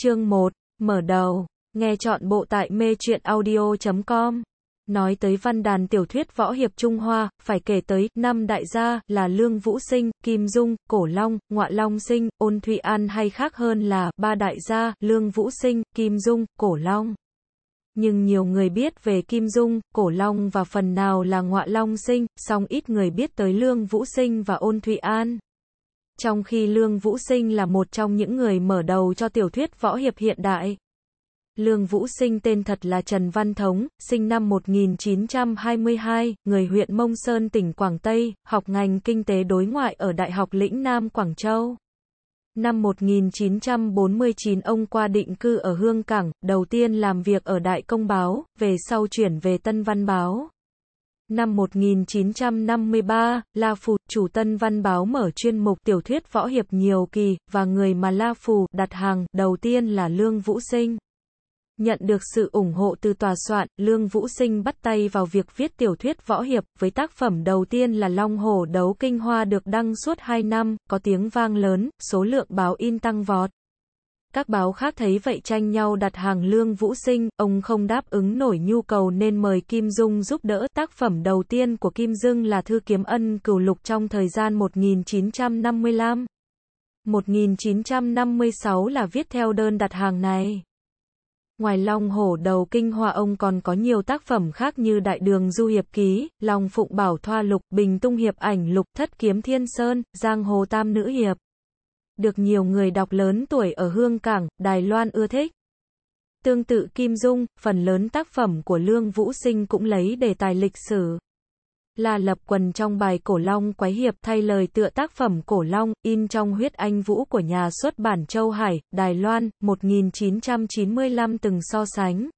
Chương 1, mở đầu, nghe chọn bộ tại mê truyện audio.com. Nói tới văn đàn tiểu thuyết võ hiệp Trung Hoa, phải kể tới năm đại gia là Lương Vũ Sinh, Kim Dung, Cổ Long, Ngọa Long Sinh, Ôn Thụy An hay khác hơn là ba đại gia, Lương Vũ Sinh, Kim Dung, Cổ Long. Nhưng nhiều người biết về Kim Dung, Cổ Long và phần nào là Ngọa Long Sinh, song ít người biết tới Lương Vũ Sinh và Ôn Thụy An trong khi Lương Vũ Sinh là một trong những người mở đầu cho tiểu thuyết võ hiệp hiện đại. Lương Vũ Sinh tên thật là Trần Văn Thống, sinh năm 1922, người huyện Mông Sơn tỉnh Quảng Tây, học ngành kinh tế đối ngoại ở Đại học Lĩnh Nam Quảng Châu. Năm 1949 ông qua định cư ở Hương Cảng, đầu tiên làm việc ở Đại Công Báo, về sau chuyển về Tân Văn Báo. Năm 1953, La Phù, chủ Tân Văn Báo mở chuyên mục tiểu thuyết võ hiệp nhiều kỳ, và người mà La Phù đặt hàng đầu tiên là Lương Vũ Sinh. Nhận được sự ủng hộ từ tòa soạn, Lương Vũ Sinh bắt tay vào việc viết tiểu thuyết võ hiệp, với tác phẩm đầu tiên là Long Hồ Đấu Kinh Hoa được đăng suốt 2 năm, có tiếng vang lớn, số lượng báo in tăng vọt. Các báo khác thấy vậy tranh nhau đặt hàng Lương Vũ Sinh, ông không đáp ứng nổi nhu cầu nên mời Kim Dung giúp đỡ. Tác phẩm đầu tiên của Kim Dung là Thư Kiếm Ân Cửu Lục trong thời gian 1955. 1956 là viết theo đơn đặt hàng này. Ngoài Long Hổ Đầu Kinh Hoa ông còn có nhiều tác phẩm khác như Đại Đường Du Hiệp Ký, Long Phụng Bảo Thoa Lục, Bình Tung Hiệp Ảnh Lục, Thất Kiếm Thiên Sơn, Giang Hồ Tam Nữ Hiệp được nhiều người đọc lớn tuổi ở Hương Cảng, Đài Loan ưa thích. Tương tự Kim Dung, phần lớn tác phẩm của Lương Vũ Sinh cũng lấy đề tài lịch sử. Là lập quần trong bài Cổ Long Quái Hiệp thay lời tựa tác phẩm Cổ Long, in trong huyết anh vũ của nhà xuất bản Châu Hải, Đài Loan, 1995 từng so sánh.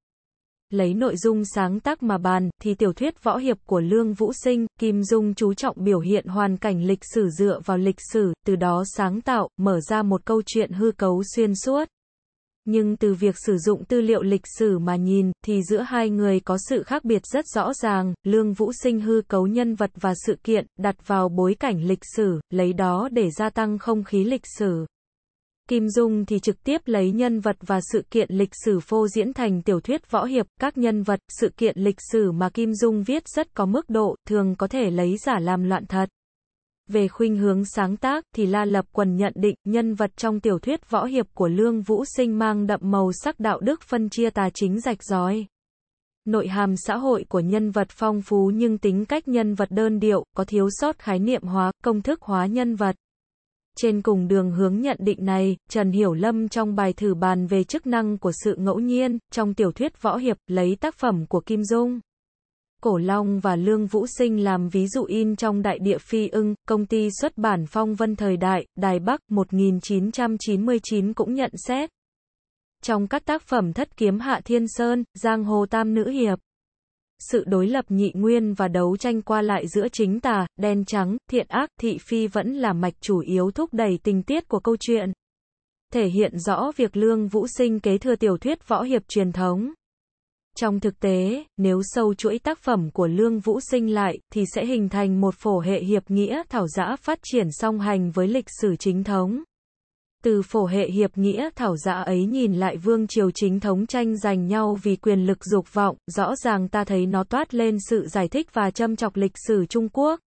Lấy nội dung sáng tác mà bàn, thì tiểu thuyết võ hiệp của Lương Vũ Sinh, Kim Dung chú trọng biểu hiện hoàn cảnh lịch sử dựa vào lịch sử, từ đó sáng tạo, mở ra một câu chuyện hư cấu xuyên suốt. Nhưng từ việc sử dụng tư liệu lịch sử mà nhìn, thì giữa hai người có sự khác biệt rất rõ ràng, Lương Vũ Sinh hư cấu nhân vật và sự kiện, đặt vào bối cảnh lịch sử, lấy đó để gia tăng không khí lịch sử. Kim Dung thì trực tiếp lấy nhân vật và sự kiện lịch sử phô diễn thành tiểu thuyết võ hiệp, các nhân vật, sự kiện lịch sử mà Kim Dung viết rất có mức độ, thường có thể lấy giả làm loạn thật. Về khuynh hướng sáng tác thì La Lập Quần nhận định nhân vật trong tiểu thuyết võ hiệp của Lương Vũ Sinh mang đậm màu sắc đạo đức phân chia tà chính rạch ròi. Nội hàm xã hội của nhân vật phong phú nhưng tính cách nhân vật đơn điệu, có thiếu sót khái niệm hóa, công thức hóa nhân vật. Trên cùng đường hướng nhận định này, Trần Hiểu Lâm trong bài thử bàn về chức năng của sự ngẫu nhiên, trong tiểu thuyết võ hiệp lấy tác phẩm của Kim Dung. Cổ Long và Lương Vũ Sinh làm ví dụ in trong Đại Địa Phi ưng, công ty xuất bản Phong Vân Thời Đại, Đài Bắc 1999 cũng nhận xét. Trong các tác phẩm Thất Kiếm Hạ Thiên Sơn, Giang Hồ Tam Nữ Hiệp, sự đối lập nhị nguyên và đấu tranh qua lại giữa chính tà, đen trắng, thiện ác, thị phi vẫn là mạch chủ yếu thúc đẩy tình tiết của câu chuyện. Thể hiện rõ việc Lương Vũ Sinh kế thừa tiểu thuyết võ hiệp truyền thống. Trong thực tế, nếu sâu chuỗi tác phẩm của Lương Vũ Sinh lại, thì sẽ hình thành một phổ hệ hiệp nghĩa thảo giã phát triển song hành với lịch sử chính thống. Từ phổ hệ hiệp nghĩa thảo dạ ấy nhìn lại vương triều chính thống tranh giành nhau vì quyền lực dục vọng, rõ ràng ta thấy nó toát lên sự giải thích và châm chọc lịch sử Trung Quốc.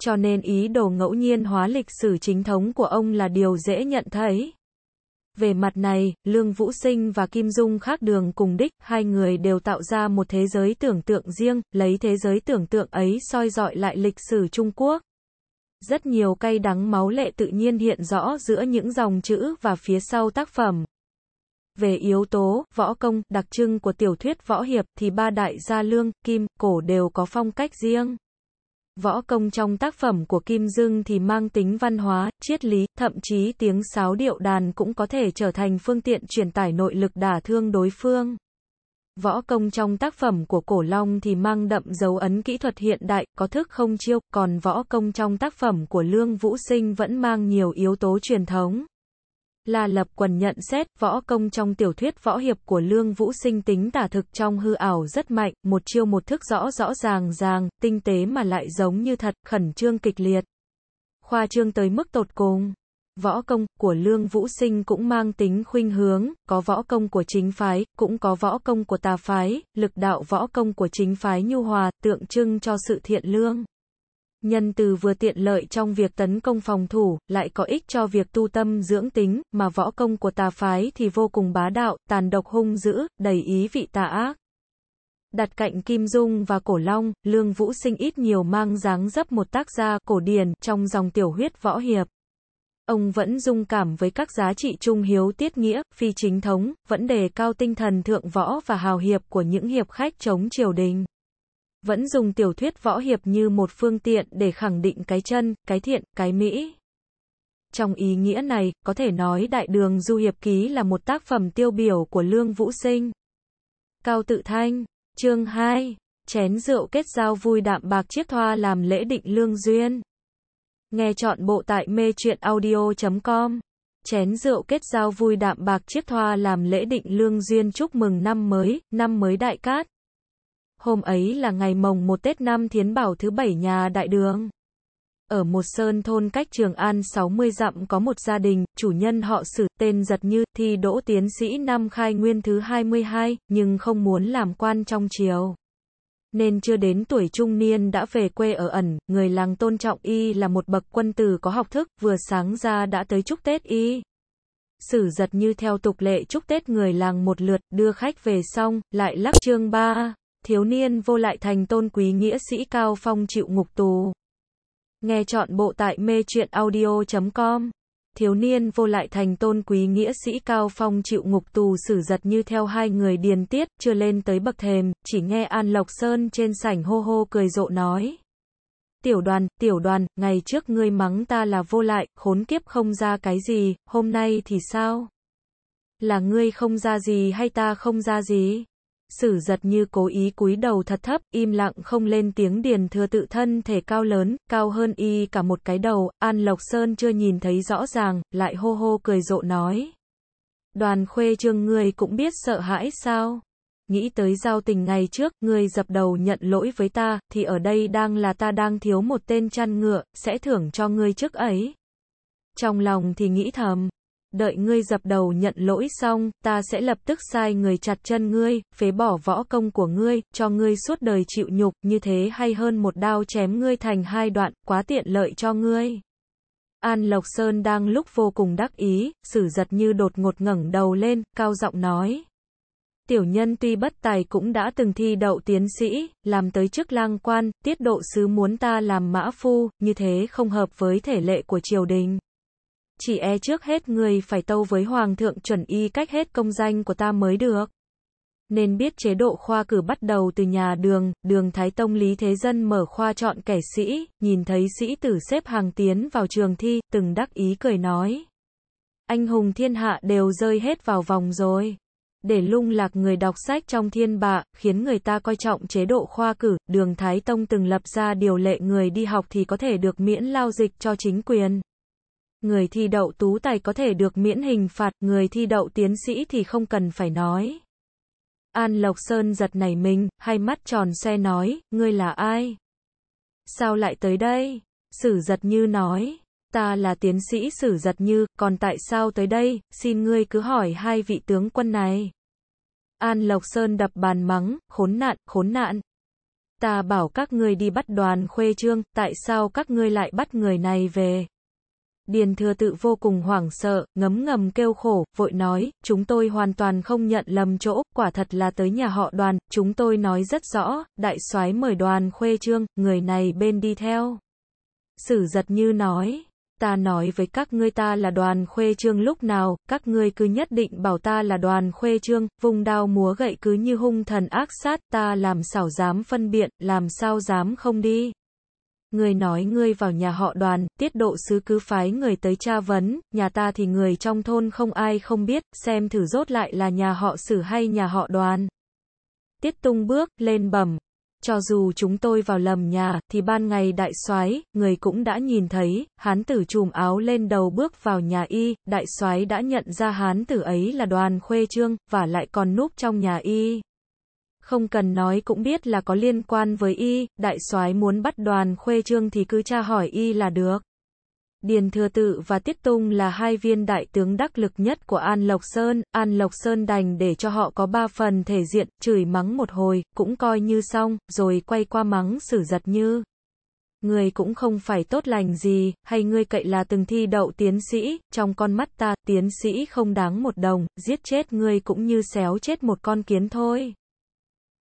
Cho nên ý đồ ngẫu nhiên hóa lịch sử chính thống của ông là điều dễ nhận thấy. Về mặt này, Lương Vũ Sinh và Kim Dung khác đường cùng đích, hai người đều tạo ra một thế giới tưởng tượng riêng, lấy thế giới tưởng tượng ấy soi dọi lại lịch sử Trung Quốc. Rất nhiều cay đắng máu lệ tự nhiên hiện rõ giữa những dòng chữ và phía sau tác phẩm. Về yếu tố, võ công, đặc trưng của tiểu thuyết võ hiệp thì ba đại gia lương, kim, cổ đều có phong cách riêng. Võ công trong tác phẩm của Kim Dương thì mang tính văn hóa, triết lý, thậm chí tiếng sáo điệu đàn cũng có thể trở thành phương tiện truyền tải nội lực đả thương đối phương. Võ công trong tác phẩm của Cổ Long thì mang đậm dấu ấn kỹ thuật hiện đại, có thức không chiêu, còn võ công trong tác phẩm của Lương Vũ Sinh vẫn mang nhiều yếu tố truyền thống. Là lập quần nhận xét, võ công trong tiểu thuyết võ hiệp của Lương Vũ Sinh tính tả thực trong hư ảo rất mạnh, một chiêu một thức rõ rõ ràng ràng, tinh tế mà lại giống như thật, khẩn trương kịch liệt. Khoa trương tới mức tột cùng. Võ công của Lương Vũ Sinh cũng mang tính khuynh hướng, có võ công của chính phái, cũng có võ công của tà phái, lực đạo võ công của chính phái nhu hòa, tượng trưng cho sự thiện lương. Nhân từ vừa tiện lợi trong việc tấn công phòng thủ, lại có ích cho việc tu tâm dưỡng tính, mà võ công của tà phái thì vô cùng bá đạo, tàn độc hung dữ, đầy ý vị tà ác. Đặt cạnh Kim Dung và Cổ Long, Lương Vũ Sinh ít nhiều mang dáng dấp một tác gia cổ điển trong dòng tiểu huyết võ hiệp ông vẫn dung cảm với các giá trị trung hiếu tiết nghĩa, phi chính thống, vẫn đề cao tinh thần thượng võ và hào hiệp của những hiệp khách chống triều đình. Vẫn dùng tiểu thuyết võ hiệp như một phương tiện để khẳng định cái chân, cái thiện, cái mỹ. Trong ý nghĩa này, có thể nói Đại đường Du Hiệp Ký là một tác phẩm tiêu biểu của Lương Vũ Sinh. Cao Tự Thanh, chương 2, chén rượu kết giao vui đạm bạc chiếc thoa làm lễ định lương duyên. Nghe chọn bộ tại mê truyện audio.com. Chén rượu kết giao vui đạm bạc chiếc thoa làm lễ định lương duyên chúc mừng năm mới, năm mới đại cát. Hôm ấy là ngày mồng một Tết năm thiến bảo thứ bảy nhà đại đường. Ở một sơn thôn cách Trường An 60 dặm có một gia đình, chủ nhân họ sử tên giật như thi đỗ tiến sĩ năm khai nguyên thứ 22, nhưng không muốn làm quan trong triều nên chưa đến tuổi trung niên đã về quê ở ẩn, người làng tôn trọng y là một bậc quân tử có học thức, vừa sáng ra đã tới chúc Tết y. Sử giật như theo tục lệ chúc Tết người làng một lượt, đưa khách về xong, lại lắc chương ba, thiếu niên vô lại thành tôn quý nghĩa sĩ cao phong chịu ngục tù. Nghe chọn bộ tại mê chuyện audio.com thiếu niên vô lại thành tôn quý nghĩa sĩ Cao Phong chịu ngục tù xử giật như theo hai người điền tiết, chưa lên tới bậc thềm, chỉ nghe An Lộc Sơn trên sảnh hô hô cười rộ nói. Tiểu đoàn, tiểu đoàn, ngày trước ngươi mắng ta là vô lại, khốn kiếp không ra cái gì, hôm nay thì sao? Là ngươi không ra gì hay ta không ra gì? sử giật như cố ý cúi đầu thật thấp, im lặng không lên tiếng điền thừa tự thân thể cao lớn, cao hơn y cả một cái đầu, An Lộc Sơn chưa nhìn thấy rõ ràng, lại hô hô cười rộ nói. Đoàn khuê trương người cũng biết sợ hãi sao? Nghĩ tới giao tình ngày trước, người dập đầu nhận lỗi với ta, thì ở đây đang là ta đang thiếu một tên chăn ngựa, sẽ thưởng cho ngươi trước ấy. Trong lòng thì nghĩ thầm đợi ngươi dập đầu nhận lỗi xong, ta sẽ lập tức sai người chặt chân ngươi, phế bỏ võ công của ngươi, cho ngươi suốt đời chịu nhục, như thế hay hơn một đao chém ngươi thành hai đoạn, quá tiện lợi cho ngươi. An Lộc Sơn đang lúc vô cùng đắc ý, sử giật như đột ngột ngẩng đầu lên, cao giọng nói. Tiểu nhân tuy bất tài cũng đã từng thi đậu tiến sĩ, làm tới chức lang quan, tiết độ sứ muốn ta làm mã phu, như thế không hợp với thể lệ của triều đình chỉ e trước hết người phải tâu với Hoàng thượng chuẩn y cách hết công danh của ta mới được. Nên biết chế độ khoa cử bắt đầu từ nhà đường, đường Thái Tông Lý Thế Dân mở khoa chọn kẻ sĩ, nhìn thấy sĩ tử xếp hàng tiến vào trường thi, từng đắc ý cười nói. Anh hùng thiên hạ đều rơi hết vào vòng rồi. Để lung lạc người đọc sách trong thiên bạ, khiến người ta coi trọng chế độ khoa cử, đường Thái Tông từng lập ra điều lệ người đi học thì có thể được miễn lao dịch cho chính quyền. Người thi đậu tú tài có thể được miễn hình phạt, người thi đậu tiến sĩ thì không cần phải nói. An Lộc Sơn giật nảy mình, hai mắt tròn xe nói, ngươi là ai? Sao lại tới đây? Sử giật như nói, ta là tiến sĩ sử giật như, còn tại sao tới đây, xin ngươi cứ hỏi hai vị tướng quân này. An Lộc Sơn đập bàn mắng, khốn nạn, khốn nạn. Ta bảo các ngươi đi bắt đoàn khuê trương, tại sao các ngươi lại bắt người này về? Điền thừa tự vô cùng hoảng sợ, ngấm ngầm kêu khổ, vội nói, chúng tôi hoàn toàn không nhận lầm chỗ, quả thật là tới nhà họ đoàn, chúng tôi nói rất rõ, đại soái mời đoàn khuê trương, người này bên đi theo. Sử giật như nói, ta nói với các ngươi ta là đoàn khuê trương lúc nào, các ngươi cứ nhất định bảo ta là đoàn khuê trương, vùng đao múa gậy cứ như hung thần ác sát, ta làm sao dám phân biện, làm sao dám không đi người nói ngươi vào nhà họ đoàn, tiết độ sứ cứ phái người tới tra vấn, nhà ta thì người trong thôn không ai không biết, xem thử rốt lại là nhà họ sử hay nhà họ đoàn. Tiết tung bước, lên bẩm Cho dù chúng tôi vào lầm nhà, thì ban ngày đại soái người cũng đã nhìn thấy, hán tử chùm áo lên đầu bước vào nhà y, đại soái đã nhận ra hán tử ấy là đoàn khuê trương, và lại còn núp trong nhà y không cần nói cũng biết là có liên quan với y, đại soái muốn bắt đoàn khuê trương thì cứ tra hỏi y là được. Điền Thừa Tự và Tiết Tung là hai viên đại tướng đắc lực nhất của An Lộc Sơn, An Lộc Sơn đành để cho họ có ba phần thể diện, chửi mắng một hồi, cũng coi như xong, rồi quay qua mắng xử giật như. Người cũng không phải tốt lành gì, hay ngươi cậy là từng thi đậu tiến sĩ, trong con mắt ta, tiến sĩ không đáng một đồng, giết chết ngươi cũng như xéo chết một con kiến thôi.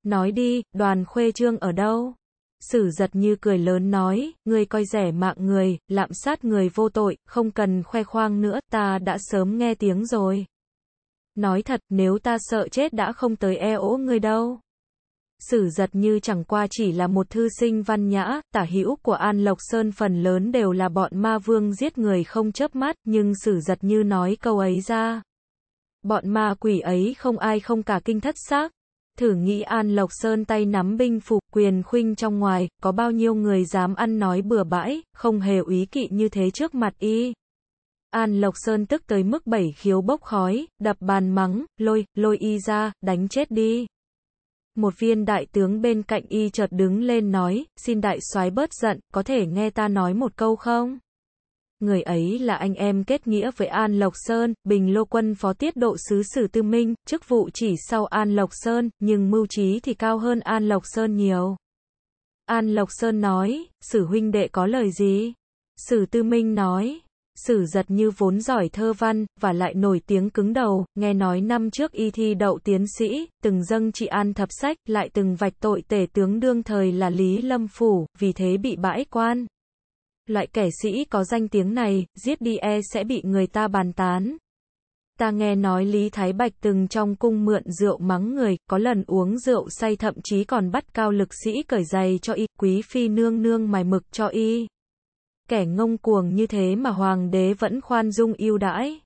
Nói đi, đoàn khuê trương ở đâu? Sử giật như cười lớn nói, người coi rẻ mạng người, lạm sát người vô tội, không cần khoe khoang nữa, ta đã sớm nghe tiếng rồi. Nói thật, nếu ta sợ chết đã không tới e ố ngươi đâu. Sử giật như chẳng qua chỉ là một thư sinh văn nhã, tả hữu của An Lộc Sơn phần lớn đều là bọn ma vương giết người không chớp mắt, nhưng sử giật như nói câu ấy ra. Bọn ma quỷ ấy không ai không cả kinh thất xác, thử nghĩ An Lộc Sơn tay nắm binh phục quyền khuynh trong ngoài, có bao nhiêu người dám ăn nói bừa bãi, không hề úy kỵ như thế trước mặt y. An Lộc Sơn tức tới mức bảy khiếu bốc khói, đập bàn mắng, lôi, lôi y ra, đánh chết đi. Một viên đại tướng bên cạnh y chợt đứng lên nói, xin đại soái bớt giận, có thể nghe ta nói một câu không? Người ấy là anh em kết nghĩa với An Lộc Sơn, Bình Lô Quân phó tiết độ sứ Sử Tư Minh, chức vụ chỉ sau An Lộc Sơn, nhưng mưu trí thì cao hơn An Lộc Sơn nhiều. An Lộc Sơn nói, Sử huynh đệ có lời gì? Sử Tư Minh nói, Sử giật như vốn giỏi thơ văn, và lại nổi tiếng cứng đầu, nghe nói năm trước y thi đậu tiến sĩ, từng dâng trị an thập sách, lại từng vạch tội tể tướng đương thời là Lý Lâm Phủ, vì thế bị bãi quan loại kẻ sĩ có danh tiếng này, giết đi e sẽ bị người ta bàn tán. Ta nghe nói Lý Thái Bạch từng trong cung mượn rượu mắng người, có lần uống rượu say thậm chí còn bắt cao lực sĩ cởi giày cho y, quý phi nương nương mài mực cho y. Kẻ ngông cuồng như thế mà hoàng đế vẫn khoan dung yêu đãi.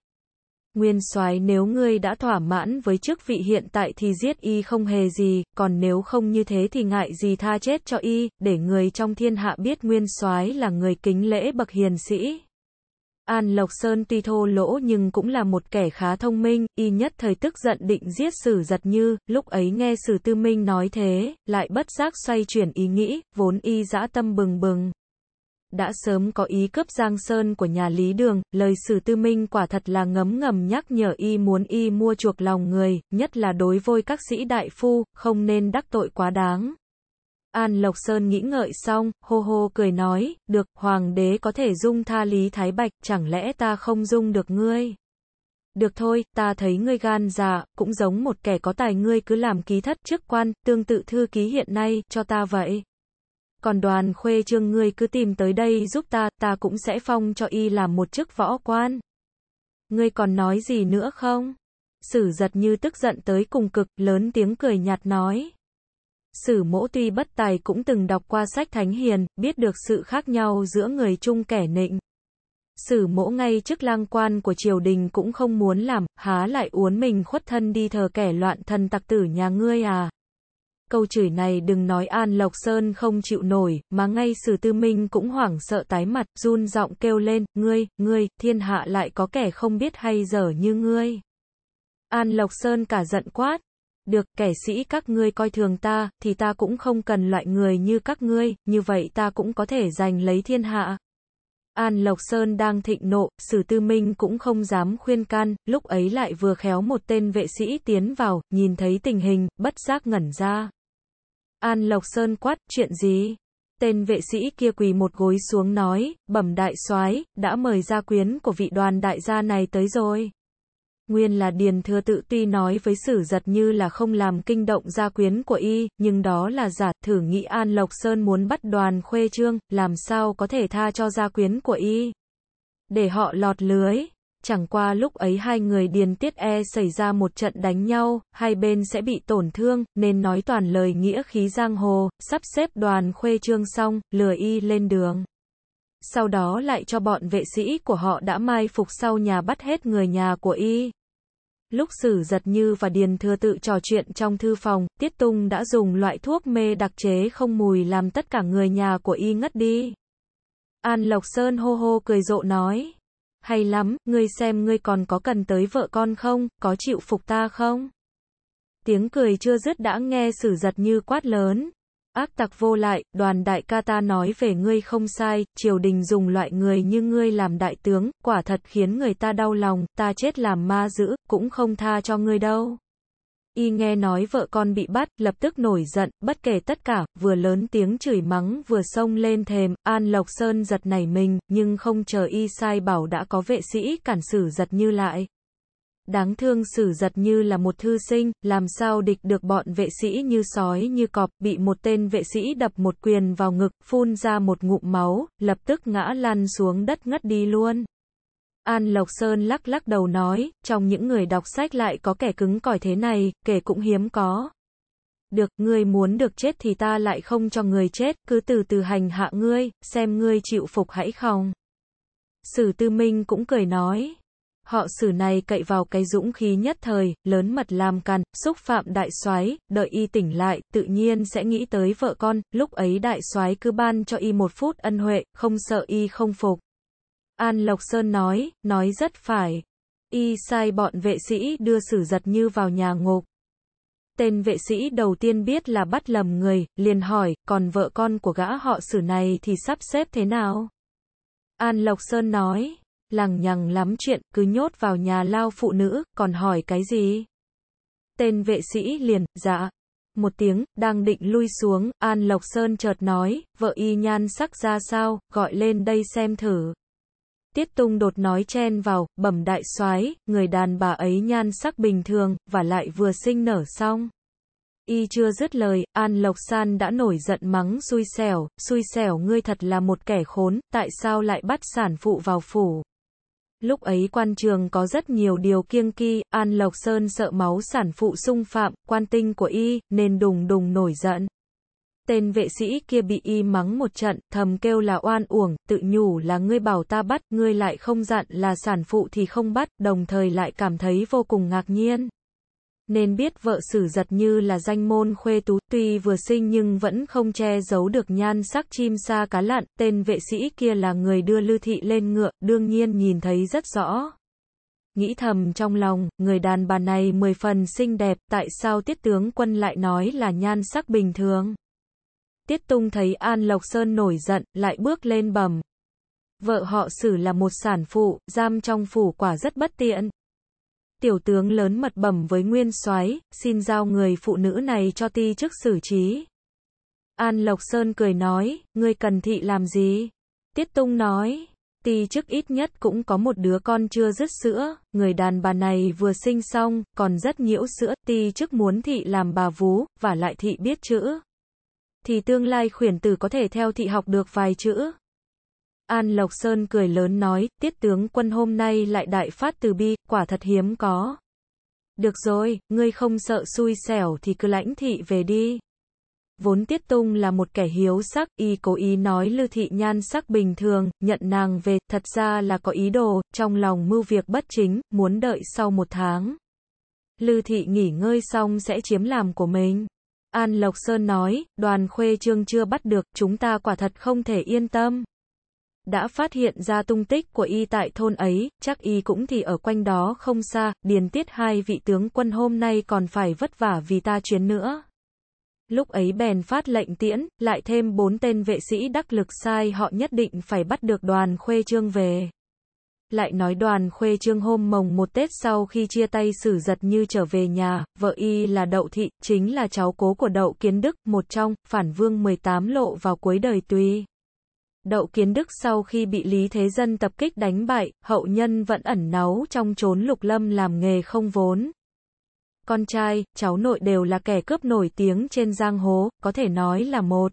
Nguyên soái nếu ngươi đã thỏa mãn với chức vị hiện tại thì giết y không hề gì, còn nếu không như thế thì ngại gì tha chết cho y, để người trong thiên hạ biết nguyên soái là người kính lễ bậc hiền sĩ. An Lộc Sơn tuy thô lỗ nhưng cũng là một kẻ khá thông minh, y nhất thời tức giận định giết sử giật như, lúc ấy nghe sử tư minh nói thế, lại bất giác xoay chuyển ý nghĩ, vốn y dã tâm bừng bừng, đã sớm có ý cướp Giang Sơn của nhà Lý Đường, lời Sử Tư Minh quả thật là ngấm ngầm nhắc nhở y muốn y mua chuộc lòng người, nhất là đối với các sĩ đại phu, không nên đắc tội quá đáng. An Lộc Sơn nghĩ ngợi xong, hô hô cười nói, được, hoàng đế có thể dung tha Lý Thái Bạch, chẳng lẽ ta không dung được ngươi? Được thôi, ta thấy ngươi gan dạ, cũng giống một kẻ có tài ngươi cứ làm ký thất chức quan, tương tự thư ký hiện nay, cho ta vậy còn đoàn khuê trương ngươi cứ tìm tới đây giúp ta, ta cũng sẽ phong cho y làm một chức võ quan. Ngươi còn nói gì nữa không? Sử giật như tức giận tới cùng cực, lớn tiếng cười nhạt nói. Sử mỗ tuy bất tài cũng từng đọc qua sách thánh hiền, biết được sự khác nhau giữa người chung kẻ nịnh. Sử mỗ ngay chức lang quan của triều đình cũng không muốn làm, há lại uốn mình khuất thân đi thờ kẻ loạn thân tặc tử nhà ngươi à. Câu chửi này đừng nói An Lộc Sơn không chịu nổi, mà ngay Sử Tư Minh cũng hoảng sợ tái mặt, run giọng kêu lên, ngươi, ngươi, thiên hạ lại có kẻ không biết hay dở như ngươi. An Lộc Sơn cả giận quát, được, kẻ sĩ các ngươi coi thường ta, thì ta cũng không cần loại người như các ngươi, như vậy ta cũng có thể giành lấy thiên hạ. An Lộc Sơn đang thịnh nộ, Sử Tư Minh cũng không dám khuyên can, lúc ấy lại vừa khéo một tên vệ sĩ tiến vào, nhìn thấy tình hình, bất giác ngẩn ra. An Lộc Sơn quát, chuyện gì? Tên vệ sĩ kia quỳ một gối xuống nói, bẩm đại soái đã mời gia quyến của vị đoàn đại gia này tới rồi. Nguyên là Điền Thừa Tự tuy nói với sử giật như là không làm kinh động gia quyến của y, nhưng đó là giả, thử nghĩ An Lộc Sơn muốn bắt đoàn khuê trương, làm sao có thể tha cho gia quyến của y. Để họ lọt lưới. Chẳng qua lúc ấy hai người Điền Tiết E xảy ra một trận đánh nhau, hai bên sẽ bị tổn thương, nên nói toàn lời nghĩa khí giang hồ, sắp xếp đoàn khuê trương xong, lừa y lên đường sau đó lại cho bọn vệ sĩ của họ đã mai phục sau nhà bắt hết người nhà của y. Lúc Sử Giật Như và Điền Thừa tự trò chuyện trong thư phòng, Tiết Tung đã dùng loại thuốc mê đặc chế không mùi làm tất cả người nhà của y ngất đi. An Lộc Sơn hô hô cười rộ nói. Hay lắm, ngươi xem ngươi còn có cần tới vợ con không, có chịu phục ta không? Tiếng cười chưa dứt đã nghe Sử Giật Như quát lớn. Ác tặc vô lại, đoàn đại ca ta nói về ngươi không sai, triều đình dùng loại người như ngươi làm đại tướng, quả thật khiến người ta đau lòng, ta chết làm ma dữ, cũng không tha cho ngươi đâu. Y nghe nói vợ con bị bắt, lập tức nổi giận, bất kể tất cả, vừa lớn tiếng chửi mắng vừa xông lên thềm, An Lộc Sơn giật nảy mình, nhưng không chờ Y sai bảo đã có vệ sĩ cản xử giật như lại. Đáng thương sử giật như là một thư sinh, làm sao địch được bọn vệ sĩ như sói như cọp, bị một tên vệ sĩ đập một quyền vào ngực, phun ra một ngụm máu, lập tức ngã lăn xuống đất ngất đi luôn. An Lộc Sơn lắc lắc đầu nói, trong những người đọc sách lại có kẻ cứng cỏi thế này, kể cũng hiếm có. Được, ngươi muốn được chết thì ta lại không cho người chết, cứ từ từ hành hạ ngươi, xem ngươi chịu phục hãy không. Sử Tư Minh cũng cười nói, Họ xử này cậy vào cái dũng khí nhất thời, lớn mật làm cằn, xúc phạm đại soái, đợi y tỉnh lại, tự nhiên sẽ nghĩ tới vợ con, lúc ấy đại soái cứ ban cho y một phút ân huệ, không sợ y không phục. An Lộc Sơn nói, nói rất phải. Y sai bọn vệ sĩ đưa sử giật như vào nhà ngục. Tên vệ sĩ đầu tiên biết là bắt lầm người, liền hỏi, còn vợ con của gã họ sử này thì sắp xếp thế nào? An Lộc Sơn nói, lằng nhằng lắm chuyện, cứ nhốt vào nhà lao phụ nữ, còn hỏi cái gì? Tên vệ sĩ liền, dạ. Một tiếng, đang định lui xuống, An Lộc Sơn chợt nói, vợ y nhan sắc ra sao, gọi lên đây xem thử. Tiết Tung đột nói chen vào, bẩm đại soái, người đàn bà ấy nhan sắc bình thường, và lại vừa sinh nở xong. Y chưa dứt lời, An Lộc San đã nổi giận mắng xui xẻo, xui xẻo ngươi thật là một kẻ khốn, tại sao lại bắt sản phụ vào phủ. Lúc ấy quan trường có rất nhiều điều kiêng kỵ, An Lộc Sơn sợ máu sản phụ xung phạm, quan tinh của y, nên đùng đùng nổi giận. Tên vệ sĩ kia bị y mắng một trận, thầm kêu là oan uổng, tự nhủ là ngươi bảo ta bắt, ngươi lại không dặn là sản phụ thì không bắt, đồng thời lại cảm thấy vô cùng ngạc nhiên nên biết vợ sử giật như là danh môn khuê tú, tuy vừa sinh nhưng vẫn không che giấu được nhan sắc chim sa cá lặn, tên vệ sĩ kia là người đưa Lư Thị lên ngựa, đương nhiên nhìn thấy rất rõ. Nghĩ thầm trong lòng, người đàn bà này mười phần xinh đẹp, tại sao tiết tướng quân lại nói là nhan sắc bình thường? Tiết tung thấy An Lộc Sơn nổi giận, lại bước lên bầm. Vợ họ xử là một sản phụ, giam trong phủ quả rất bất tiện tiểu tướng lớn mật bẩm với nguyên soái xin giao người phụ nữ này cho ti chức xử trí. An Lộc Sơn cười nói, ngươi cần thị làm gì? Tiết Tung nói, ti chức ít nhất cũng có một đứa con chưa dứt sữa, người đàn bà này vừa sinh xong, còn rất nhiễu sữa, ti chức muốn thị làm bà vú, và lại thị biết chữ. Thì tương lai khuyển tử có thể theo thị học được vài chữ, An Lộc Sơn cười lớn nói, tiết tướng quân hôm nay lại đại phát từ bi, quả thật hiếm có. Được rồi, ngươi không sợ xui xẻo thì cứ lãnh thị về đi. Vốn Tiết Tung là một kẻ hiếu sắc, y cố ý nói Lư Thị Nhan sắc bình thường, nhận nàng về, thật ra là có ý đồ, trong lòng mưu việc bất chính, muốn đợi sau một tháng. Lư Thị nghỉ ngơi xong sẽ chiếm làm của mình. An Lộc Sơn nói, đoàn khuê trương chưa bắt được, chúng ta quả thật không thể yên tâm đã phát hiện ra tung tích của y tại thôn ấy, chắc y cũng thì ở quanh đó không xa, điền tiết hai vị tướng quân hôm nay còn phải vất vả vì ta chuyến nữa. Lúc ấy bèn phát lệnh tiễn, lại thêm bốn tên vệ sĩ đắc lực sai họ nhất định phải bắt được đoàn khuê trương về. Lại nói đoàn khuê trương hôm mồng một Tết sau khi chia tay xử giật như trở về nhà, vợ y là Đậu Thị, chính là cháu cố của Đậu Kiến Đức, một trong, phản vương 18 lộ vào cuối đời tuy. Đậu Kiến Đức sau khi bị Lý Thế Dân tập kích đánh bại, hậu nhân vẫn ẩn náu trong trốn lục lâm làm nghề không vốn. Con trai, cháu nội đều là kẻ cướp nổi tiếng trên giang hố, có thể nói là một.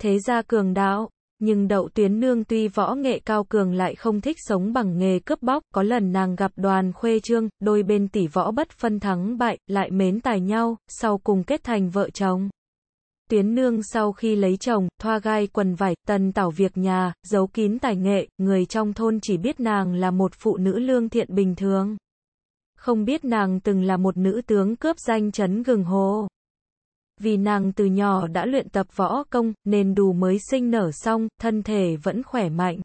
Thế gia cường đạo, nhưng đậu tuyến nương tuy võ nghệ cao cường lại không thích sống bằng nghề cướp bóc, có lần nàng gặp đoàn khuê trương, đôi bên tỷ võ bất phân thắng bại, lại mến tài nhau, sau cùng kết thành vợ chồng. Tuyến nương sau khi lấy chồng, thoa gai quần vải, tần tảo việc nhà, giấu kín tài nghệ, người trong thôn chỉ biết nàng là một phụ nữ lương thiện bình thường. Không biết nàng từng là một nữ tướng cướp danh chấn gừng hồ. Vì nàng từ nhỏ đã luyện tập võ công, nên đủ mới sinh nở xong, thân thể vẫn khỏe mạnh.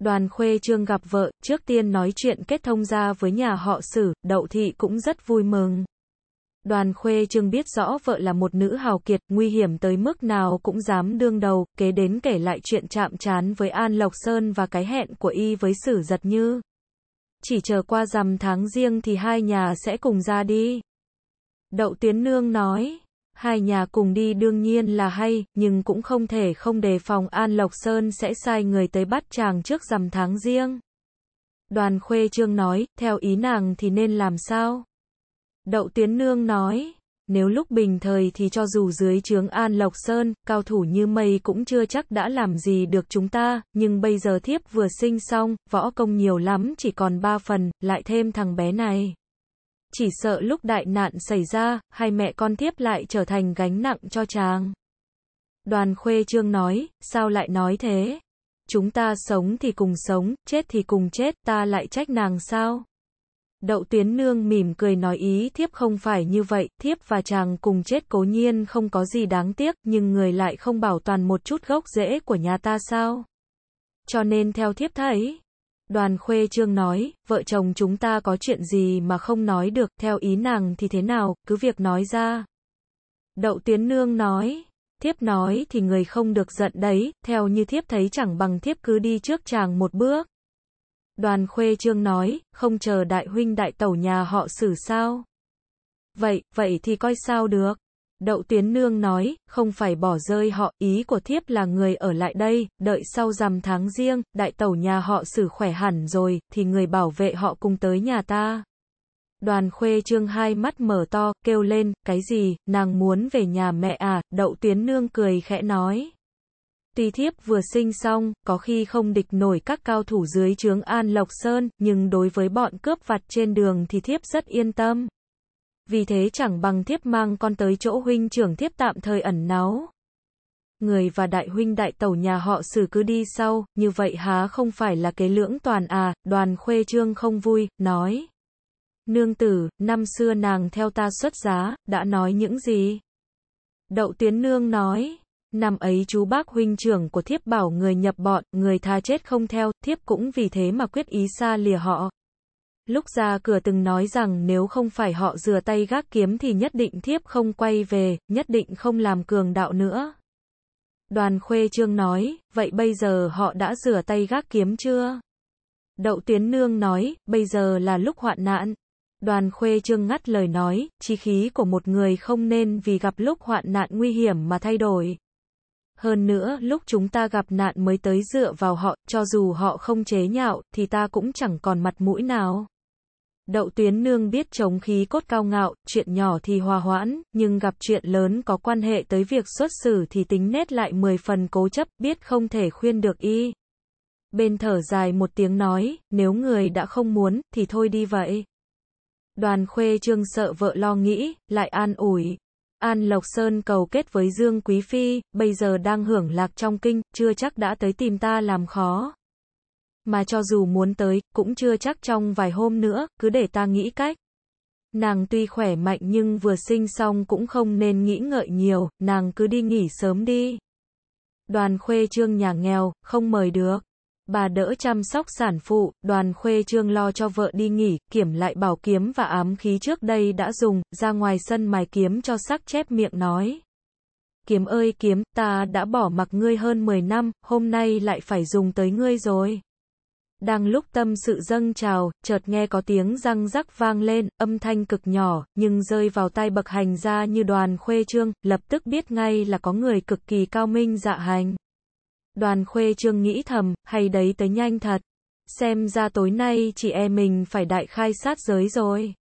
Đoàn khuê trương gặp vợ, trước tiên nói chuyện kết thông gia với nhà họ sử, đậu thị cũng rất vui mừng. Đoàn Khuê Trương biết rõ vợ là một nữ hào kiệt, nguy hiểm tới mức nào cũng dám đương đầu, kế đến kể lại chuyện chạm trán với An Lộc Sơn và cái hẹn của y với Sử Giật Như. Chỉ chờ qua rằm tháng riêng thì hai nhà sẽ cùng ra đi. Đậu Tuyến Nương nói, hai nhà cùng đi đương nhiên là hay, nhưng cũng không thể không đề phòng An Lộc Sơn sẽ sai người tới bắt chàng trước rằm tháng riêng. Đoàn Khuê Trương nói, theo ý nàng thì nên làm sao? Đậu Tiến Nương nói, nếu lúc bình thời thì cho dù dưới trướng An Lộc Sơn, cao thủ như mây cũng chưa chắc đã làm gì được chúng ta, nhưng bây giờ thiếp vừa sinh xong, võ công nhiều lắm chỉ còn ba phần, lại thêm thằng bé này. Chỉ sợ lúc đại nạn xảy ra, hai mẹ con thiếp lại trở thành gánh nặng cho chàng. Đoàn Khuê Trương nói, sao lại nói thế? Chúng ta sống thì cùng sống, chết thì cùng chết, ta lại trách nàng sao? Đậu tiến Nương mỉm cười nói ý thiếp không phải như vậy, thiếp và chàng cùng chết cố nhiên không có gì đáng tiếc, nhưng người lại không bảo toàn một chút gốc rễ của nhà ta sao? Cho nên theo thiếp thấy, đoàn khuê trương nói, vợ chồng chúng ta có chuyện gì mà không nói được, theo ý nàng thì thế nào, cứ việc nói ra. Đậu tiến Nương nói, thiếp nói thì người không được giận đấy, theo như thiếp thấy chẳng bằng thiếp cứ đi trước chàng một bước. Đoàn Khuê Trương nói, không chờ đại huynh đại tẩu nhà họ xử sao? Vậy, vậy thì coi sao được? Đậu Tiến Nương nói, không phải bỏ rơi họ, ý của thiếp là người ở lại đây, đợi sau rằm tháng riêng, đại tẩu nhà họ xử khỏe hẳn rồi, thì người bảo vệ họ cùng tới nhà ta. Đoàn khuê trương hai mắt mở to, kêu lên, cái gì, nàng muốn về nhà mẹ à, đậu Tiến Nương cười khẽ nói. Tỳ thiếp vừa sinh xong, có khi không địch nổi các cao thủ dưới trướng An Lộc Sơn, nhưng đối với bọn cướp vặt trên đường thì thiếp rất yên tâm. Vì thế chẳng bằng thiếp mang con tới chỗ huynh trưởng thiếp tạm thời ẩn náu. Người và đại huynh đại tẩu nhà họ xử cứ đi sau, như vậy há không phải là kế lưỡng toàn à, đoàn khuê trương không vui, nói. Nương tử, năm xưa nàng theo ta xuất giá, đã nói những gì? Đậu tiến nương nói. Năm ấy chú bác huynh trưởng của thiếp bảo người nhập bọn, người tha chết không theo, thiếp cũng vì thế mà quyết ý xa lìa họ. Lúc ra cửa từng nói rằng nếu không phải họ rửa tay gác kiếm thì nhất định thiếp không quay về, nhất định không làm cường đạo nữa. Đoàn Khuê Trương nói, vậy bây giờ họ đã rửa tay gác kiếm chưa? Đậu Tiến Nương nói, bây giờ là lúc hoạn nạn. Đoàn Khuê Trương ngắt lời nói, chi khí của một người không nên vì gặp lúc hoạn nạn nguy hiểm mà thay đổi. Hơn nữa, lúc chúng ta gặp nạn mới tới dựa vào họ, cho dù họ không chế nhạo, thì ta cũng chẳng còn mặt mũi nào. Đậu tuyến nương biết chống khí cốt cao ngạo, chuyện nhỏ thì hòa hoãn, nhưng gặp chuyện lớn có quan hệ tới việc xuất xử thì tính nét lại 10 phần cố chấp, biết không thể khuyên được y. Bên thở dài một tiếng nói, nếu người đã không muốn, thì thôi đi vậy. Đoàn khuê trương sợ vợ lo nghĩ, lại an ủi, An Lộc Sơn cầu kết với Dương Quý Phi, bây giờ đang hưởng lạc trong kinh, chưa chắc đã tới tìm ta làm khó. Mà cho dù muốn tới, cũng chưa chắc trong vài hôm nữa, cứ để ta nghĩ cách. Nàng tuy khỏe mạnh nhưng vừa sinh xong cũng không nên nghĩ ngợi nhiều, nàng cứ đi nghỉ sớm đi. Đoàn khuê trương nhà nghèo, không mời được bà đỡ chăm sóc sản phụ, đoàn khuê trương lo cho vợ đi nghỉ, kiểm lại bảo kiếm và ám khí trước đây đã dùng, ra ngoài sân mài kiếm cho sắc chép miệng nói. Kiếm ơi kiếm, ta đã bỏ mặc ngươi hơn 10 năm, hôm nay lại phải dùng tới ngươi rồi. Đang lúc tâm sự dâng trào, chợt nghe có tiếng răng rắc vang lên, âm thanh cực nhỏ, nhưng rơi vào tai bậc hành ra như đoàn khuê trương, lập tức biết ngay là có người cực kỳ cao minh dạ hành. Đoàn khuê trương nghĩ thầm, hay đấy tới nhanh thật. Xem ra tối nay chị em mình phải đại khai sát giới rồi.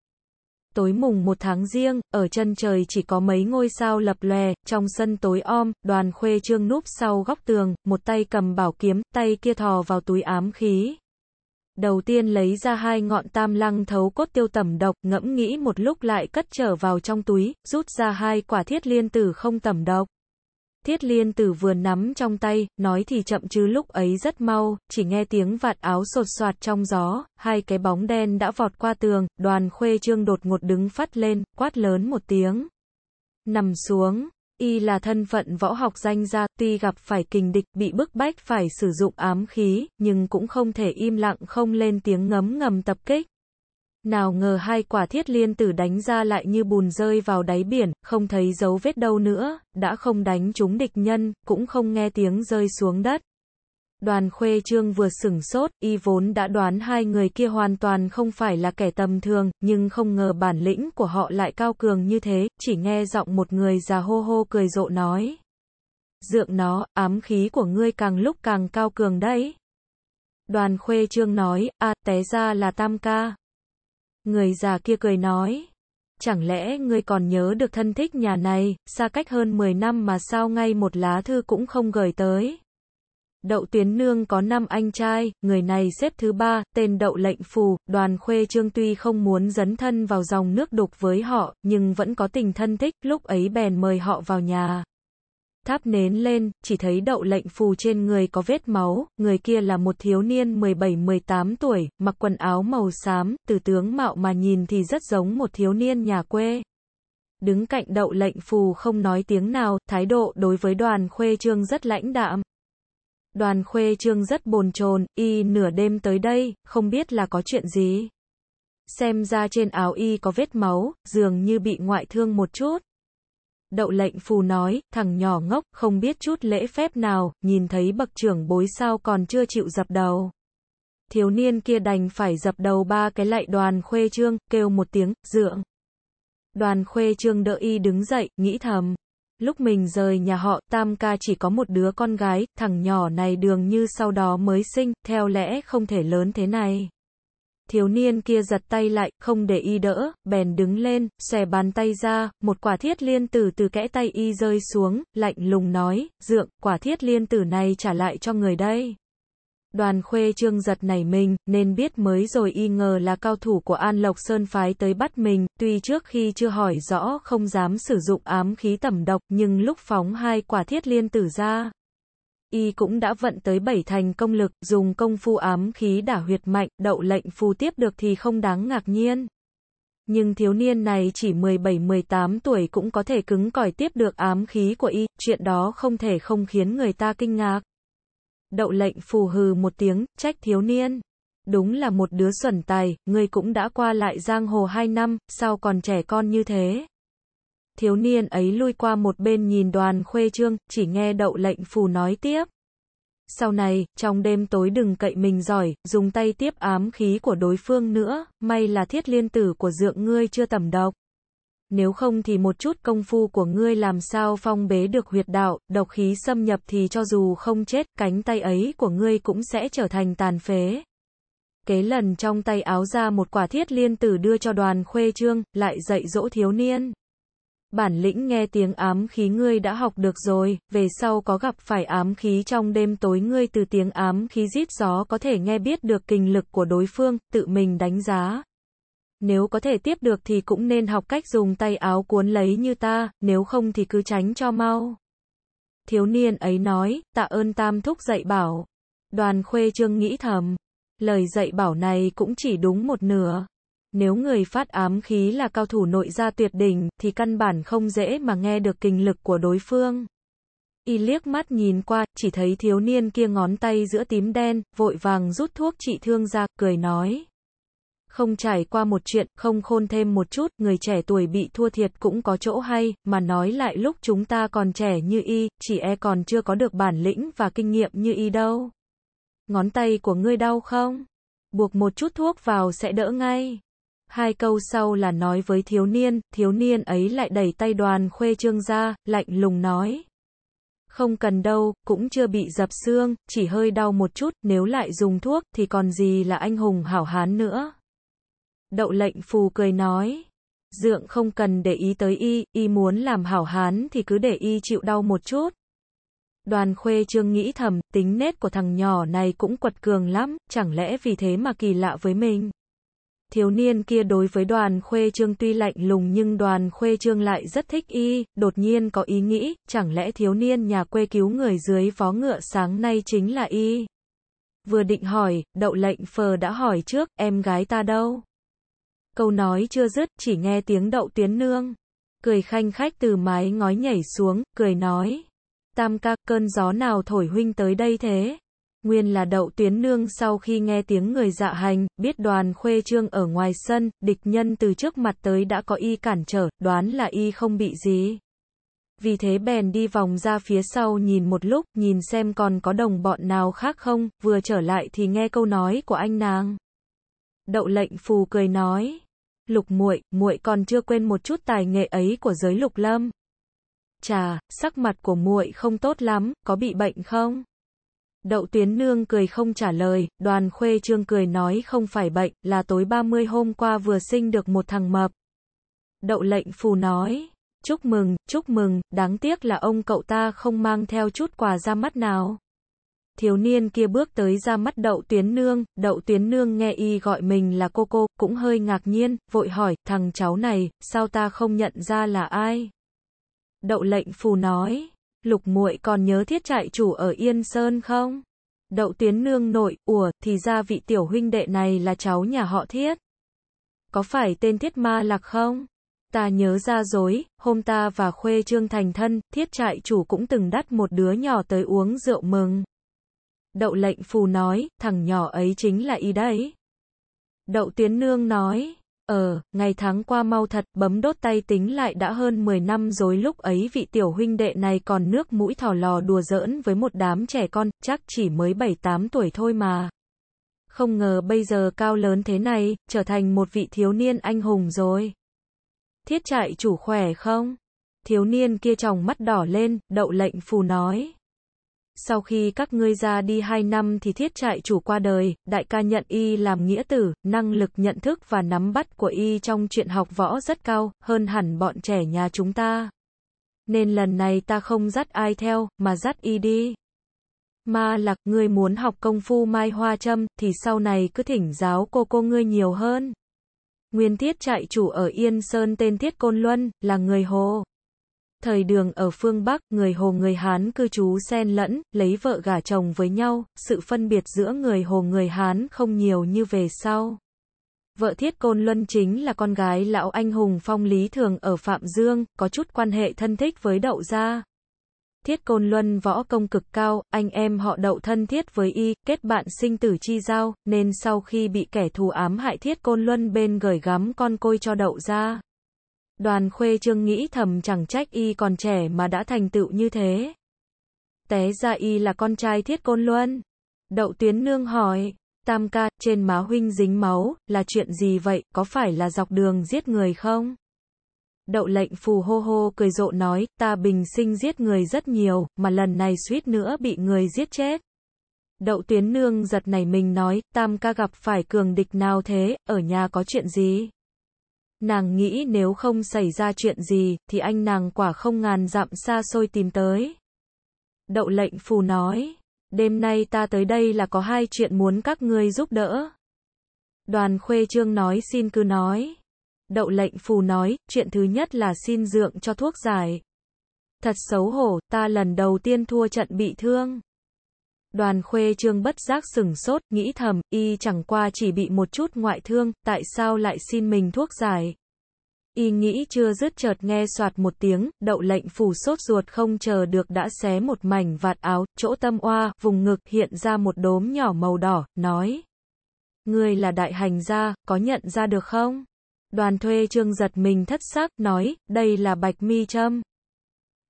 Tối mùng một tháng riêng, ở chân trời chỉ có mấy ngôi sao lập lè, trong sân tối om, đoàn khuê trương núp sau góc tường, một tay cầm bảo kiếm, tay kia thò vào túi ám khí. Đầu tiên lấy ra hai ngọn tam lăng thấu cốt tiêu tẩm độc, ngẫm nghĩ một lúc lại cất trở vào trong túi, rút ra hai quả thiết liên tử không tẩm độc. Thiết liên tử vườn nắm trong tay, nói thì chậm chứ lúc ấy rất mau, chỉ nghe tiếng vạt áo sột soạt trong gió, hai cái bóng đen đã vọt qua tường, đoàn khuê trương đột ngột đứng phát lên, quát lớn một tiếng. Nằm xuống, y là thân phận võ học danh gia, tuy gặp phải kình địch, bị bức bách phải sử dụng ám khí, nhưng cũng không thể im lặng không lên tiếng ngấm ngầm tập kích. Nào ngờ hai quả thiết liên tử đánh ra lại như bùn rơi vào đáy biển, không thấy dấu vết đâu nữa, đã không đánh trúng địch nhân, cũng không nghe tiếng rơi xuống đất. Đoàn khuê trương vừa sửng sốt, y vốn đã đoán hai người kia hoàn toàn không phải là kẻ tầm thường, nhưng không ngờ bản lĩnh của họ lại cao cường như thế, chỉ nghe giọng một người già hô hô cười rộ nói. Dượng nó, ám khí của ngươi càng lúc càng cao cường đấy. Đoàn khuê trương nói, a té ra là tam ca, Người già kia cười nói. Chẳng lẽ ngươi còn nhớ được thân thích nhà này, xa cách hơn 10 năm mà sao ngay một lá thư cũng không gửi tới. Đậu Tuyến Nương có năm anh trai, người này xếp thứ ba, tên Đậu Lệnh Phù, đoàn khuê trương tuy không muốn dấn thân vào dòng nước đục với họ, nhưng vẫn có tình thân thích, lúc ấy bèn mời họ vào nhà tháp nến lên, chỉ thấy đậu lệnh phù trên người có vết máu, người kia là một thiếu niên 17-18 tuổi, mặc quần áo màu xám, từ tướng mạo mà nhìn thì rất giống một thiếu niên nhà quê. Đứng cạnh đậu lệnh phù không nói tiếng nào, thái độ đối với đoàn khuê trương rất lãnh đạm. Đoàn khuê trương rất bồn chồn, y nửa đêm tới đây, không biết là có chuyện gì. Xem ra trên áo y có vết máu, dường như bị ngoại thương một chút. Đậu lệnh phù nói, thằng nhỏ ngốc, không biết chút lễ phép nào, nhìn thấy bậc trưởng bối sao còn chưa chịu dập đầu. Thiếu niên kia đành phải dập đầu ba cái lại đoàn khuê trương, kêu một tiếng, dượng. Đoàn khuê trương đỡ y đứng dậy, nghĩ thầm. Lúc mình rời nhà họ, Tam ca chỉ có một đứa con gái, thằng nhỏ này đường như sau đó mới sinh, theo lẽ không thể lớn thế này thiếu niên kia giật tay lại, không để y đỡ, bèn đứng lên, xòe bàn tay ra, một quả thiết liên tử từ kẽ tay y rơi xuống, lạnh lùng nói, dượng, quả thiết liên tử này trả lại cho người đây. Đoàn khuê trương giật nảy mình, nên biết mới rồi y ngờ là cao thủ của An Lộc Sơn Phái tới bắt mình, tuy trước khi chưa hỏi rõ không dám sử dụng ám khí tẩm độc, nhưng lúc phóng hai quả thiết liên tử ra, y cũng đã vận tới bảy thành công lực, dùng công phu ám khí đả huyệt mạnh, đậu lệnh phù tiếp được thì không đáng ngạc nhiên. Nhưng thiếu niên này chỉ 17-18 tuổi cũng có thể cứng cỏi tiếp được ám khí của y, chuyện đó không thể không khiến người ta kinh ngạc. Đậu lệnh phù hừ một tiếng, trách thiếu niên. Đúng là một đứa xuẩn tài, người cũng đã qua lại giang hồ 2 năm, sao còn trẻ con như thế? thiếu niên ấy lui qua một bên nhìn đoàn khuê trương, chỉ nghe đậu lệnh phù nói tiếp. Sau này, trong đêm tối đừng cậy mình giỏi, dùng tay tiếp ám khí của đối phương nữa, may là thiết liên tử của dượng ngươi chưa tầm độc. Nếu không thì một chút công phu của ngươi làm sao phong bế được huyệt đạo, độc khí xâm nhập thì cho dù không chết, cánh tay ấy của ngươi cũng sẽ trở thành tàn phế. Kế lần trong tay áo ra một quả thiết liên tử đưa cho đoàn khuê trương, lại dạy dỗ thiếu niên. Bản lĩnh nghe tiếng ám khí ngươi đã học được rồi, về sau có gặp phải ám khí trong đêm tối ngươi từ tiếng ám khí rít gió có thể nghe biết được kinh lực của đối phương, tự mình đánh giá. Nếu có thể tiếp được thì cũng nên học cách dùng tay áo cuốn lấy như ta, nếu không thì cứ tránh cho mau. Thiếu niên ấy nói, tạ ơn tam thúc dạy bảo. Đoàn khuê trương nghĩ thầm, lời dạy bảo này cũng chỉ đúng một nửa. Nếu người phát ám khí là cao thủ nội gia tuyệt đỉnh, thì căn bản không dễ mà nghe được kinh lực của đối phương. Y liếc mắt nhìn qua, chỉ thấy thiếu niên kia ngón tay giữa tím đen, vội vàng rút thuốc trị thương ra, cười nói. Không trải qua một chuyện, không khôn thêm một chút, người trẻ tuổi bị thua thiệt cũng có chỗ hay, mà nói lại lúc chúng ta còn trẻ như y, chỉ e còn chưa có được bản lĩnh và kinh nghiệm như y đâu. Ngón tay của ngươi đau không? Buộc một chút thuốc vào sẽ đỡ ngay. Hai câu sau là nói với thiếu niên, thiếu niên ấy lại đẩy tay đoàn khuê trương ra, lạnh lùng nói. Không cần đâu, cũng chưa bị dập xương, chỉ hơi đau một chút, nếu lại dùng thuốc thì còn gì là anh hùng hảo hán nữa. Đậu lệnh phù cười nói. Dượng không cần để ý tới y, y muốn làm hảo hán thì cứ để y chịu đau một chút. Đoàn khuê trương nghĩ thầm, tính nết của thằng nhỏ này cũng quật cường lắm, chẳng lẽ vì thế mà kỳ lạ với mình thiếu niên kia đối với đoàn khuê trương tuy lạnh lùng nhưng đoàn khuê trương lại rất thích y, đột nhiên có ý nghĩ, chẳng lẽ thiếu niên nhà quê cứu người dưới vó ngựa sáng nay chính là y. Vừa định hỏi, đậu lệnh phờ đã hỏi trước, em gái ta đâu? Câu nói chưa dứt, chỉ nghe tiếng đậu tiến nương. Cười khanh khách từ mái ngói nhảy xuống, cười nói. Tam ca, cơn gió nào thổi huynh tới đây thế? Nguyên là đậu tuyến nương sau khi nghe tiếng người dạ hành, biết đoàn khuê trương ở ngoài sân, địch nhân từ trước mặt tới đã có y cản trở, đoán là y không bị gì. Vì thế bèn đi vòng ra phía sau nhìn một lúc, nhìn xem còn có đồng bọn nào khác không, vừa trở lại thì nghe câu nói của anh nàng. Đậu lệnh phù cười nói, lục muội muội còn chưa quên một chút tài nghệ ấy của giới lục lâm. Chà, sắc mặt của muội không tốt lắm, có bị bệnh không? Đậu Tiến Nương cười không trả lời, đoàn khuê trương cười nói không phải bệnh, là tối 30 hôm qua vừa sinh được một thằng mập. Đậu lệnh phù nói, chúc mừng, chúc mừng, đáng tiếc là ông cậu ta không mang theo chút quà ra mắt nào. Thiếu niên kia bước tới ra mắt đậu tuyến nương, đậu tuyến nương nghe y gọi mình là cô cô, cũng hơi ngạc nhiên, vội hỏi, thằng cháu này, sao ta không nhận ra là ai? Đậu lệnh phù nói, Lục muội còn nhớ thiết trại chủ ở Yên Sơn không? Đậu Tiến Nương nội, ủa, thì ra vị tiểu huynh đệ này là cháu nhà họ Thiết. Có phải tên Thiết Ma Lạc không? Ta nhớ ra dối, hôm ta và Khuê Trương thành thân, Thiết trại chủ cũng từng đắt một đứa nhỏ tới uống rượu mừng. Đậu lệnh phù nói, thằng nhỏ ấy chính là y đấy. Đậu Tiến Nương nói, Ờ, ngày tháng qua mau thật, bấm đốt tay tính lại đã hơn 10 năm rồi lúc ấy vị tiểu huynh đệ này còn nước mũi thỏ lò đùa giỡn với một đám trẻ con, chắc chỉ mới 7-8 tuổi thôi mà. Không ngờ bây giờ cao lớn thế này, trở thành một vị thiếu niên anh hùng rồi. Thiết trại chủ khỏe không? Thiếu niên kia tròng mắt đỏ lên, đậu lệnh phù nói sau khi các ngươi ra đi hai năm thì thiết trại chủ qua đời, đại ca nhận y làm nghĩa tử, năng lực nhận thức và nắm bắt của y trong chuyện học võ rất cao, hơn hẳn bọn trẻ nhà chúng ta. Nên lần này ta không dắt ai theo, mà dắt y đi. Ma lạc, ngươi muốn học công phu mai hoa châm, thì sau này cứ thỉnh giáo cô cô ngươi nhiều hơn. Nguyên thiết trại chủ ở Yên Sơn tên Thiết Côn Luân, là người Hồ thời đường ở phương Bắc, người Hồ người Hán cư trú xen lẫn, lấy vợ gả chồng với nhau, sự phân biệt giữa người Hồ người Hán không nhiều như về sau. Vợ Thiết Côn Luân chính là con gái lão anh hùng Phong Lý Thường ở Phạm Dương, có chút quan hệ thân thích với Đậu Gia. Thiết Côn Luân võ công cực cao, anh em họ Đậu thân thiết với y, kết bạn sinh tử chi giao, nên sau khi bị kẻ thù ám hại Thiết Côn Luân bên gởi gắm con côi cho Đậu Gia. Đoàn Khuê Trương nghĩ thầm chẳng trách y còn trẻ mà đã thành tựu như thế. Té ra y là con trai thiết côn luân. Đậu Tuyến Nương hỏi, Tam ca, trên má huynh dính máu, là chuyện gì vậy, có phải là dọc đường giết người không? Đậu lệnh phù hô hô cười rộ nói, ta bình sinh giết người rất nhiều, mà lần này suýt nữa bị người giết chết. Đậu tuyến nương giật nảy mình nói, tam ca gặp phải cường địch nào thế, ở nhà có chuyện gì? Nàng nghĩ nếu không xảy ra chuyện gì, thì anh nàng quả không ngàn dặm xa xôi tìm tới. Đậu lệnh phù nói, đêm nay ta tới đây là có hai chuyện muốn các ngươi giúp đỡ. Đoàn khuê trương nói xin cứ nói. Đậu lệnh phù nói, chuyện thứ nhất là xin dượng cho thuốc giải. Thật xấu hổ, ta lần đầu tiên thua trận bị thương. Đoàn khuê trương bất giác sừng sốt, nghĩ thầm, y chẳng qua chỉ bị một chút ngoại thương, tại sao lại xin mình thuốc giải. Y nghĩ chưa dứt chợt nghe soạt một tiếng, đậu lệnh phủ sốt ruột không chờ được đã xé một mảnh vạt áo, chỗ tâm oa, vùng ngực hiện ra một đốm nhỏ màu đỏ, nói. người là đại hành gia, có nhận ra được không? Đoàn thuê trương giật mình thất sắc, nói, đây là bạch mi châm.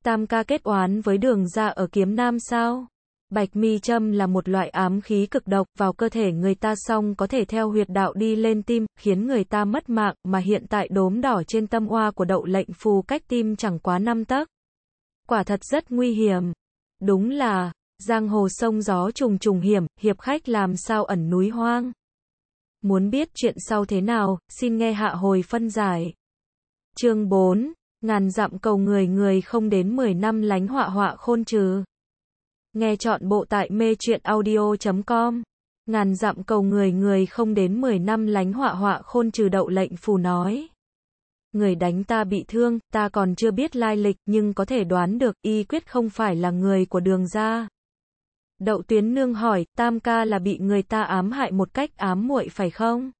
Tam ca kết oán với đường ra ở kiếm nam sao? Bạch mi châm là một loại ám khí cực độc vào cơ thể người ta xong có thể theo huyệt đạo đi lên tim, khiến người ta mất mạng, mà hiện tại đốm đỏ trên tâm hoa của đậu lệnh phù cách tim chẳng quá năm tấc. Quả thật rất nguy hiểm. Đúng là, giang hồ sông gió trùng trùng hiểm, hiệp khách làm sao ẩn núi hoang. Muốn biết chuyện sau thế nào, xin nghe hạ hồi phân giải. Chương 4, ngàn dặm cầu người người không đến 10 năm lánh họa họa khôn trừ. Nghe chọn bộ tại mê truyện audio.com. Ngàn dặm cầu người người không đến 10 năm lánh họa họa khôn trừ đậu lệnh phù nói. Người đánh ta bị thương, ta còn chưa biết lai lịch nhưng có thể đoán được y quyết không phải là người của đường gia. Đậu tuyến nương hỏi, tam ca là bị người ta ám hại một cách ám muội phải không?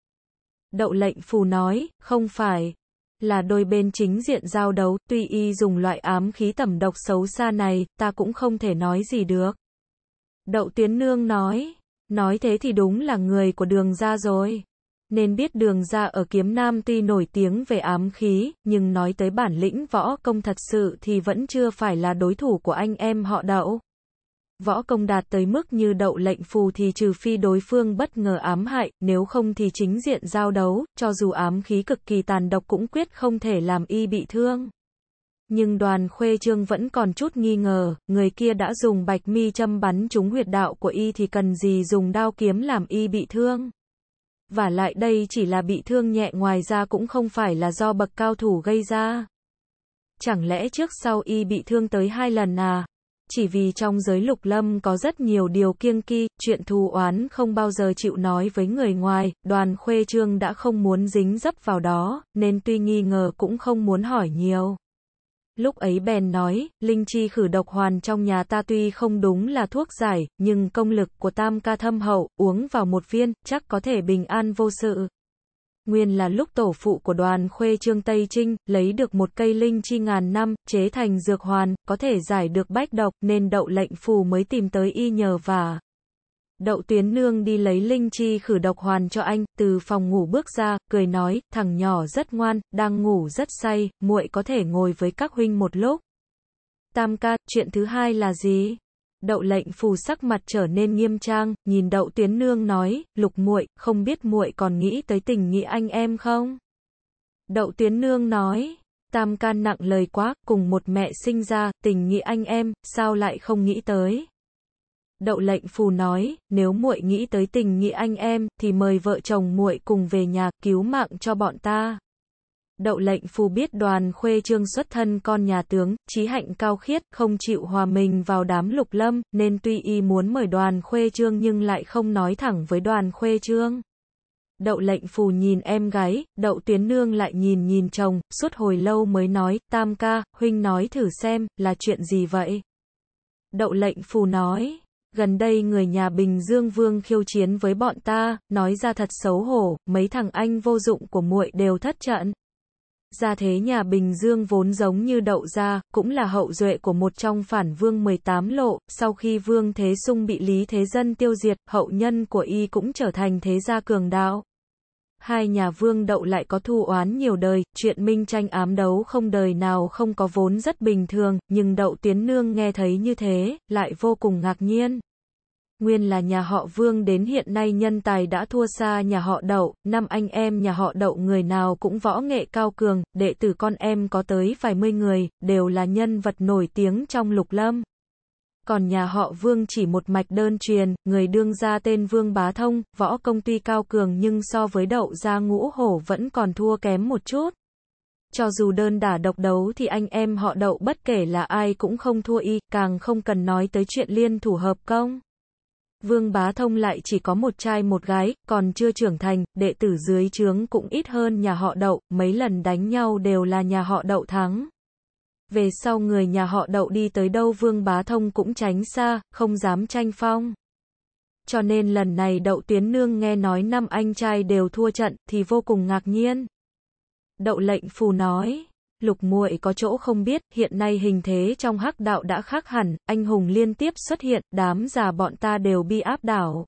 Đậu lệnh phù nói, không phải, là đôi bên chính diện giao đấu, tuy y dùng loại ám khí tẩm độc xấu xa này, ta cũng không thể nói gì được. Đậu Tiến Nương nói, nói thế thì đúng là người của đường ra rồi. Nên biết đường ra ở kiếm nam tuy nổi tiếng về ám khí, nhưng nói tới bản lĩnh võ công thật sự thì vẫn chưa phải là đối thủ của anh em họ đậu võ công đạt tới mức như đậu lệnh phù thì trừ phi đối phương bất ngờ ám hại, nếu không thì chính diện giao đấu, cho dù ám khí cực kỳ tàn độc cũng quyết không thể làm y bị thương. Nhưng đoàn khuê trương vẫn còn chút nghi ngờ, người kia đã dùng bạch mi châm bắn trúng huyệt đạo của y thì cần gì dùng đao kiếm làm y bị thương. Và lại đây chỉ là bị thương nhẹ ngoài ra cũng không phải là do bậc cao thủ gây ra. Chẳng lẽ trước sau y bị thương tới hai lần à? Chỉ vì trong giới lục lâm có rất nhiều điều kiêng kỵ, chuyện thù oán không bao giờ chịu nói với người ngoài, đoàn khuê trương đã không muốn dính dấp vào đó, nên tuy nghi ngờ cũng không muốn hỏi nhiều. Lúc ấy bèn nói, linh chi khử độc hoàn trong nhà ta tuy không đúng là thuốc giải, nhưng công lực của tam ca thâm hậu, uống vào một viên, chắc có thể bình an vô sự nguyên là lúc tổ phụ của đoàn khuê Trương Tây Trinh, lấy được một cây linh chi ngàn năm, chế thành dược hoàn, có thể giải được bách độc, nên đậu lệnh phù mới tìm tới y nhờ và Đậu tuyến nương đi lấy linh chi khử độc hoàn cho anh, từ phòng ngủ bước ra, cười nói, thằng nhỏ rất ngoan, đang ngủ rất say, muội có thể ngồi với các huynh một lúc. Tam ca, chuyện thứ hai là gì? Đậu lệnh phù sắc mặt trở nên nghiêm trang, nhìn đậu tiến nương nói, lục muội, không biết muội còn nghĩ tới tình nghĩa anh em không? Đậu tiến nương nói, tam can nặng lời quá, cùng một mẹ sinh ra, tình nghĩa anh em, sao lại không nghĩ tới? Đậu lệnh phù nói, nếu muội nghĩ tới tình nghĩa anh em, thì mời vợ chồng muội cùng về nhà, cứu mạng cho bọn ta. Đậu lệnh phù biết đoàn khuê trương xuất thân con nhà tướng, trí hạnh cao khiết, không chịu hòa mình vào đám lục lâm, nên tuy y muốn mời đoàn khuê trương nhưng lại không nói thẳng với đoàn khuê trương. Đậu lệnh phù nhìn em gái, đậu tuyến nương lại nhìn nhìn chồng, suốt hồi lâu mới nói, tam ca, huynh nói thử xem, là chuyện gì vậy? Đậu lệnh phù nói, gần đây người nhà Bình Dương Vương khiêu chiến với bọn ta, nói ra thật xấu hổ, mấy thằng anh vô dụng của muội đều thất trận. Gia thế nhà Bình Dương vốn giống như đậu gia, cũng là hậu duệ của một trong phản vương 18 lộ, sau khi vương Thế Sung bị Lý Thế Dân tiêu diệt, hậu nhân của y cũng trở thành thế gia cường đạo. Hai nhà vương đậu lại có thù oán nhiều đời, chuyện minh tranh ám đấu không đời nào không có vốn rất bình thường, nhưng đậu tiến nương nghe thấy như thế, lại vô cùng ngạc nhiên. Nguyên là nhà họ Vương đến hiện nay nhân tài đã thua xa nhà họ Đậu, năm anh em nhà họ Đậu người nào cũng võ nghệ cao cường, đệ tử con em có tới vài mươi người, đều là nhân vật nổi tiếng trong lục lâm. Còn nhà họ Vương chỉ một mạch đơn truyền, người đương ra tên Vương Bá Thông, võ công tuy cao cường nhưng so với Đậu gia ngũ hổ vẫn còn thua kém một chút. Cho dù đơn đả độc đấu thì anh em họ đậu bất kể là ai cũng không thua y, càng không cần nói tới chuyện liên thủ hợp công. Vương Bá Thông lại chỉ có một trai một gái, còn chưa trưởng thành, đệ tử dưới trướng cũng ít hơn nhà họ đậu, mấy lần đánh nhau đều là nhà họ đậu thắng. Về sau người nhà họ đậu đi tới đâu Vương Bá Thông cũng tránh xa, không dám tranh phong. Cho nên lần này đậu tuyến nương nghe nói năm anh trai đều thua trận thì vô cùng ngạc nhiên. Đậu lệnh phù nói lục muội có chỗ không biết, hiện nay hình thế trong hắc đạo đã khác hẳn, anh hùng liên tiếp xuất hiện, đám già bọn ta đều bị áp đảo.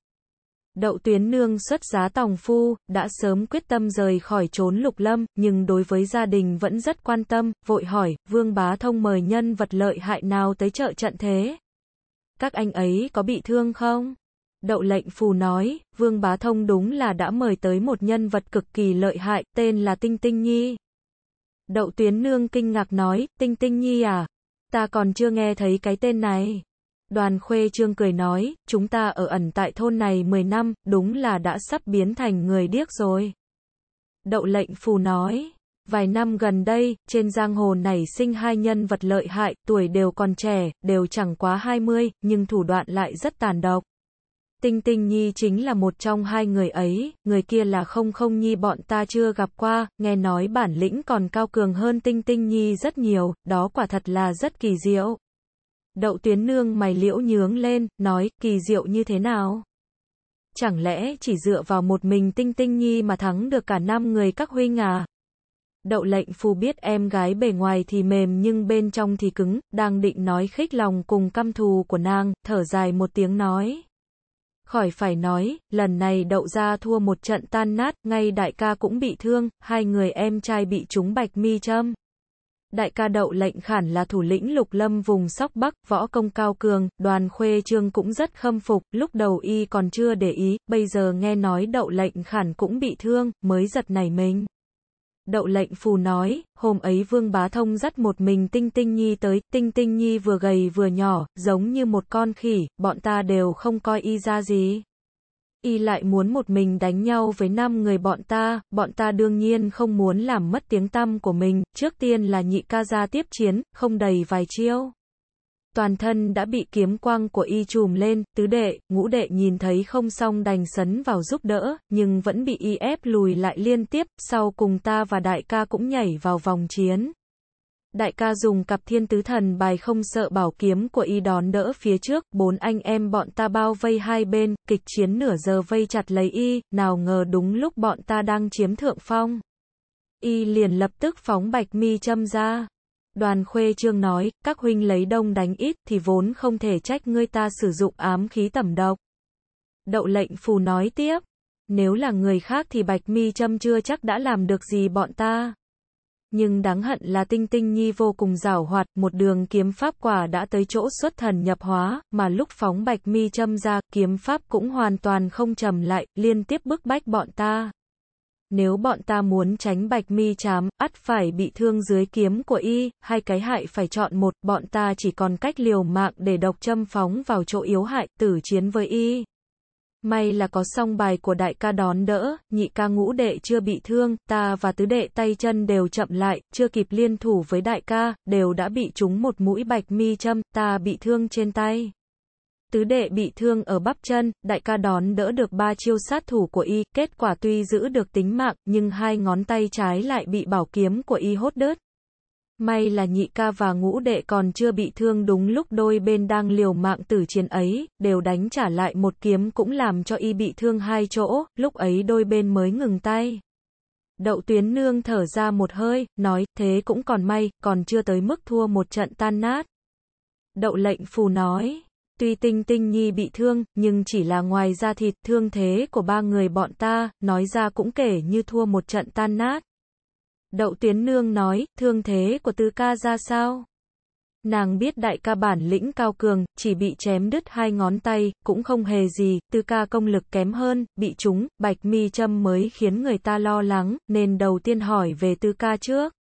Đậu tuyến nương xuất giá tòng phu, đã sớm quyết tâm rời khỏi trốn lục lâm, nhưng đối với gia đình vẫn rất quan tâm, vội hỏi, vương bá thông mời nhân vật lợi hại nào tới chợ trận thế? Các anh ấy có bị thương không? Đậu lệnh phù nói, vương bá thông đúng là đã mời tới một nhân vật cực kỳ lợi hại, tên là Tinh Tinh Nhi. Đậu Tuyến Nương kinh ngạc nói, Tinh Tinh Nhi à, ta còn chưa nghe thấy cái tên này. Đoàn Khuê Trương cười nói, chúng ta ở ẩn tại thôn này 10 năm, đúng là đã sắp biến thành người điếc rồi. Đậu lệnh phù nói, vài năm gần đây, trên giang hồ này sinh hai nhân vật lợi hại, tuổi đều còn trẻ, đều chẳng quá 20, nhưng thủ đoạn lại rất tàn độc. Tinh Tinh Nhi chính là một trong hai người ấy, người kia là Không Không Nhi bọn ta chưa gặp qua, nghe nói bản lĩnh còn cao cường hơn Tinh Tinh Nhi rất nhiều, đó quả thật là rất kỳ diệu. Đậu tuyến nương mày liễu nhướng lên, nói, kỳ diệu như thế nào? Chẳng lẽ chỉ dựa vào một mình Tinh Tinh Nhi mà thắng được cả năm người các huynh à? Đậu lệnh phu biết em gái bề ngoài thì mềm nhưng bên trong thì cứng, đang định nói khích lòng cùng căm thù của nàng, thở dài một tiếng nói. Khỏi phải nói, lần này đậu ra thua một trận tan nát, ngay đại ca cũng bị thương, hai người em trai bị trúng bạch mi châm. Đại ca đậu lệnh khản là thủ lĩnh lục lâm vùng sóc bắc, võ công cao cường, đoàn khuê trương cũng rất khâm phục, lúc đầu y còn chưa để ý, bây giờ nghe nói đậu lệnh khản cũng bị thương, mới giật nảy mình đậu lệnh phù nói, hôm ấy Vương Bá Thông dắt một mình Tinh Tinh Nhi tới, Tinh Tinh Nhi vừa gầy vừa nhỏ, giống như một con khỉ, bọn ta đều không coi y ra gì. Y lại muốn một mình đánh nhau với năm người bọn ta, bọn ta đương nhiên không muốn làm mất tiếng tăm của mình, trước tiên là nhị ca ra tiếp chiến, không đầy vài chiêu toàn thân đã bị kiếm quang của y trùm lên, tứ đệ, ngũ đệ nhìn thấy không xong đành sấn vào giúp đỡ, nhưng vẫn bị y ép lùi lại liên tiếp, sau cùng ta và đại ca cũng nhảy vào vòng chiến. Đại ca dùng cặp thiên tứ thần bài không sợ bảo kiếm của y đón đỡ phía trước, bốn anh em bọn ta bao vây hai bên, kịch chiến nửa giờ vây chặt lấy y, nào ngờ đúng lúc bọn ta đang chiếm thượng phong. Y liền lập tức phóng bạch mi châm ra. Đoàn Khuê Trương nói, các huynh lấy đông đánh ít thì vốn không thể trách ngươi ta sử dụng ám khí tẩm độc. Đậu lệnh phù nói tiếp, nếu là người khác thì Bạch Mi Trâm chưa chắc đã làm được gì bọn ta. Nhưng đáng hận là Tinh Tinh Nhi vô cùng giảo hoạt, một đường kiếm pháp quả đã tới chỗ xuất thần nhập hóa, mà lúc phóng Bạch Mi Trâm ra, kiếm pháp cũng hoàn toàn không trầm lại, liên tiếp bức bách bọn ta. Nếu bọn ta muốn tránh bạch mi chám, ắt phải bị thương dưới kiếm của y, hai cái hại phải chọn một, bọn ta chỉ còn cách liều mạng để độc châm phóng vào chỗ yếu hại, tử chiến với y. May là có song bài của đại ca đón đỡ, nhị ca ngũ đệ chưa bị thương, ta và tứ đệ tay chân đều chậm lại, chưa kịp liên thủ với đại ca, đều đã bị trúng một mũi bạch mi châm, ta bị thương trên tay. Tứ đệ bị thương ở bắp chân, đại ca đón đỡ được ba chiêu sát thủ của y, kết quả tuy giữ được tính mạng, nhưng hai ngón tay trái lại bị bảo kiếm của y hốt đớt. May là nhị ca và ngũ đệ còn chưa bị thương đúng lúc đôi bên đang liều mạng tử chiến ấy, đều đánh trả lại một kiếm cũng làm cho y bị thương hai chỗ, lúc ấy đôi bên mới ngừng tay. Đậu tuyến nương thở ra một hơi, nói, thế cũng còn may, còn chưa tới mức thua một trận tan nát. Đậu lệnh phù nói. Tuy Tinh Tinh Nhi bị thương, nhưng chỉ là ngoài da thịt thương thế của ba người bọn ta, nói ra cũng kể như thua một trận tan nát. Đậu tiến Nương nói, thương thế của Tư Ca ra sao? Nàng biết đại ca bản lĩnh cao cường, chỉ bị chém đứt hai ngón tay, cũng không hề gì, tư ca công lực kém hơn, bị chúng, bạch mi châm mới khiến người ta lo lắng, nên đầu tiên hỏi về tư ca trước.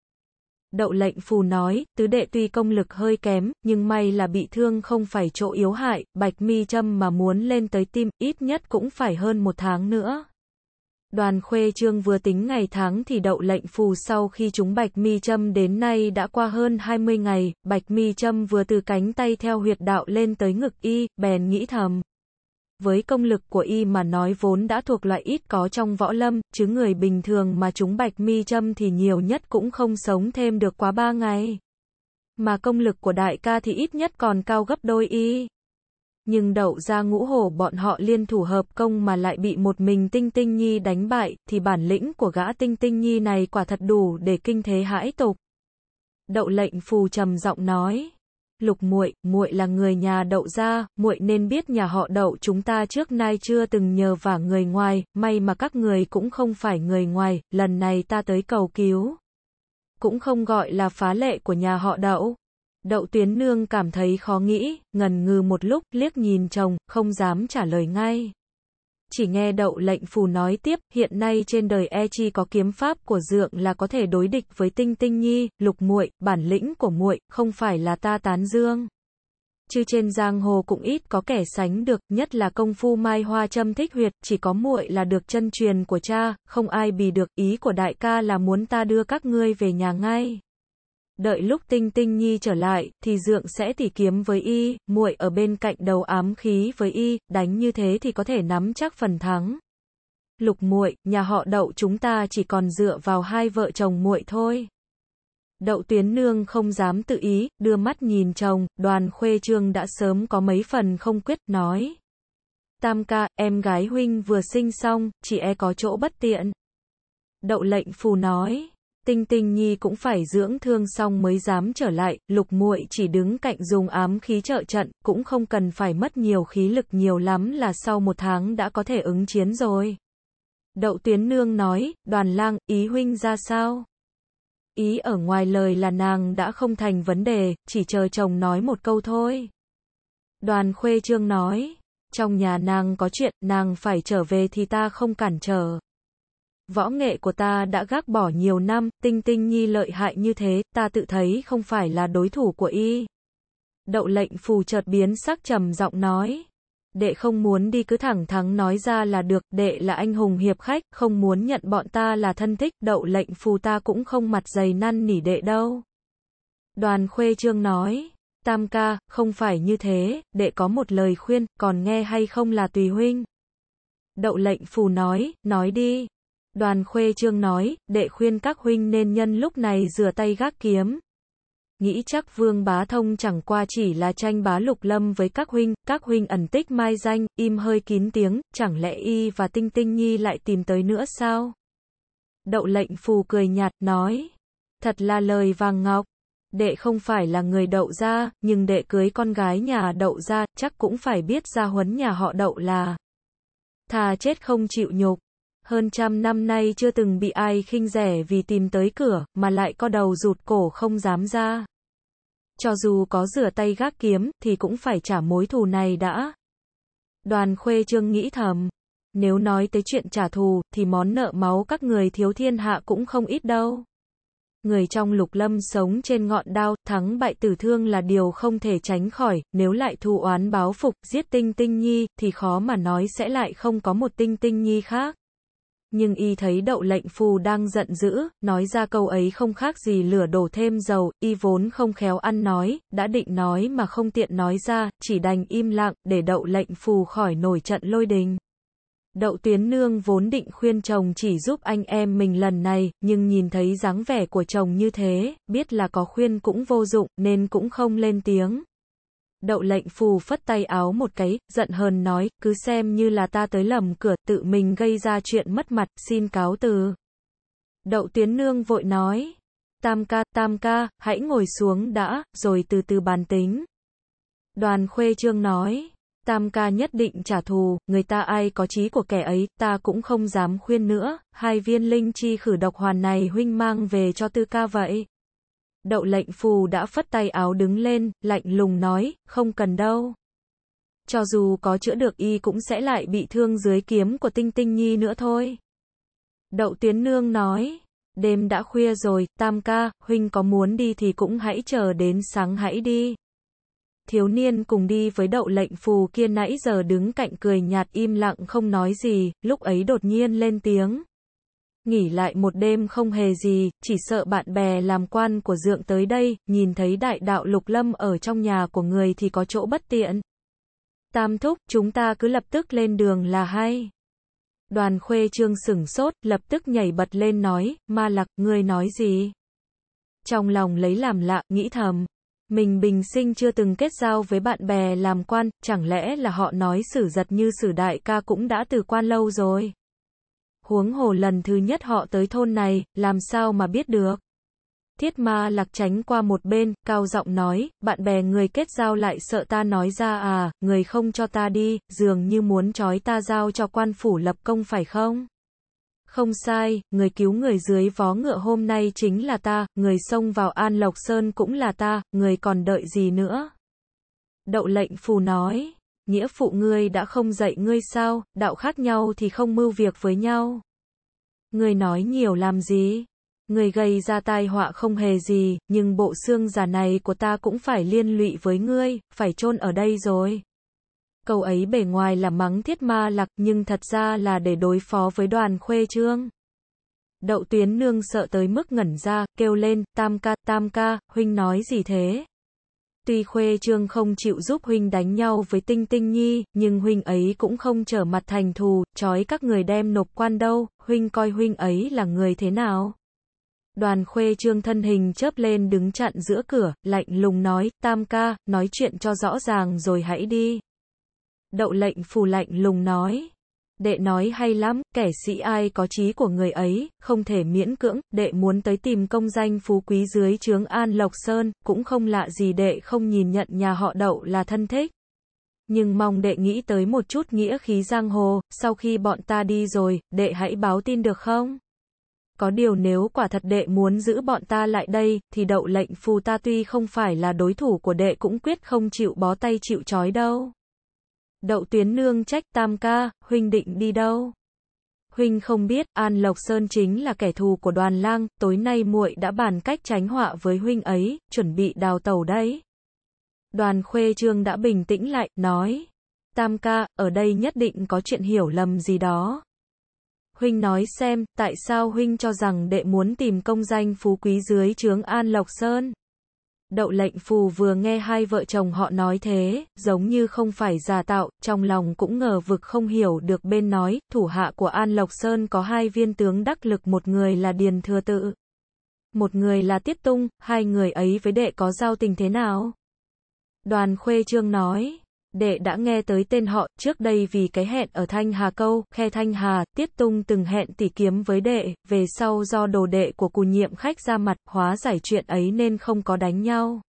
Đậu lệnh phù nói, tứ đệ tuy công lực hơi kém, nhưng may là bị thương không phải chỗ yếu hại, bạch mi châm mà muốn lên tới tim, ít nhất cũng phải hơn một tháng nữa. Đoàn khuê trương vừa tính ngày tháng thì đậu lệnh phù sau khi chúng Bạch Mi Châm đến nay đã qua hơn 20 ngày, Bạch Mi Châm vừa từ cánh tay theo huyệt đạo lên tới ngực y, bèn nghĩ thầm với công lực của y mà nói vốn đã thuộc loại ít có trong võ lâm, chứ người bình thường mà chúng bạch mi châm thì nhiều nhất cũng không sống thêm được quá ba ngày. Mà công lực của đại ca thì ít nhất còn cao gấp đôi y. Nhưng đậu ra ngũ hổ bọn họ liên thủ hợp công mà lại bị một mình tinh tinh nhi đánh bại, thì bản lĩnh của gã tinh tinh nhi này quả thật đủ để kinh thế hãi tục. Đậu lệnh phù trầm giọng nói. Lục muội, muội là người nhà Đậu gia, muội nên biết nhà họ Đậu chúng ta trước nay chưa từng nhờ vả người ngoài, may mà các người cũng không phải người ngoài, lần này ta tới cầu cứu. Cũng không gọi là phá lệ của nhà họ Đậu. Đậu Tuyến Nương cảm thấy khó nghĩ, ngần ngừ một lúc, liếc nhìn chồng, không dám trả lời ngay chỉ nghe đậu lệnh phù nói tiếp, hiện nay trên đời e chi có kiếm pháp của dượng là có thể đối địch với tinh tinh nhi, lục muội, bản lĩnh của muội không phải là ta tán dương. Chứ trên giang hồ cũng ít có kẻ sánh được, nhất là công phu mai hoa châm thích huyệt, chỉ có muội là được chân truyền của cha, không ai bì được, ý của đại ca là muốn ta đưa các ngươi về nhà ngay đợi lúc Tinh Tinh Nhi trở lại, thì Dượng sẽ tỉ kiếm với y, muội ở bên cạnh đầu ám khí với y, đánh như thế thì có thể nắm chắc phần thắng. Lục muội, nhà họ Đậu chúng ta chỉ còn dựa vào hai vợ chồng muội thôi. Đậu Tuyến Nương không dám tự ý, đưa mắt nhìn chồng, đoàn khuê trương đã sớm có mấy phần không quyết, nói. Tam ca, em gái huynh vừa sinh xong, chị e có chỗ bất tiện. Đậu lệnh phù nói. Tinh Tinh Nhi cũng phải dưỡng thương xong mới dám trở lại, Lục Muội chỉ đứng cạnh dùng ám khí trợ trận, cũng không cần phải mất nhiều khí lực nhiều lắm là sau một tháng đã có thể ứng chiến rồi. Đậu Tuyến Nương nói, đoàn lang, ý huynh ra sao? Ý ở ngoài lời là nàng đã không thành vấn đề, chỉ chờ chồng nói một câu thôi. Đoàn Khuê Trương nói, trong nhà nàng có chuyện, nàng phải trở về thì ta không cản trở. Võ nghệ của ta đã gác bỏ nhiều năm, tinh tinh nhi lợi hại như thế, ta tự thấy không phải là đối thủ của y. Đậu lệnh phù chợt biến sắc trầm giọng nói. Đệ không muốn đi cứ thẳng thắng nói ra là được, đệ là anh hùng hiệp khách, không muốn nhận bọn ta là thân thích, đậu lệnh phù ta cũng không mặt dày năn nỉ đệ đâu. Đoàn khuê trương nói, tam ca, không phải như thế, đệ có một lời khuyên, còn nghe hay không là tùy huynh. Đậu lệnh phù nói, nói đi. Đoàn Khuê Trương nói, đệ khuyên các huynh nên nhân lúc này rửa tay gác kiếm. Nghĩ chắc Vương Bá Thông chẳng qua chỉ là tranh bá lục lâm với các huynh, các huynh ẩn tích mai danh, im hơi kín tiếng, chẳng lẽ y và Tinh Tinh Nhi lại tìm tới nữa sao? Đậu lệnh phù cười nhạt, nói, thật là lời vàng ngọc, đệ không phải là người đậu gia, nhưng đệ cưới con gái nhà đậu gia, chắc cũng phải biết gia huấn nhà họ đậu là. Thà chết không chịu nhục hơn trăm năm nay chưa từng bị ai khinh rẻ vì tìm tới cửa, mà lại có đầu rụt cổ không dám ra. Cho dù có rửa tay gác kiếm, thì cũng phải trả mối thù này đã. Đoàn khuê trương nghĩ thầm. Nếu nói tới chuyện trả thù, thì món nợ máu các người thiếu thiên hạ cũng không ít đâu. Người trong lục lâm sống trên ngọn đao, thắng bại tử thương là điều không thể tránh khỏi, nếu lại thù oán báo phục, giết tinh tinh nhi, thì khó mà nói sẽ lại không có một tinh tinh nhi khác nhưng y thấy đậu lệnh phù đang giận dữ, nói ra câu ấy không khác gì lửa đổ thêm dầu, y vốn không khéo ăn nói, đã định nói mà không tiện nói ra, chỉ đành im lặng, để đậu lệnh phù khỏi nổi trận lôi đình. Đậu tuyến nương vốn định khuyên chồng chỉ giúp anh em mình lần này, nhưng nhìn thấy dáng vẻ của chồng như thế, biết là có khuyên cũng vô dụng, nên cũng không lên tiếng, Đậu lệnh phù phất tay áo một cái, giận hờn nói, cứ xem như là ta tới lầm cửa, tự mình gây ra chuyện mất mặt, xin cáo từ. Đậu tiến nương vội nói, tam ca, tam ca, hãy ngồi xuống đã, rồi từ từ bàn tính. Đoàn khuê trương nói, tam ca nhất định trả thù, người ta ai có trí của kẻ ấy, ta cũng không dám khuyên nữa, hai viên linh chi khử độc hoàn này huynh mang về cho tư ca vậy đậu lệnh phù đã phất tay áo đứng lên, lạnh lùng nói, không cần đâu. Cho dù có chữa được y cũng sẽ lại bị thương dưới kiếm của Tinh Tinh Nhi nữa thôi. Đậu Tiến Nương nói, đêm đã khuya rồi, Tam ca, huynh có muốn đi thì cũng hãy chờ đến sáng hãy đi. Thiếu niên cùng đi với đậu lệnh phù kia nãy giờ đứng cạnh cười nhạt im lặng không nói gì, lúc ấy đột nhiên lên tiếng. Nghỉ lại một đêm không hề gì, chỉ sợ bạn bè làm quan của dượng tới đây, nhìn thấy đại đạo lục lâm ở trong nhà của người thì có chỗ bất tiện. Tam thúc, chúng ta cứ lập tức lên đường là hay. Đoàn khuê trương sửng sốt, lập tức nhảy bật lên nói, ma lạc, người nói gì? Trong lòng lấy làm lạ, nghĩ thầm. Mình bình sinh chưa từng kết giao với bạn bè làm quan, chẳng lẽ là họ nói sử giật như sử đại ca cũng đã từ quan lâu rồi? huống hồ lần thứ nhất họ tới thôn này, làm sao mà biết được. Thiết ma lạc tránh qua một bên, cao giọng nói, bạn bè người kết giao lại sợ ta nói ra à, người không cho ta đi, dường như muốn trói ta giao cho quan phủ lập công phải không? Không sai, người cứu người dưới vó ngựa hôm nay chính là ta, người xông vào An Lộc Sơn cũng là ta, người còn đợi gì nữa? Đậu lệnh phù nói nghĩa phụ ngươi đã không dạy ngươi sao, đạo khác nhau thì không mưu việc với nhau. Ngươi nói nhiều làm gì? Ngươi gây ra tai họa không hề gì, nhưng bộ xương giả này của ta cũng phải liên lụy với ngươi, phải chôn ở đây rồi. Câu ấy bề ngoài là mắng thiết ma lạc nhưng thật ra là để đối phó với đoàn khuê trương. Đậu tuyến nương sợ tới mức ngẩn ra, kêu lên, tam ca, tam ca, huynh nói gì thế? tuy Khuê Trương không chịu giúp huynh đánh nhau với Tinh Tinh Nhi, nhưng huynh ấy cũng không trở mặt thành thù, trói các người đem nộp quan đâu, huynh coi huynh ấy là người thế nào. Đoàn Khuê Trương thân hình chớp lên đứng chặn giữa cửa, lạnh lùng nói, tam ca, nói chuyện cho rõ ràng rồi hãy đi. Đậu lệnh phù lạnh lùng nói. Đệ nói hay lắm, kẻ sĩ ai có trí của người ấy, không thể miễn cưỡng, đệ muốn tới tìm công danh phú quý dưới trướng An Lộc Sơn, cũng không lạ gì đệ không nhìn nhận nhà họ đậu là thân thích. Nhưng mong đệ nghĩ tới một chút nghĩa khí giang hồ, sau khi bọn ta đi rồi, đệ hãy báo tin được không? Có điều nếu quả thật đệ muốn giữ bọn ta lại đây, thì đậu lệnh phù ta tuy không phải là đối thủ của đệ cũng quyết không chịu bó tay chịu trói đâu. Đậu Tuyến Nương trách Tam ca, huynh định đi đâu? Huynh không biết, An Lộc Sơn chính là kẻ thù của đoàn lang, tối nay muội đã bàn cách tránh họa với huynh ấy, chuẩn bị đào tàu đấy. Đoàn khuê trương đã bình tĩnh lại, nói. Tam ca, ở đây nhất định có chuyện hiểu lầm gì đó. Huynh nói xem, tại sao Huynh cho rằng đệ muốn tìm công danh phú quý dưới trướng An Lộc Sơn? Đậu lệnh phù vừa nghe hai vợ chồng họ nói thế, giống như không phải giả tạo, trong lòng cũng ngờ vực không hiểu được bên nói, thủ hạ của An Lộc Sơn có hai viên tướng đắc lực một người là Điền Thừa Tự. Một người là Tiết Tung, hai người ấy với đệ có giao tình thế nào? Đoàn Khuê Trương nói, đệ đã nghe tới tên họ, trước đây vì cái hẹn ở Thanh Hà Câu, Khe Thanh Hà, Tiết Tung từng hẹn tỉ kiếm với đệ, về sau do đồ đệ của cù nhiệm khách ra mặt, hóa giải chuyện ấy nên không có đánh nhau.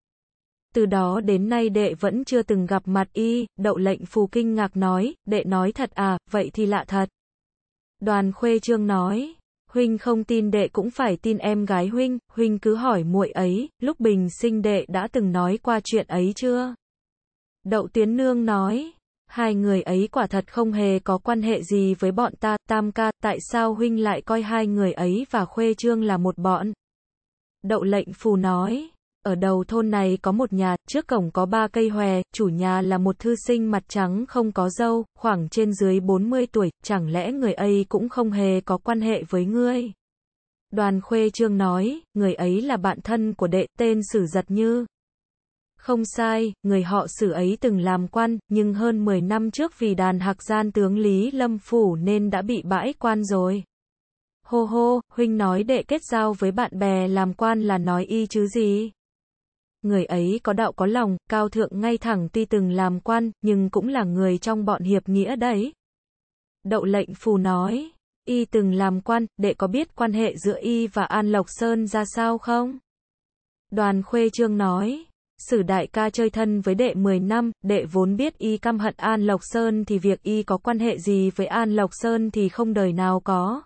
Từ đó đến nay đệ vẫn chưa từng gặp mặt y, đậu lệnh phù kinh ngạc nói, đệ nói thật à, vậy thì lạ thật. Đoàn Khuê Trương nói, huynh không tin đệ cũng phải tin em gái huynh, huynh cứ hỏi muội ấy, lúc bình sinh đệ đã từng nói qua chuyện ấy chưa? Đậu Tiến Nương nói, hai người ấy quả thật không hề có quan hệ gì với bọn ta, tam ca, tại sao huynh lại coi hai người ấy và khuê trương là một bọn? Đậu lệnh phù nói, ở đầu thôn này có một nhà, trước cổng có ba cây hòe, chủ nhà là một thư sinh mặt trắng không có dâu, khoảng trên dưới 40 tuổi, chẳng lẽ người ấy cũng không hề có quan hệ với ngươi? Đoàn khuê trương nói, người ấy là bạn thân của đệ tên Sử Giật Như. Không sai, người họ sử ấy từng làm quan, nhưng hơn 10 năm trước vì đàn hạc gian tướng Lý Lâm Phủ nên đã bị bãi quan rồi. Hô hô, huynh nói đệ kết giao với bạn bè làm quan là nói y chứ gì. Người ấy có đạo có lòng, cao thượng ngay thẳng tuy từng làm quan, nhưng cũng là người trong bọn hiệp nghĩa đấy. Đậu lệnh phù nói, y từng làm quan, đệ có biết quan hệ giữa y và An Lộc Sơn ra sao không? Đoàn Khuê Trương nói. Sử đại ca chơi thân với đệ 10 năm, đệ vốn biết y căm hận An Lộc Sơn thì việc y có quan hệ gì với An Lộc Sơn thì không đời nào có.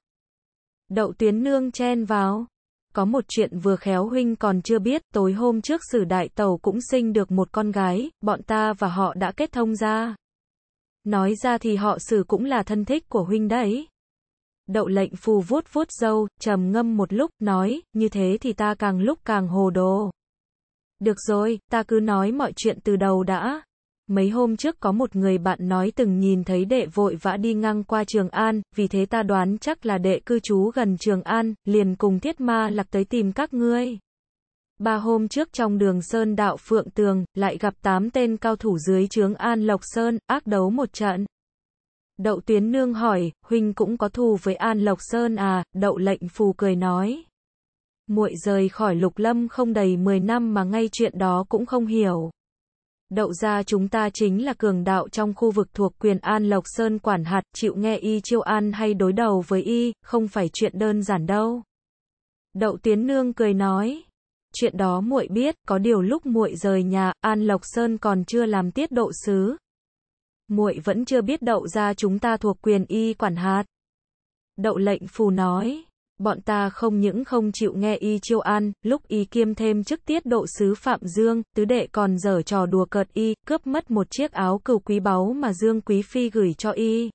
Đậu tuyến nương chen vào. Có một chuyện vừa khéo huynh còn chưa biết, tối hôm trước sử đại tàu cũng sinh được một con gái, bọn ta và họ đã kết thông ra. Nói ra thì họ sử cũng là thân thích của huynh đấy. Đậu lệnh phù vuốt vuốt dâu, trầm ngâm một lúc, nói, như thế thì ta càng lúc càng hồ đồ. Được rồi, ta cứ nói mọi chuyện từ đầu đã. Mấy hôm trước có một người bạn nói từng nhìn thấy đệ vội vã đi ngang qua Trường An, vì thế ta đoán chắc là đệ cư trú gần Trường An, liền cùng thiết ma lạc tới tìm các ngươi. Ba hôm trước trong đường Sơn Đạo Phượng Tường, lại gặp tám tên cao thủ dưới Trường An Lộc Sơn, ác đấu một trận. Đậu Tuyến Nương hỏi, Huynh cũng có thù với An Lộc Sơn à, Đậu lệnh phù cười nói. Muội rời khỏi Lục Lâm không đầy 10 năm mà ngay chuyện đó cũng không hiểu. Đậu ra chúng ta chính là cường đạo trong khu vực thuộc quyền An Lộc Sơn quản hạt, chịu nghe y chiêu an hay đối đầu với y, không phải chuyện đơn giản đâu. Đậu Tiến Nương cười nói, chuyện đó muội biết, có điều lúc muội rời nhà, An Lộc Sơn còn chưa làm tiết độ sứ. Muội vẫn chưa biết đậu ra chúng ta thuộc quyền y quản hạt. Đậu lệnh phù nói, bọn ta không những không chịu nghe y chiêu an, lúc y kiêm thêm chức tiết độ sứ Phạm Dương, tứ đệ còn dở trò đùa cợt y, cướp mất một chiếc áo cừu quý báu mà Dương Quý Phi gửi cho y.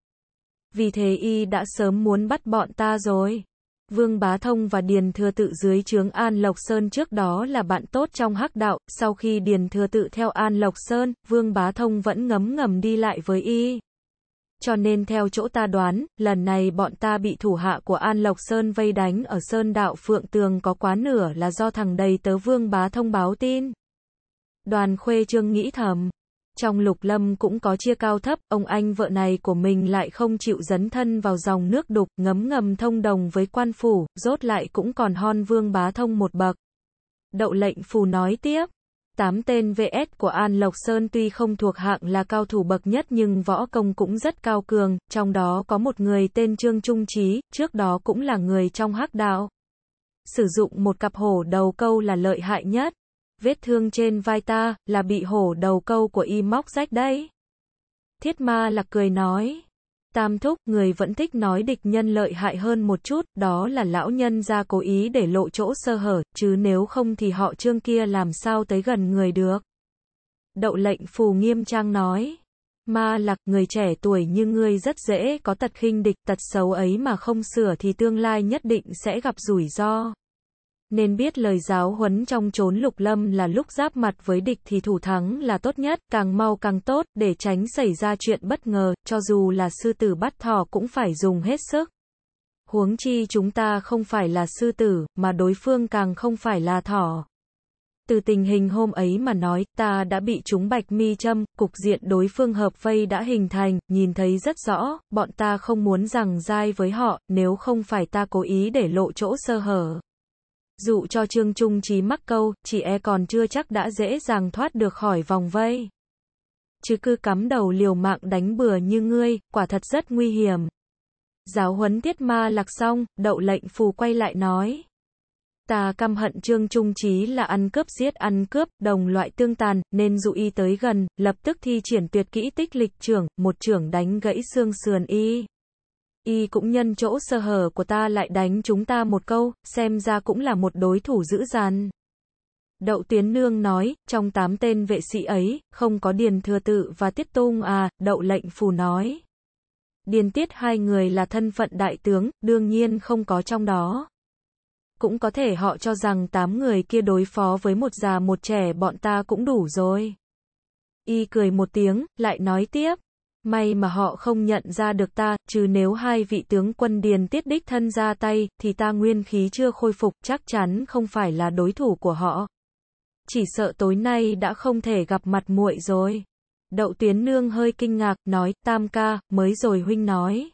Vì thế y đã sớm muốn bắt bọn ta rồi. Vương Bá Thông và Điền Thừa Tự dưới trướng An Lộc Sơn trước đó là bạn tốt trong hắc đạo, sau khi Điền Thừa Tự theo An Lộc Sơn, Vương Bá Thông vẫn ngấm ngầm đi lại với y cho nên theo chỗ ta đoán, lần này bọn ta bị thủ hạ của An Lộc Sơn vây đánh ở Sơn Đạo Phượng Tường có quá nửa là do thằng đầy tớ Vương Bá thông báo tin. Đoàn Khuê Trương nghĩ thầm. Trong lục lâm cũng có chia cao thấp, ông anh vợ này của mình lại không chịu dấn thân vào dòng nước đục, ngấm ngầm thông đồng với quan phủ, rốt lại cũng còn hon vương bá thông một bậc. Đậu lệnh phù nói tiếp, 8 tên VS của An Lộc Sơn tuy không thuộc hạng là cao thủ bậc nhất nhưng võ công cũng rất cao cường, trong đó có một người tên Trương Trung Trí, trước đó cũng là người trong hắc đạo. Sử dụng một cặp hổ đầu câu là lợi hại nhất. Vết thương trên vai ta là bị hổ đầu câu của y móc rách đấy. Thiết ma lạc cười nói. Tam thúc, người vẫn thích nói địch nhân lợi hại hơn một chút, đó là lão nhân ra cố ý để lộ chỗ sơ hở, chứ nếu không thì họ trương kia làm sao tới gần người được. Đậu lệnh phù nghiêm trang nói. Ma lạc người trẻ tuổi như ngươi rất dễ có tật khinh địch tật xấu ấy mà không sửa thì tương lai nhất định sẽ gặp rủi ro nên biết lời giáo huấn trong chốn lục lâm là lúc giáp mặt với địch thì thủ thắng là tốt nhất, càng mau càng tốt, để tránh xảy ra chuyện bất ngờ, cho dù là sư tử bắt thỏ cũng phải dùng hết sức. Huống chi chúng ta không phải là sư tử, mà đối phương càng không phải là thỏ. Từ tình hình hôm ấy mà nói, ta đã bị chúng bạch mi châm, cục diện đối phương hợp vây đã hình thành, nhìn thấy rất rõ, bọn ta không muốn rằng dai với họ, nếu không phải ta cố ý để lộ chỗ sơ hở dụ cho Trương Trung trí mắc câu, chị e còn chưa chắc đã dễ dàng thoát được khỏi vòng vây. Chứ cứ cắm đầu liều mạng đánh bừa như ngươi, quả thật rất nguy hiểm. Giáo huấn tiết ma lạc xong, đậu lệnh phù quay lại nói. Ta căm hận Trương Trung trí là ăn cướp giết ăn cướp, đồng loại tương tàn, nên dụ y tới gần, lập tức thi triển tuyệt kỹ tích lịch trưởng, một trưởng đánh gãy xương sườn y y cũng nhân chỗ sơ hở của ta lại đánh chúng ta một câu, xem ra cũng là một đối thủ dữ dằn. Đậu Tiến Nương nói, trong tám tên vệ sĩ ấy, không có Điền Thừa Tự và Tiết Tung à, Đậu Lệnh Phù nói. Điền Tiết hai người là thân phận đại tướng, đương nhiên không có trong đó. Cũng có thể họ cho rằng tám người kia đối phó với một già một trẻ bọn ta cũng đủ rồi. Y cười một tiếng, lại nói tiếp. May mà họ không nhận ra được ta, trừ nếu hai vị tướng quân Điền tiết đích thân ra tay, thì ta nguyên khí chưa khôi phục, chắc chắn không phải là đối thủ của họ. Chỉ sợ tối nay đã không thể gặp mặt muội rồi. Đậu Tuyến Nương hơi kinh ngạc, nói, tam ca, mới rồi huynh nói.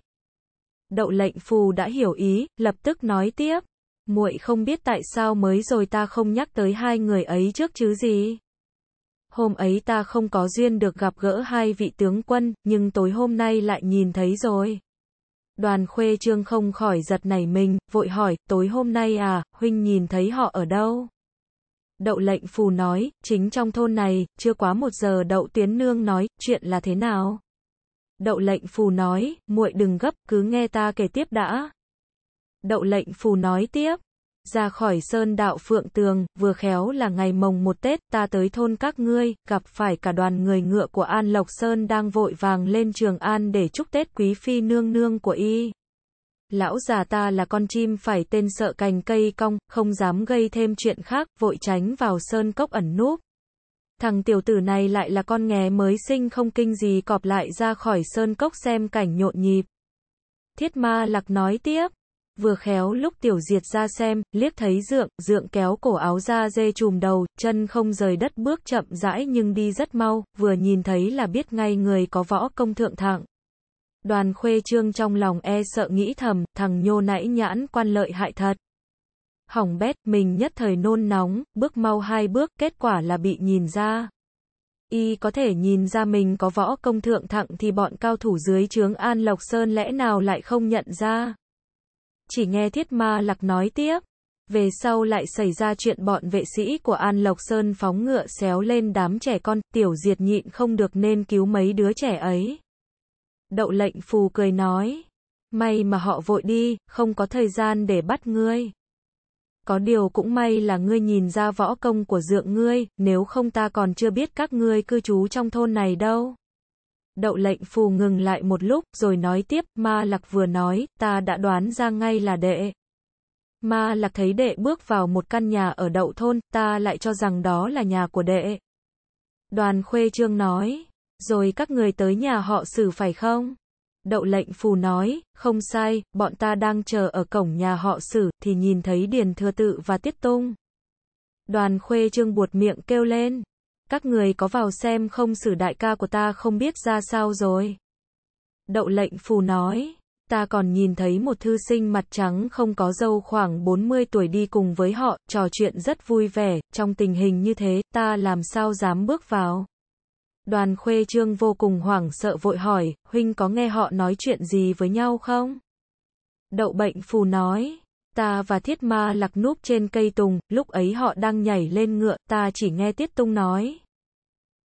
Đậu lệnh phù đã hiểu ý, lập tức nói tiếp. muội không biết tại sao mới rồi ta không nhắc tới hai người ấy trước chứ gì. Hôm ấy ta không có duyên được gặp gỡ hai vị tướng quân, nhưng tối hôm nay lại nhìn thấy rồi. Đoàn khuê trương không khỏi giật nảy mình, vội hỏi, tối hôm nay à, huynh nhìn thấy họ ở đâu? Đậu lệnh phù nói, chính trong thôn này, chưa quá một giờ đậu tiến nương nói, chuyện là thế nào? Đậu lệnh phù nói, muội đừng gấp, cứ nghe ta kể tiếp đã. Đậu lệnh phù nói tiếp, ra khỏi sơn đạo Phượng Tường, vừa khéo là ngày mồng một Tết, ta tới thôn các ngươi, gặp phải cả đoàn người ngựa của An Lộc Sơn đang vội vàng lên Trường An để chúc Tết quý phi nương nương của y. Lão già ta là con chim phải tên sợ cành cây cong, không dám gây thêm chuyện khác, vội tránh vào sơn cốc ẩn núp. Thằng tiểu tử này lại là con nghé mới sinh không kinh gì cọp lại ra khỏi sơn cốc xem cảnh nhộn nhịp. Thiết ma lạc nói tiếp. Vừa khéo lúc tiểu diệt ra xem, liếc thấy dượng, dượng kéo cổ áo ra dê chùm đầu, chân không rời đất bước chậm rãi nhưng đi rất mau, vừa nhìn thấy là biết ngay người có võ công thượng thạng. Đoàn khuê trương trong lòng e sợ nghĩ thầm, thằng nhô nãy nhãn quan lợi hại thật. Hỏng bét, mình nhất thời nôn nóng, bước mau hai bước, kết quả là bị nhìn ra. Y có thể nhìn ra mình có võ công thượng thặng thì bọn cao thủ dưới trướng An Lộc Sơn lẽ nào lại không nhận ra. Chỉ nghe thiết ma lạc nói tiếp. Về sau lại xảy ra chuyện bọn vệ sĩ của An Lộc Sơn phóng ngựa xéo lên đám trẻ con, tiểu diệt nhịn không được nên cứu mấy đứa trẻ ấy. Đậu lệnh phù cười nói. May mà họ vội đi, không có thời gian để bắt ngươi. Có điều cũng may là ngươi nhìn ra võ công của dượng ngươi, nếu không ta còn chưa biết các ngươi cư trú trong thôn này đâu. Đậu lệnh phù ngừng lại một lúc, rồi nói tiếp, ma lạc vừa nói, ta đã đoán ra ngay là đệ. Ma lạc thấy đệ bước vào một căn nhà ở đậu thôn, ta lại cho rằng đó là nhà của đệ. Đoàn khuê trương nói, rồi các người tới nhà họ xử phải không? Đậu lệnh phù nói, không sai, bọn ta đang chờ ở cổng nhà họ xử, thì nhìn thấy Điền Thừa Tự và Tiết Tung. Đoàn khuê trương buột miệng kêu lên. Các người có vào xem không sử đại ca của ta không biết ra sao rồi. Đậu lệnh phù nói, ta còn nhìn thấy một thư sinh mặt trắng không có dâu khoảng 40 tuổi đi cùng với họ, trò chuyện rất vui vẻ, trong tình hình như thế, ta làm sao dám bước vào. Đoàn khuê trương vô cùng hoảng sợ vội hỏi, huynh có nghe họ nói chuyện gì với nhau không? Đậu bệnh phù nói, ta và thiết ma lạc núp trên cây tùng, lúc ấy họ đang nhảy lên ngựa, ta chỉ nghe tiết tung nói.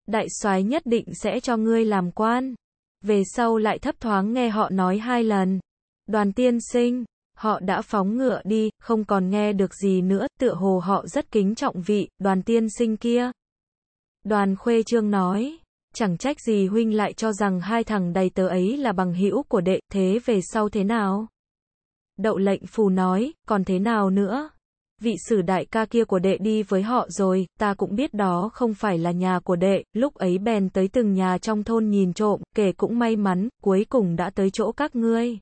Đại soái nhất định sẽ cho ngươi làm quan. Về sau lại thấp thoáng nghe họ nói hai lần. Đoàn tiên sinh, họ đã phóng ngựa đi, không còn nghe được gì nữa, tựa hồ họ rất kính trọng vị, đoàn tiên sinh kia. Đoàn khuê trương nói, chẳng trách gì huynh lại cho rằng hai thằng đầy tớ ấy là bằng hữu của đệ, thế về sau thế nào? Đậu lệnh phù nói, còn thế nào nữa? Vị sử đại ca kia của đệ đi với họ rồi, ta cũng biết đó không phải là nhà của đệ, lúc ấy bèn tới từng nhà trong thôn nhìn trộm, kể cũng may mắn, cuối cùng đã tới chỗ các ngươi.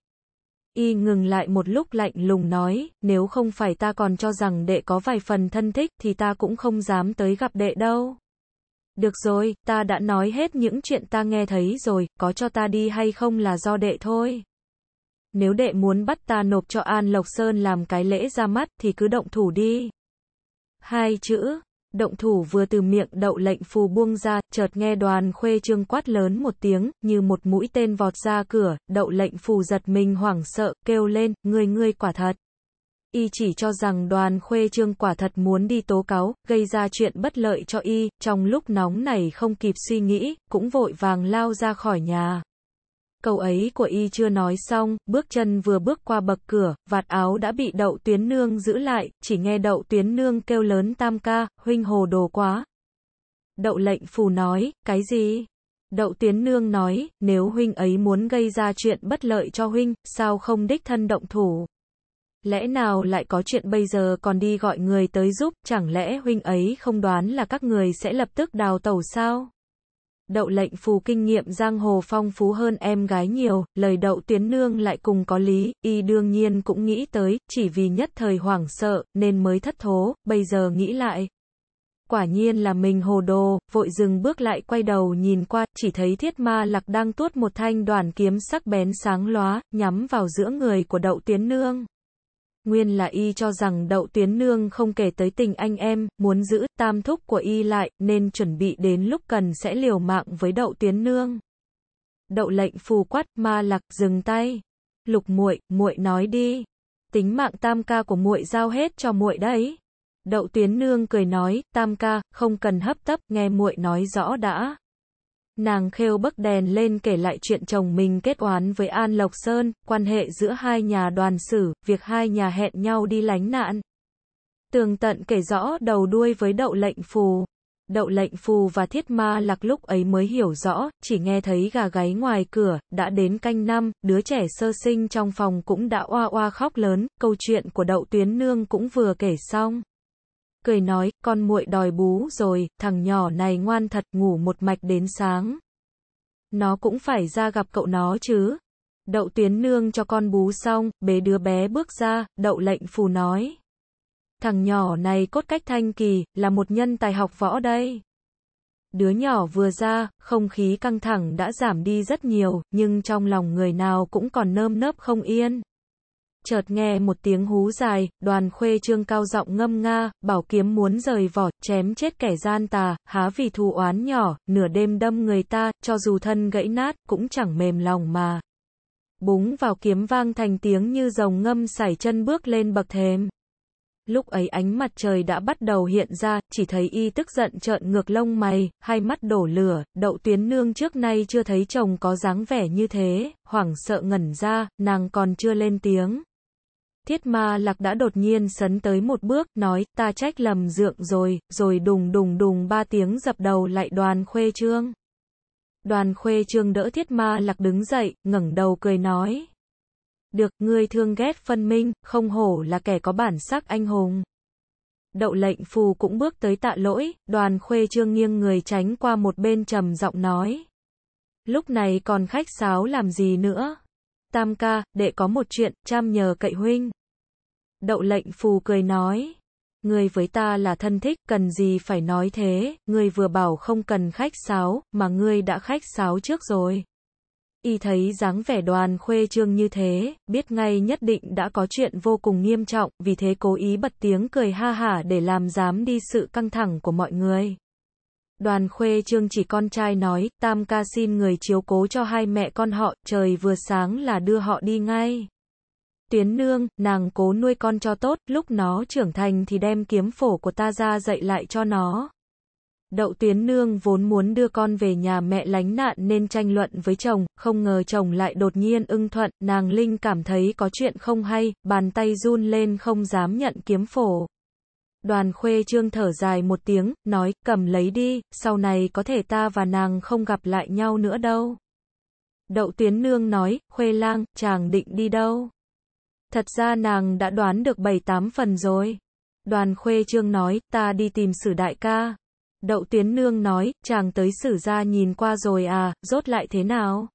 Y ngừng lại một lúc lạnh lùng nói, nếu không phải ta còn cho rằng đệ có vài phần thân thích thì ta cũng không dám tới gặp đệ đâu. Được rồi, ta đã nói hết những chuyện ta nghe thấy rồi, có cho ta đi hay không là do đệ thôi nếu đệ muốn bắt ta nộp cho An Lộc Sơn làm cái lễ ra mắt thì cứ động thủ đi. Hai chữ, động thủ vừa từ miệng đậu lệnh phù buông ra, chợt nghe đoàn khuê trương quát lớn một tiếng, như một mũi tên vọt ra cửa, đậu lệnh phù giật mình hoảng sợ, kêu lên, ngươi ngươi quả thật. Y chỉ cho rằng đoàn khuê trương quả thật muốn đi tố cáo, gây ra chuyện bất lợi cho Y, trong lúc nóng này không kịp suy nghĩ, cũng vội vàng lao ra khỏi nhà câu ấy của y chưa nói xong, bước chân vừa bước qua bậc cửa, vạt áo đã bị đậu tuyến nương giữ lại, chỉ nghe đậu tuyến nương kêu lớn tam ca, huynh hồ đồ quá. Đậu lệnh phù nói, cái gì? Đậu tuyến Nương nói, nếu huynh ấy muốn gây ra chuyện bất lợi cho huynh, sao không đích thân động thủ? Lẽ nào lại có chuyện bây giờ còn đi gọi người tới giúp, chẳng lẽ huynh ấy không đoán là các người sẽ lập tức đào tẩu sao? Đậu lệnh phù kinh nghiệm giang hồ phong phú hơn em gái nhiều, lời đậu tiến nương lại cùng có lý, y đương nhiên cũng nghĩ tới, chỉ vì nhất thời hoảng sợ, nên mới thất thố, bây giờ nghĩ lại. Quả nhiên là mình hồ đồ, vội dừng bước lại quay đầu nhìn qua, chỉ thấy thiết ma lạc đang tuốt một thanh đoàn kiếm sắc bén sáng lóa, nhắm vào giữa người của đậu tiến nương. Nguyên là y cho rằng đậu tuyến nương không kể tới tình anh em, muốn giữ tam thúc của y lại, nên chuẩn bị đến lúc cần sẽ liều mạng với đậu tuyến nương. Đậu lệnh phù quát, ma lạc, dừng tay. Lục muội, muội nói đi. Tính mạng tam ca của muội giao hết cho muội đấy. Đậu tuyến nương cười nói, tam ca, không cần hấp tấp, nghe muội nói rõ đã. Nàng khêu bấc đèn lên kể lại chuyện chồng mình kết oán với An Lộc Sơn, quan hệ giữa hai nhà đoàn xử, việc hai nhà hẹn nhau đi lánh nạn. Tường tận kể rõ đầu đuôi với đậu lệnh phù. Đậu lệnh phù và thiết ma lạc lúc ấy mới hiểu rõ, chỉ nghe thấy gà gáy ngoài cửa, đã đến canh năm, đứa trẻ sơ sinh trong phòng cũng đã oa oa khóc lớn, câu chuyện của đậu tuyến nương cũng vừa kể xong cười nói, con muội đòi bú rồi, thằng nhỏ này ngoan thật, ngủ một mạch đến sáng. Nó cũng phải ra gặp cậu nó chứ. Đậu tuyến nương cho con bú xong, bế đứa bé bước ra, đậu lệnh phù nói. Thằng nhỏ này cốt cách thanh kỳ, là một nhân tài học võ đây. Đứa nhỏ vừa ra, không khí căng thẳng đã giảm đi rất nhiều, nhưng trong lòng người nào cũng còn nơm nớp không yên chợt nghe một tiếng hú dài, đoàn khuê trương cao giọng ngâm nga, bảo kiếm muốn rời vỏ, chém chết kẻ gian tà, há vì thù oán nhỏ, nửa đêm đâm người ta, cho dù thân gãy nát, cũng chẳng mềm lòng mà. Búng vào kiếm vang thành tiếng như rồng ngâm sải chân bước lên bậc thềm. Lúc ấy ánh mặt trời đã bắt đầu hiện ra, chỉ thấy y tức giận trợn ngược lông mày, hai mắt đổ lửa, đậu tuyến nương trước nay chưa thấy chồng có dáng vẻ như thế, hoảng sợ ngẩn ra, nàng còn chưa lên tiếng, Thiết ma lạc đã đột nhiên sấn tới một bước, nói, ta trách lầm dượng rồi, rồi đùng đùng đùng ba tiếng dập đầu lại đoàn khuê trương. Đoàn khuê trương đỡ thiết ma lạc đứng dậy, ngẩng đầu cười nói. Được, ngươi thương ghét phân minh, không hổ là kẻ có bản sắc anh hùng. Đậu lệnh phù cũng bước tới tạ lỗi, đoàn khuê trương nghiêng người tránh qua một bên trầm giọng nói. Lúc này còn khách sáo làm gì nữa? Tam ca, đệ có một chuyện, chăm nhờ cậy huynh. Đậu lệnh phù cười nói. Người với ta là thân thích, cần gì phải nói thế, người vừa bảo không cần khách sáo, mà ngươi đã khách sáo trước rồi. Y thấy dáng vẻ đoàn khuê trương như thế, biết ngay nhất định đã có chuyện vô cùng nghiêm trọng, vì thế cố ý bật tiếng cười ha hả để làm dám đi sự căng thẳng của mọi người. Đoàn Khuê Trương chỉ con trai nói, Tam ca xin người chiếu cố cho hai mẹ con họ, trời vừa sáng là đưa họ đi ngay. Tuyến nương, nàng cố nuôi con cho tốt, lúc nó trưởng thành thì đem kiếm phổ của ta ra dạy lại cho nó. Đậu tuyến nương vốn muốn đưa con về nhà mẹ lánh nạn nên tranh luận với chồng, không ngờ chồng lại đột nhiên ưng thuận, nàng Linh cảm thấy có chuyện không hay, bàn tay run lên không dám nhận kiếm phổ. Đoàn khuê trương thở dài một tiếng, nói, cầm lấy đi, sau này có thể ta và nàng không gặp lại nhau nữa đâu. Đậu tuyến nương nói, khuê lang, chàng định đi đâu? Thật ra nàng đã đoán được bảy tám phần rồi. Đoàn khuê trương nói, ta đi tìm sử đại ca. Đậu tuyến nương nói, chàng tới sử gia nhìn qua rồi à, rốt lại thế nào?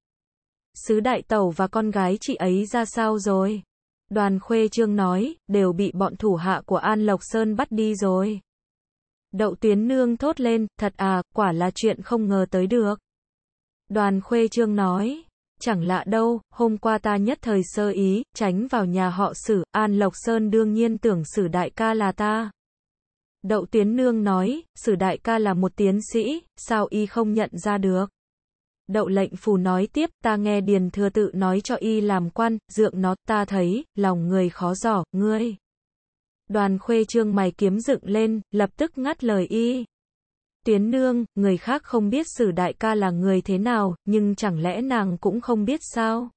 Sứ đại tẩu và con gái chị ấy ra sao rồi? Đoàn Khuê Trương nói, đều bị bọn thủ hạ của An Lộc Sơn bắt đi rồi. Đậu tiến Nương thốt lên, thật à, quả là chuyện không ngờ tới được. Đoàn Khuê Trương nói, chẳng lạ đâu, hôm qua ta nhất thời sơ ý, tránh vào nhà họ xử An Lộc Sơn đương nhiên tưởng xử đại ca là ta. Đậu tiến Nương nói, xử đại ca là một tiến sĩ, sao y không nhận ra được. Đậu lệnh phù nói tiếp, ta nghe Điền Thừa Tự nói cho y làm quan, dượng nó, ta thấy, lòng người khó giỏ, ngươi. Đoàn khuê trương mày kiếm dựng lên, lập tức ngắt lời y. Tuyến nương, người khác không biết sử đại ca là người thế nào, nhưng chẳng lẽ nàng cũng không biết sao?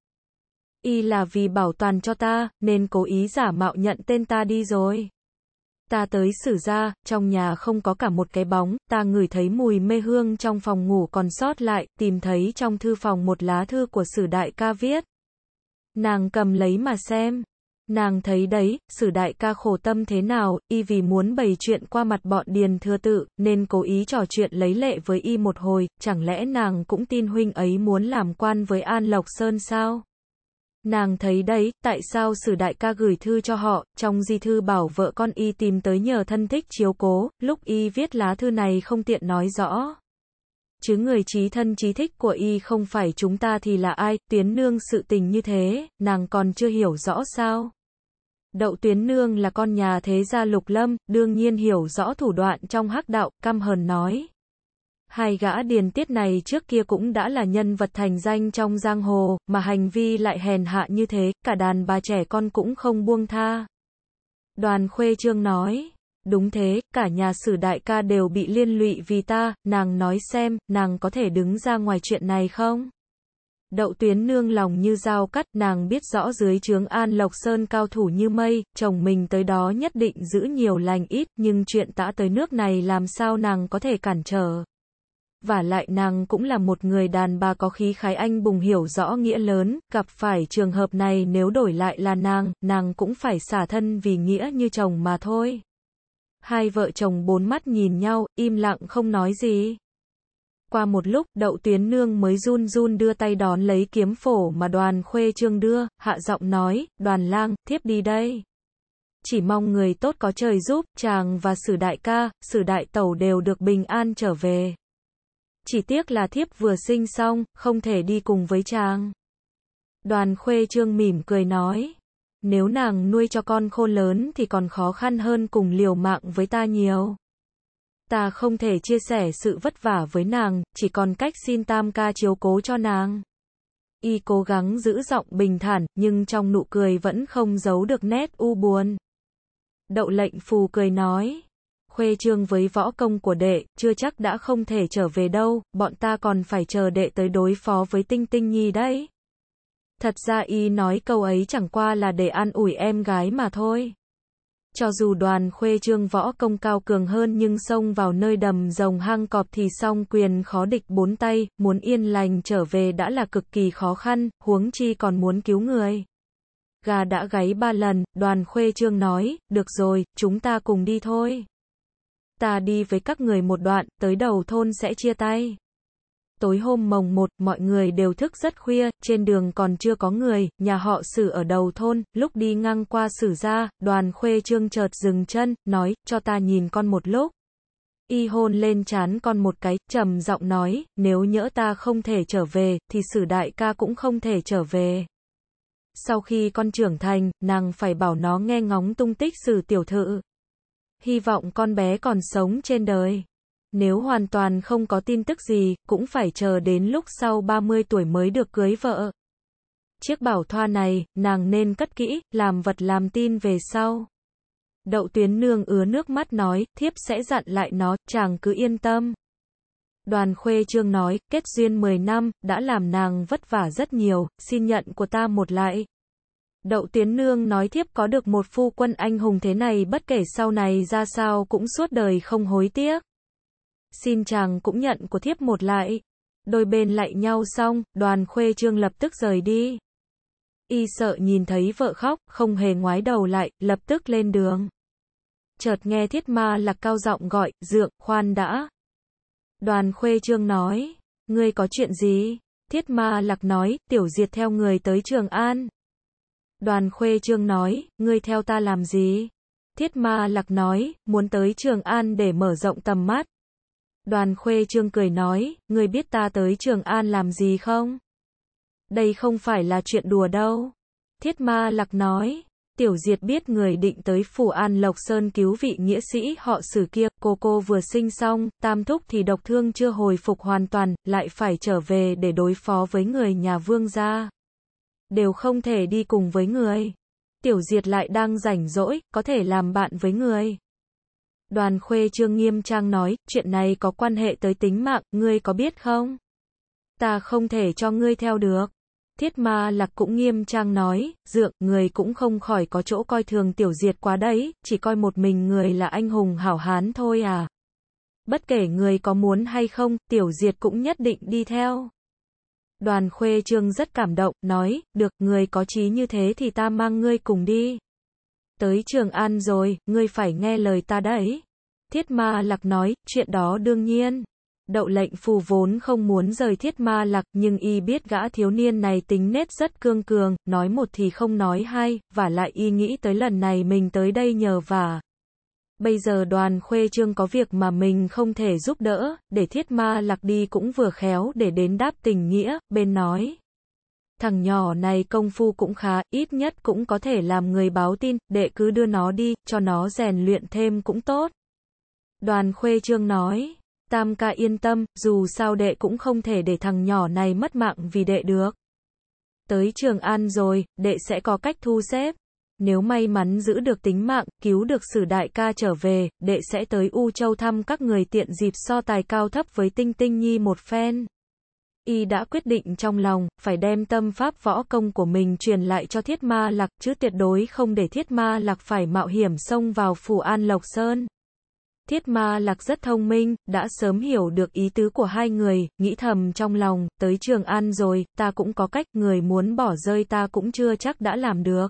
Y là vì bảo toàn cho ta, nên cố ý giả mạo nhận tên ta đi rồi. Ta tới xử ra, trong nhà không có cả một cái bóng, ta ngửi thấy mùi mê hương trong phòng ngủ còn sót lại, tìm thấy trong thư phòng một lá thư của sử đại ca viết. Nàng cầm lấy mà xem. Nàng thấy đấy, sử đại ca khổ tâm thế nào, y vì muốn bày chuyện qua mặt bọn điền thừa tự, nên cố ý trò chuyện lấy lệ với y một hồi, chẳng lẽ nàng cũng tin huynh ấy muốn làm quan với An Lộc Sơn sao? Nàng thấy đấy, tại sao sử đại ca gửi thư cho họ, trong di thư bảo vợ con y tìm tới nhờ thân thích chiếu cố, lúc y viết lá thư này không tiện nói rõ. Chứ người trí thân trí thích của y không phải chúng ta thì là ai, tuyến nương sự tình như thế, nàng còn chưa hiểu rõ sao. Đậu tuyến nương là con nhà thế gia lục lâm, đương nhiên hiểu rõ thủ đoạn trong hắc đạo, căm hờn nói. Hai gã điền tiết này trước kia cũng đã là nhân vật thành danh trong giang hồ, mà hành vi lại hèn hạ như thế, cả đàn bà trẻ con cũng không buông tha. Đoàn Khuê Trương nói, đúng thế, cả nhà sử đại ca đều bị liên lụy vì ta, nàng nói xem, nàng có thể đứng ra ngoài chuyện này không? Đậu tuyến nương lòng như dao cắt, nàng biết rõ dưới trướng An Lộc Sơn cao thủ như mây, chồng mình tới đó nhất định giữ nhiều lành ít, nhưng chuyện tã tới nước này làm sao nàng có thể cản trở và lại nàng cũng là một người đàn bà có khí khái anh bùng hiểu rõ nghĩa lớn, gặp phải trường hợp này nếu đổi lại là nàng, nàng cũng phải xả thân vì nghĩa như chồng mà thôi. Hai vợ chồng bốn mắt nhìn nhau, im lặng không nói gì. Qua một lúc, đậu tuyến nương mới run run đưa tay đón lấy kiếm phổ mà đoàn khuê trương đưa, hạ giọng nói, đoàn lang, thiếp đi đây chỉ mong người tốt có trời giúp, chàng và sử đại ca, sử đại tẩu đều được bình an trở về. Chỉ tiếc là thiếp vừa sinh xong, không thể đi cùng với chàng. Đoàn khuê trương mỉm cười nói. Nếu nàng nuôi cho con khôn lớn thì còn khó khăn hơn cùng liều mạng với ta nhiều. Ta không thể chia sẻ sự vất vả với nàng, chỉ còn cách xin tam ca chiếu cố cho nàng. Y cố gắng giữ giọng bình thản, nhưng trong nụ cười vẫn không giấu được nét u buồn. Đậu lệnh phù cười nói khuê trương với võ công của đệ, chưa chắc đã không thể trở về đâu, bọn ta còn phải chờ đệ tới đối phó với Tinh Tinh Nhi đấy. Thật ra y nói câu ấy chẳng qua là để an ủi em gái mà thôi. Cho dù đoàn khuê trương võ công cao cường hơn nhưng xông vào nơi đầm rồng hang cọp thì song quyền khó địch bốn tay, muốn yên lành trở về đã là cực kỳ khó khăn, huống chi còn muốn cứu người. Gà đã gáy ba lần, đoàn khuê trương nói, được rồi, chúng ta cùng đi thôi ta đi với các người một đoạn, tới đầu thôn sẽ chia tay. Tối hôm mồng một, mọi người đều thức rất khuya, trên đường còn chưa có người, nhà họ sử ở đầu thôn, lúc đi ngang qua sử ra, đoàn khuê trương chợt dừng chân, nói, cho ta nhìn con một lúc. Y hôn lên chán con một cái, trầm giọng nói, nếu nhỡ ta không thể trở về, thì sử đại ca cũng không thể trở về. Sau khi con trưởng thành, nàng phải bảo nó nghe ngóng tung tích sử tiểu thự hy vọng con bé còn sống trên đời. Nếu hoàn toàn không có tin tức gì, cũng phải chờ đến lúc sau 30 tuổi mới được cưới vợ. Chiếc bảo thoa này, nàng nên cất kỹ, làm vật làm tin về sau. Đậu tuyến nương ứa nước mắt nói, thiếp sẽ dặn lại nó, chàng cứ yên tâm. Đoàn khuê trương nói, kết duyên 10 năm, đã làm nàng vất vả rất nhiều, xin nhận của ta một lại. Đậu Tiến Nương nói thiếp có được một phu quân anh hùng thế này bất kể sau này ra sao cũng suốt đời không hối tiếc. Xin chàng cũng nhận của thiếp một lại. Đôi bên lại nhau xong, đoàn khuê trương lập tức rời đi. Y sợ nhìn thấy vợ khóc, không hề ngoái đầu lại, lập tức lên đường. Chợt nghe thiết ma lạc cao giọng gọi, dượng, khoan đã. Đoàn khuê trương nói, ngươi có chuyện gì? Thiết ma lạc nói, tiểu diệt theo người tới Trường An. Đoàn Khuê Trương nói, ngươi theo ta làm gì? Thiết Ma Lạc nói, muốn tới Trường An để mở rộng tầm mắt. Đoàn Khuê Trương cười nói, ngươi biết ta tới Trường An làm gì không? Đây không phải là chuyện đùa đâu. Thiết Ma Lạc nói, Tiểu Diệt biết người định tới Phủ An Lộc Sơn cứu vị nghĩa sĩ họ sử kia, cô cô vừa sinh xong, tam thúc thì độc thương chưa hồi phục hoàn toàn, lại phải trở về để đối phó với người nhà vương gia đều không thể đi cùng với người. Tiểu Diệt lại đang rảnh rỗi, có thể làm bạn với người. Đoàn khuê trương nghiêm trang nói, chuyện này có quan hệ tới tính mạng, ngươi có biết không? Ta không thể cho ngươi theo được. Thiết ma lạc cũng nghiêm trang nói, dượng, người cũng không khỏi có chỗ coi thường tiểu diệt quá đấy, chỉ coi một mình người là anh hùng hảo hán thôi à. Bất kể người có muốn hay không, tiểu diệt cũng nhất định đi theo. Đoàn Khuê Trương rất cảm động, nói, được, người có trí như thế thì ta mang ngươi cùng đi. Tới Trường An rồi, ngươi phải nghe lời ta đấy. Thiết Ma Lạc nói, chuyện đó đương nhiên. Đậu lệnh phù vốn không muốn rời thiết ma lạc, nhưng y biết gã thiếu niên này tính nết rất cương cường, nói một thì không nói hai, và lại y nghĩ tới lần này mình tới đây nhờ và bây giờ đoàn khuê trương có việc mà mình không thể giúp đỡ, để thiết ma lạc đi cũng vừa khéo để đến đáp tình nghĩa, bên nói. Thằng nhỏ này công phu cũng khá, ít nhất cũng có thể làm người báo tin, đệ cứ đưa nó đi, cho nó rèn luyện thêm cũng tốt. Đoàn khuê trương nói, tam ca yên tâm, dù sao đệ cũng không thể để thằng nhỏ này mất mạng vì đệ được. Tới Trường An rồi, đệ sẽ có cách thu xếp. Nếu may mắn giữ được tính mạng, cứu được sử đại ca trở về, đệ sẽ tới U Châu thăm các người tiện dịp so tài cao thấp với Tinh Tinh Nhi một phen. Y đã quyết định trong lòng, phải đem tâm pháp võ công của mình truyền lại cho thiết ma lạc, chứ tuyệt đối không để thiết ma lạc phải mạo hiểm xông vào phủ An Lộc Sơn. Thiết ma lạc rất thông minh, đã sớm hiểu được ý tứ của hai người, nghĩ thầm trong lòng, tới trường An rồi, ta cũng có cách, người muốn bỏ rơi ta cũng chưa chắc đã làm được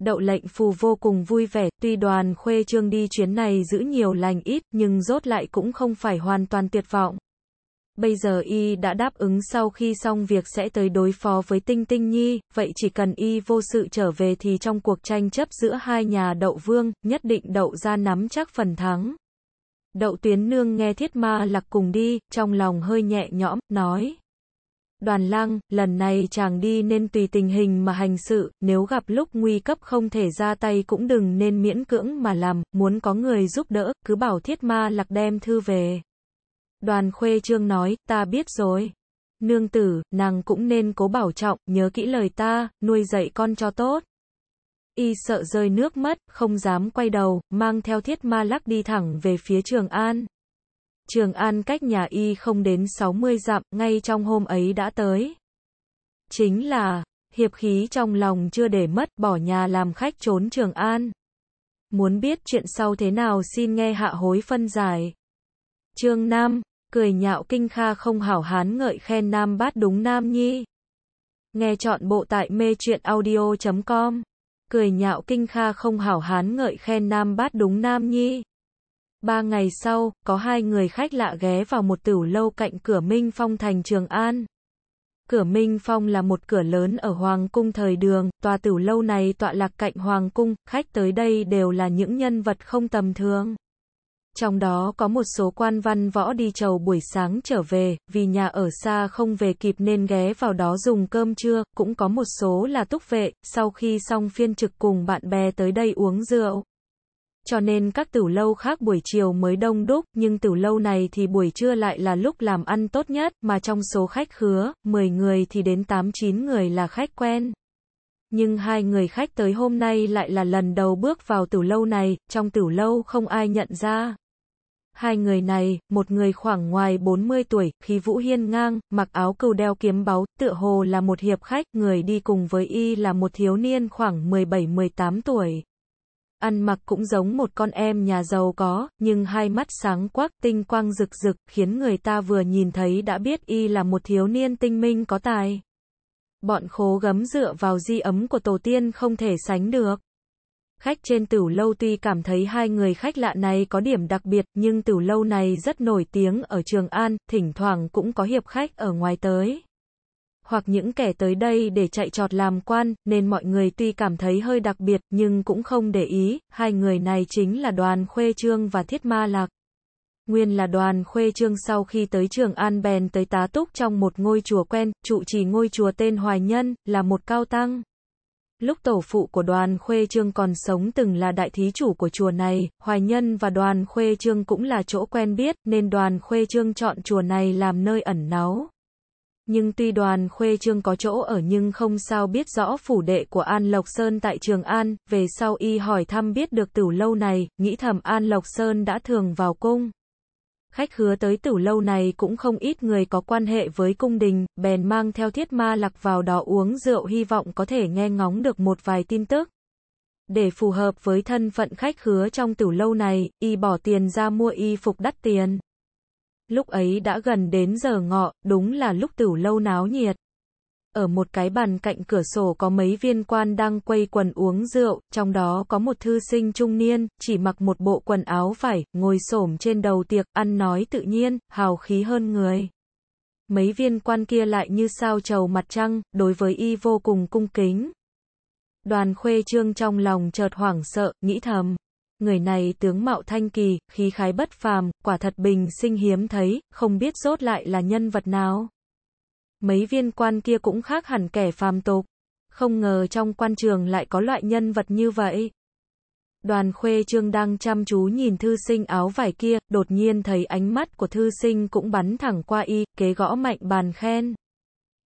đậu lệnh phù vô cùng vui vẻ, tuy đoàn khuê trương đi chuyến này giữ nhiều lành ít, nhưng rốt lại cũng không phải hoàn toàn tuyệt vọng. Bây giờ y đã đáp ứng sau khi xong việc sẽ tới đối phó với Tinh Tinh Nhi, vậy chỉ cần y vô sự trở về thì trong cuộc tranh chấp giữa hai nhà đậu vương, nhất định đậu ra nắm chắc phần thắng. Đậu tuyến nương nghe thiết ma lạc cùng đi, trong lòng hơi nhẹ nhõm, nói. Đoàn lang, lần này chàng đi nên tùy tình hình mà hành sự, nếu gặp lúc nguy cấp không thể ra tay cũng đừng nên miễn cưỡng mà làm, muốn có người giúp đỡ, cứ bảo thiết ma lạc đem thư về. Đoàn khuê trương nói, ta biết rồi. Nương tử, nàng cũng nên cố bảo trọng, nhớ kỹ lời ta, nuôi dạy con cho tốt. Y sợ rơi nước mất, không dám quay đầu, mang theo thiết ma lắc đi thẳng về phía trường an. Trường An cách nhà y không đến 60 dặm, ngay trong hôm ấy đã tới. Chính là, hiệp khí trong lòng chưa để mất, bỏ nhà làm khách trốn Trường An. Muốn biết chuyện sau thế nào xin nghe hạ hối phân giải. Trương Nam, cười nhạo kinh kha không hảo hán ngợi khen Nam bát đúng Nam nhi. Nghe chọn bộ tại mê chuyện audio.com. Cười nhạo kinh kha không hảo hán ngợi khen Nam bát đúng Nam nhi. Ba ngày sau, có hai người khách lạ ghé vào một tửu lâu cạnh cửa Minh Phong thành Trường An. Cửa Minh Phong là một cửa lớn ở Hoàng cung thời đường, tòa tửu lâu này tọa lạc cạnh Hoàng cung, khách tới đây đều là những nhân vật không tầm thường. Trong đó có một số quan văn võ đi chầu buổi sáng trở về, vì nhà ở xa không về kịp nên ghé vào đó dùng cơm trưa, cũng có một số là túc vệ, sau khi xong phiên trực cùng bạn bè tới đây uống rượu cho nên các tửu lâu khác buổi chiều mới đông đúc, nhưng tửu lâu này thì buổi trưa lại là lúc làm ăn tốt nhất, mà trong số khách khứa, 10 người thì đến 8-9 người là khách quen. Nhưng hai người khách tới hôm nay lại là lần đầu bước vào tửu lâu này, trong tửu lâu không ai nhận ra. Hai người này, một người khoảng ngoài 40 tuổi, khí Vũ Hiên ngang, mặc áo cừu đeo kiếm báu, tựa hồ là một hiệp khách, người đi cùng với y là một thiếu niên khoảng 17-18 tuổi ăn mặc cũng giống một con em nhà giàu có, nhưng hai mắt sáng quắc, tinh quang rực rực, khiến người ta vừa nhìn thấy đã biết y là một thiếu niên tinh minh có tài. Bọn khố gấm dựa vào di ấm của tổ tiên không thể sánh được. Khách trên tửu lâu tuy cảm thấy hai người khách lạ này có điểm đặc biệt, nhưng tửu lâu này rất nổi tiếng ở Trường An, thỉnh thoảng cũng có hiệp khách ở ngoài tới hoặc những kẻ tới đây để chạy trọt làm quan, nên mọi người tuy cảm thấy hơi đặc biệt nhưng cũng không để ý, hai người này chính là đoàn Khuê Trương và Thiết Ma Lạc. Nguyên là đoàn Khuê Trương sau khi tới Trường An bèn tới tá túc trong một ngôi chùa quen, trụ trì ngôi chùa tên Hoài Nhân, là một cao tăng. Lúc tổ phụ của đoàn Khuê Trương còn sống từng là đại thí chủ của chùa này, Hoài Nhân và đoàn Khuê Trương cũng là chỗ quen biết, nên đoàn Khuê Trương chọn chùa này làm nơi ẩn náu nhưng tuy đoàn Khuê Trương có chỗ ở nhưng không sao biết rõ phủ đệ của An Lộc Sơn tại Trường An, về sau y hỏi thăm biết được tử lâu này, nghĩ thầm An Lộc Sơn đã thường vào cung. Khách hứa tới tử lâu này cũng không ít người có quan hệ với cung đình, bèn mang theo thiết ma lạc vào đó uống rượu hy vọng có thể nghe ngóng được một vài tin tức. Để phù hợp với thân phận khách hứa trong tử lâu này, y bỏ tiền ra mua y phục đắt tiền lúc ấy đã gần đến giờ ngọ, đúng là lúc tửu lâu náo nhiệt. Ở một cái bàn cạnh cửa sổ có mấy viên quan đang quay quần uống rượu, trong đó có một thư sinh trung niên, chỉ mặc một bộ quần áo vải, ngồi xổm trên đầu tiệc, ăn nói tự nhiên, hào khí hơn người. Mấy viên quan kia lại như sao trầu mặt trăng, đối với y vô cùng cung kính. Đoàn khuê trương trong lòng chợt hoảng sợ, nghĩ thầm người này tướng mạo thanh kỳ, khí khái bất phàm, quả thật bình sinh hiếm thấy, không biết rốt lại là nhân vật nào. Mấy viên quan kia cũng khác hẳn kẻ phàm tục, không ngờ trong quan trường lại có loại nhân vật như vậy. Đoàn khuê trương đang chăm chú nhìn thư sinh áo vải kia, đột nhiên thấy ánh mắt của thư sinh cũng bắn thẳng qua y, kế gõ mạnh bàn khen.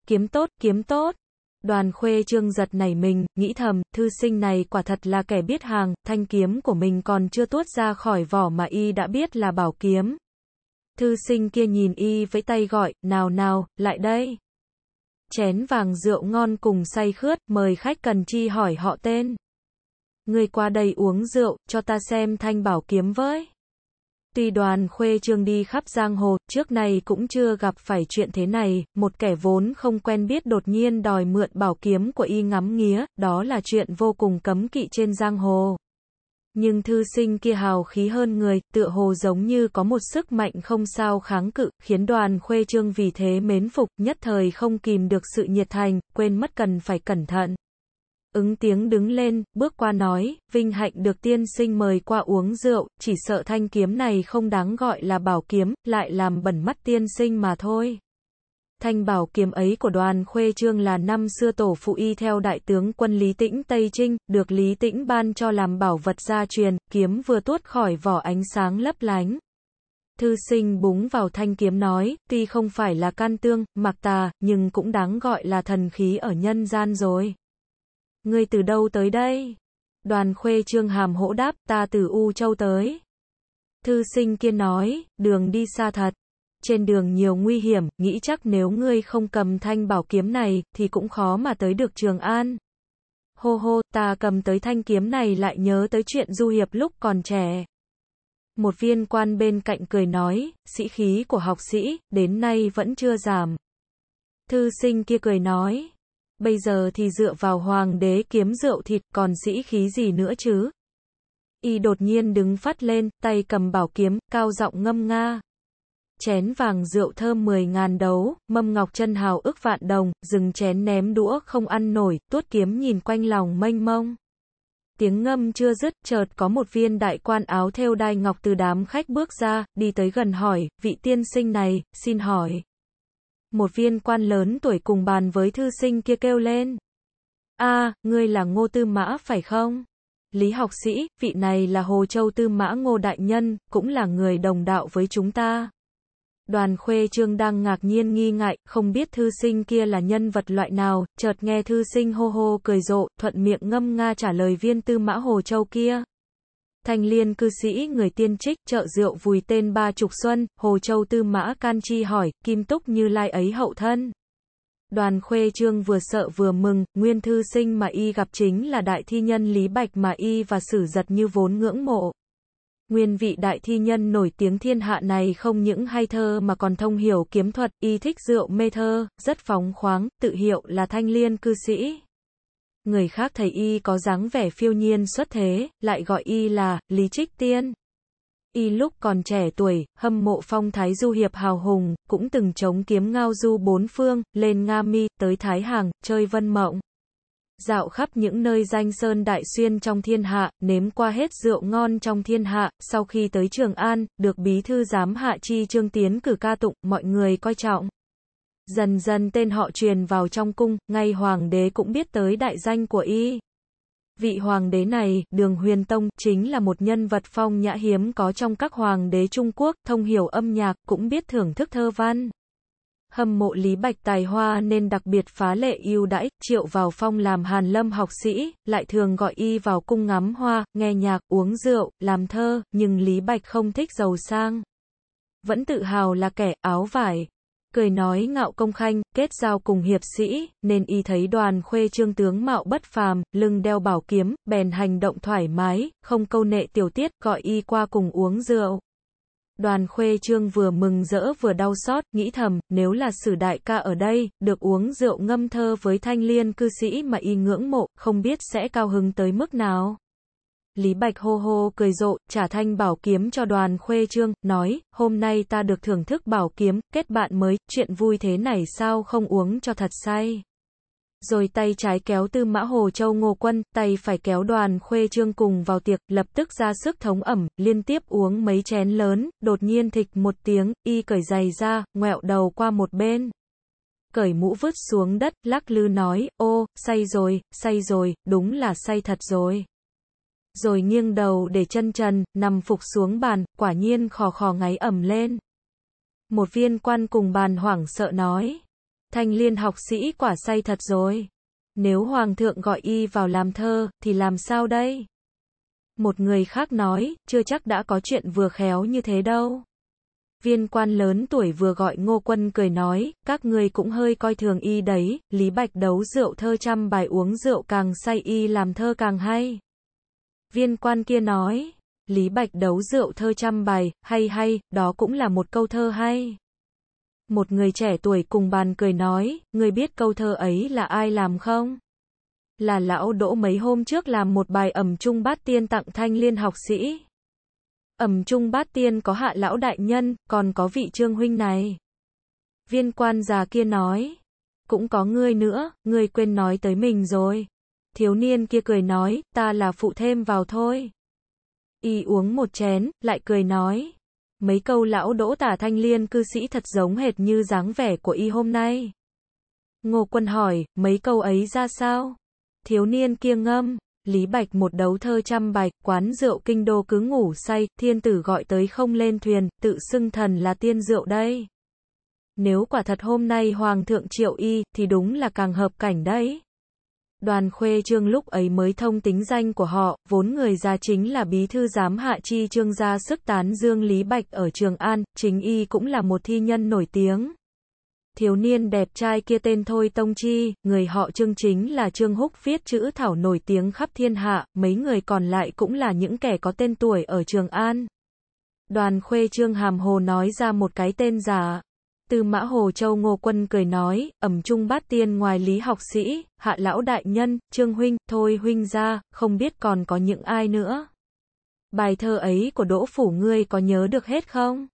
Kiếm tốt, kiếm tốt. Đoàn khuê trương giật nảy mình, nghĩ thầm, thư sinh này quả thật là kẻ biết hàng, thanh kiếm của mình còn chưa tuốt ra khỏi vỏ mà y đã biết là bảo kiếm. Thư sinh kia nhìn y với tay gọi, nào nào, lại đây. Chén vàng rượu ngon cùng say khướt, mời khách cần chi hỏi họ tên. Người qua đây uống rượu, cho ta xem thanh bảo kiếm với. Tuy đoàn khuê trương đi khắp giang hồ, trước này cũng chưa gặp phải chuyện thế này, một kẻ vốn không quen biết đột nhiên đòi mượn bảo kiếm của y ngắm nghía, đó là chuyện vô cùng cấm kỵ trên giang hồ. Nhưng thư sinh kia hào khí hơn người, tựa hồ giống như có một sức mạnh không sao kháng cự, khiến đoàn khuê trương vì thế mến phục, nhất thời không kìm được sự nhiệt thành, quên mất cần phải cẩn thận ứng tiếng đứng lên, bước qua nói, vinh hạnh được tiên sinh mời qua uống rượu, chỉ sợ thanh kiếm này không đáng gọi là bảo kiếm, lại làm bẩn mắt tiên sinh mà thôi. Thanh bảo kiếm ấy của đoàn Khuê Trương là năm xưa tổ phụ y theo đại tướng quân Lý Tĩnh Tây Trinh, được Lý Tĩnh ban cho làm bảo vật gia truyền, kiếm vừa tuốt khỏi vỏ ánh sáng lấp lánh. Thư sinh búng vào thanh kiếm nói, tuy không phải là can tương, mặc tà, nhưng cũng đáng gọi là thần khí ở nhân gian rồi. Ngươi từ đâu tới đây? Đoàn khuê trương hàm hỗ đáp, ta từ U Châu tới. Thư sinh kia nói, đường đi xa thật. Trên đường nhiều nguy hiểm, nghĩ chắc nếu ngươi không cầm thanh bảo kiếm này, thì cũng khó mà tới được Trường An. Hô hô, ta cầm tới thanh kiếm này lại nhớ tới chuyện du hiệp lúc còn trẻ. Một viên quan bên cạnh cười nói, sĩ khí của học sĩ, đến nay vẫn chưa giảm. Thư sinh kia cười nói, bây giờ thì dựa vào hoàng đế kiếm rượu thịt, còn sĩ khí gì nữa chứ? Y đột nhiên đứng phát lên, tay cầm bảo kiếm, cao giọng ngâm nga. Chén vàng rượu thơm mười ngàn đấu, mâm ngọc chân hào ước vạn đồng, dừng chén ném đũa không ăn nổi, tuốt kiếm nhìn quanh lòng mênh mông. Tiếng ngâm chưa dứt, chợt có một viên đại quan áo theo đai ngọc từ đám khách bước ra, đi tới gần hỏi, vị tiên sinh này, xin hỏi một viên quan lớn tuổi cùng bàn với thư sinh kia kêu lên. a à, ngươi là Ngô Tư Mã phải không? Lý học sĩ, vị này là Hồ Châu Tư Mã Ngô Đại Nhân, cũng là người đồng đạo với chúng ta. Đoàn khuê trương đang ngạc nhiên nghi ngại, không biết thư sinh kia là nhân vật loại nào, chợt nghe thư sinh hô hô cười rộ, thuận miệng ngâm nga trả lời viên tư mã Hồ Châu kia. Thanh Liên cư sĩ người tiên trích, chợ rượu vùi tên ba chục xuân, Hồ Châu Tư Mã Can Chi hỏi, Kim Túc như lai ấy hậu thân. Đoàn khuê trương vừa sợ vừa mừng, nguyên thư sinh mà y gặp chính là đại thi nhân Lý Bạch mà y và sử giật như vốn ngưỡng mộ. Nguyên vị đại thi nhân nổi tiếng thiên hạ này không những hay thơ mà còn thông hiểu kiếm thuật, y thích rượu mê thơ, rất phóng khoáng, tự hiệu là thanh liên cư sĩ. Người khác thấy y có dáng vẻ phiêu nhiên xuất thế, lại gọi y là Lý Trích Tiên. Y lúc còn trẻ tuổi, hâm mộ phong thái du hiệp hào hùng, cũng từng chống kiếm ngao du bốn phương, lên Nga Mi, tới Thái Hàng, chơi vân mộng. Dạo khắp những nơi danh sơn đại xuyên trong thiên hạ, nếm qua hết rượu ngon trong thiên hạ, sau khi tới Trường An, được bí thư giám hạ chi trương tiến cử ca tụng, mọi người coi trọng. Dần dần tên họ truyền vào trong cung, ngay hoàng đế cũng biết tới đại danh của y. Vị hoàng đế này, Đường Huyền Tông, chính là một nhân vật phong nhã hiếm có trong các hoàng đế Trung Quốc, thông hiểu âm nhạc, cũng biết thưởng thức thơ văn. Hâm mộ Lý Bạch tài hoa nên đặc biệt phá lệ yêu đãi, triệu vào phong làm hàn lâm học sĩ, lại thường gọi y vào cung ngắm hoa, nghe nhạc, uống rượu, làm thơ, nhưng Lý Bạch không thích giàu sang. Vẫn tự hào là kẻ áo vải, cười nói ngạo công khanh, kết giao cùng hiệp sĩ, nên y thấy đoàn khuê trương tướng mạo bất phàm, lưng đeo bảo kiếm, bèn hành động thoải mái, không câu nệ tiểu tiết, gọi y qua cùng uống rượu. Đoàn khuê trương vừa mừng rỡ vừa đau xót, nghĩ thầm, nếu là sử đại ca ở đây, được uống rượu ngâm thơ với thanh liên cư sĩ mà y ngưỡng mộ, không biết sẽ cao hứng tới mức nào. Lý Bạch hô hô cười rộ, trả thanh bảo kiếm cho đoàn khuê trương, nói, hôm nay ta được thưởng thức bảo kiếm, kết bạn mới, chuyện vui thế này sao không uống cho thật say. Rồi tay trái kéo tư mã Hồ Châu Ngô Quân, tay phải kéo đoàn khuê trương cùng vào tiệc, lập tức ra sức thống ẩm, liên tiếp uống mấy chén lớn, đột nhiên thịch một tiếng, y cởi giày ra, ngoẹo đầu qua một bên cởi mũ vứt xuống đất, lắc lư nói, ô, say rồi, say rồi, đúng là say thật rồi rồi nghiêng đầu để chân trần, nằm phục xuống bàn, quả nhiên khò khò ngáy ẩm lên. Một viên quan cùng bàn hoảng sợ nói. Thanh liên học sĩ quả say thật rồi. Nếu hoàng thượng gọi y vào làm thơ, thì làm sao đây? Một người khác nói, chưa chắc đã có chuyện vừa khéo như thế đâu. Viên quan lớn tuổi vừa gọi ngô quân cười nói, các người cũng hơi coi thường y đấy, Lý Bạch đấu rượu thơ trăm bài uống rượu càng say y làm thơ càng hay. Viên quan kia nói, Lý Bạch đấu rượu thơ trăm bài, hay hay, đó cũng là một câu thơ hay. Một người trẻ tuổi cùng bàn cười nói, người biết câu thơ ấy là ai làm không? Là lão đỗ mấy hôm trước làm một bài ẩm trung bát tiên tặng thanh liên học sĩ. Ẩm trung bát tiên có hạ lão đại nhân, còn có vị trương huynh này. Viên quan già kia nói, cũng có ngươi nữa, ngươi quên nói tới mình rồi thiếu niên kia cười nói, ta là phụ thêm vào thôi. Y uống một chén, lại cười nói. Mấy câu lão đỗ tả thanh liên cư sĩ thật giống hệt như dáng vẻ của y hôm nay. Ngô quân hỏi, mấy câu ấy ra sao? Thiếu niên kia ngâm, Lý Bạch một đấu thơ trăm bạch, quán rượu kinh đô cứ ngủ say, thiên tử gọi tới không lên thuyền, tự xưng thần là tiên rượu đây. Nếu quả thật hôm nay Hoàng thượng triệu y, thì đúng là càng hợp cảnh đấy đoàn khuê trương lúc ấy mới thông tính danh của họ, vốn người ra chính là bí thư giám hạ chi trương gia sức tán dương Lý Bạch ở Trường An, chính y cũng là một thi nhân nổi tiếng. Thiếu niên đẹp trai kia tên Thôi Tông Chi, người họ trương chính là Trương Húc viết chữ thảo nổi tiếng khắp thiên hạ, mấy người còn lại cũng là những kẻ có tên tuổi ở Trường An. Đoàn khuê trương hàm hồ nói ra một cái tên giả, Tư mã Hồ Châu Ngô Quân cười nói, ẩm trung bát tiên ngoài lý học sĩ, hạ lão đại nhân, trương huynh, thôi huynh ra, không biết còn có những ai nữa. Bài thơ ấy của Đỗ Phủ ngươi có nhớ được hết không?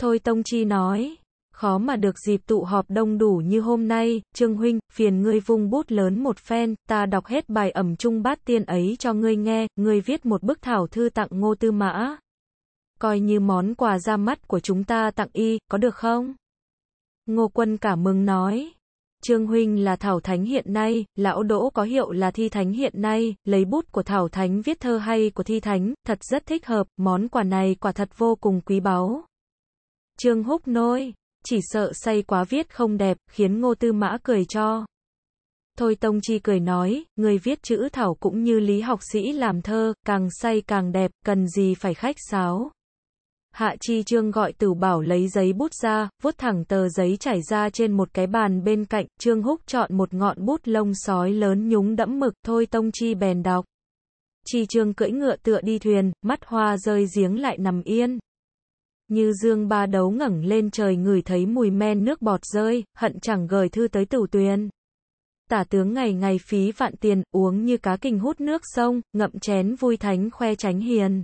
Thôi Tông Chi nói, khó mà được dịp tụ họp đông đủ như hôm nay, Trương Huynh, phiền ngươi vung bút lớn một phen, ta đọc hết bài ẩm trung bát tiên ấy cho ngươi nghe, ngươi viết một bức thảo thư tặng ngô tư mã, coi như món quà ra mắt của chúng ta tặng y, có được không? Ngô Quân cả mừng nói. Trương Huynh là Thảo Thánh hiện nay, Lão Đỗ có hiệu là Thi Thánh hiện nay, lấy bút của Thảo Thánh viết thơ hay của Thi Thánh, thật rất thích hợp, món quà này quả thật vô cùng quý báu. Trương Húc nôi, chỉ sợ say quá viết không đẹp, khiến Ngô Tư Mã cười cho. Thôi Tông Chi cười nói, người viết chữ Thảo cũng như lý học sĩ làm thơ, càng say càng đẹp, cần gì phải khách sáo. Hạ Chi Trương gọi Tử Bảo lấy giấy bút ra, vuốt thẳng tờ giấy trải ra trên một cái bàn bên cạnh, Trương Húc chọn một ngọn bút lông sói lớn nhúng đẫm mực, thôi Tông Chi bèn đọc. Chi Trương cưỡi ngựa tựa đi thuyền, mắt hoa rơi giếng lại nằm yên. Như dương ba đấu ngẩng lên trời ngửi thấy mùi men nước bọt rơi, hận chẳng gửi thư tới tử tuyền. Tả tướng ngày ngày phí vạn tiền, uống như cá kinh hút nước sông, ngậm chén vui thánh khoe tránh hiền.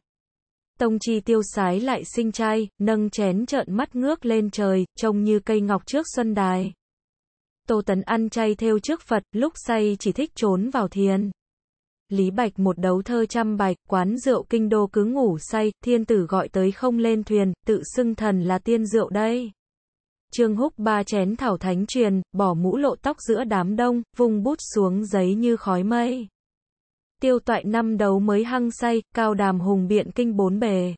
Tông Chi tiêu sái lại sinh trai, nâng chén trợn mắt ngước lên trời, trông như cây ngọc trước xuân đài. Tô Tấn ăn chay theo trước Phật, lúc say chỉ thích trốn vào thiền. Lý Bạch một đấu thơ trăm bạch, quán rượu kinh đô cứ ngủ say, thiên tử gọi tới không lên thuyền, tự xưng thần là tiên rượu đây. Trương Húc ba chén thảo thánh truyền, bỏ mũ lộ tóc giữa đám đông, vùng bút xuống giấy như khói mây tiêu toại năm đấu mới hăng say, cao đàm hùng biện kinh bốn bề.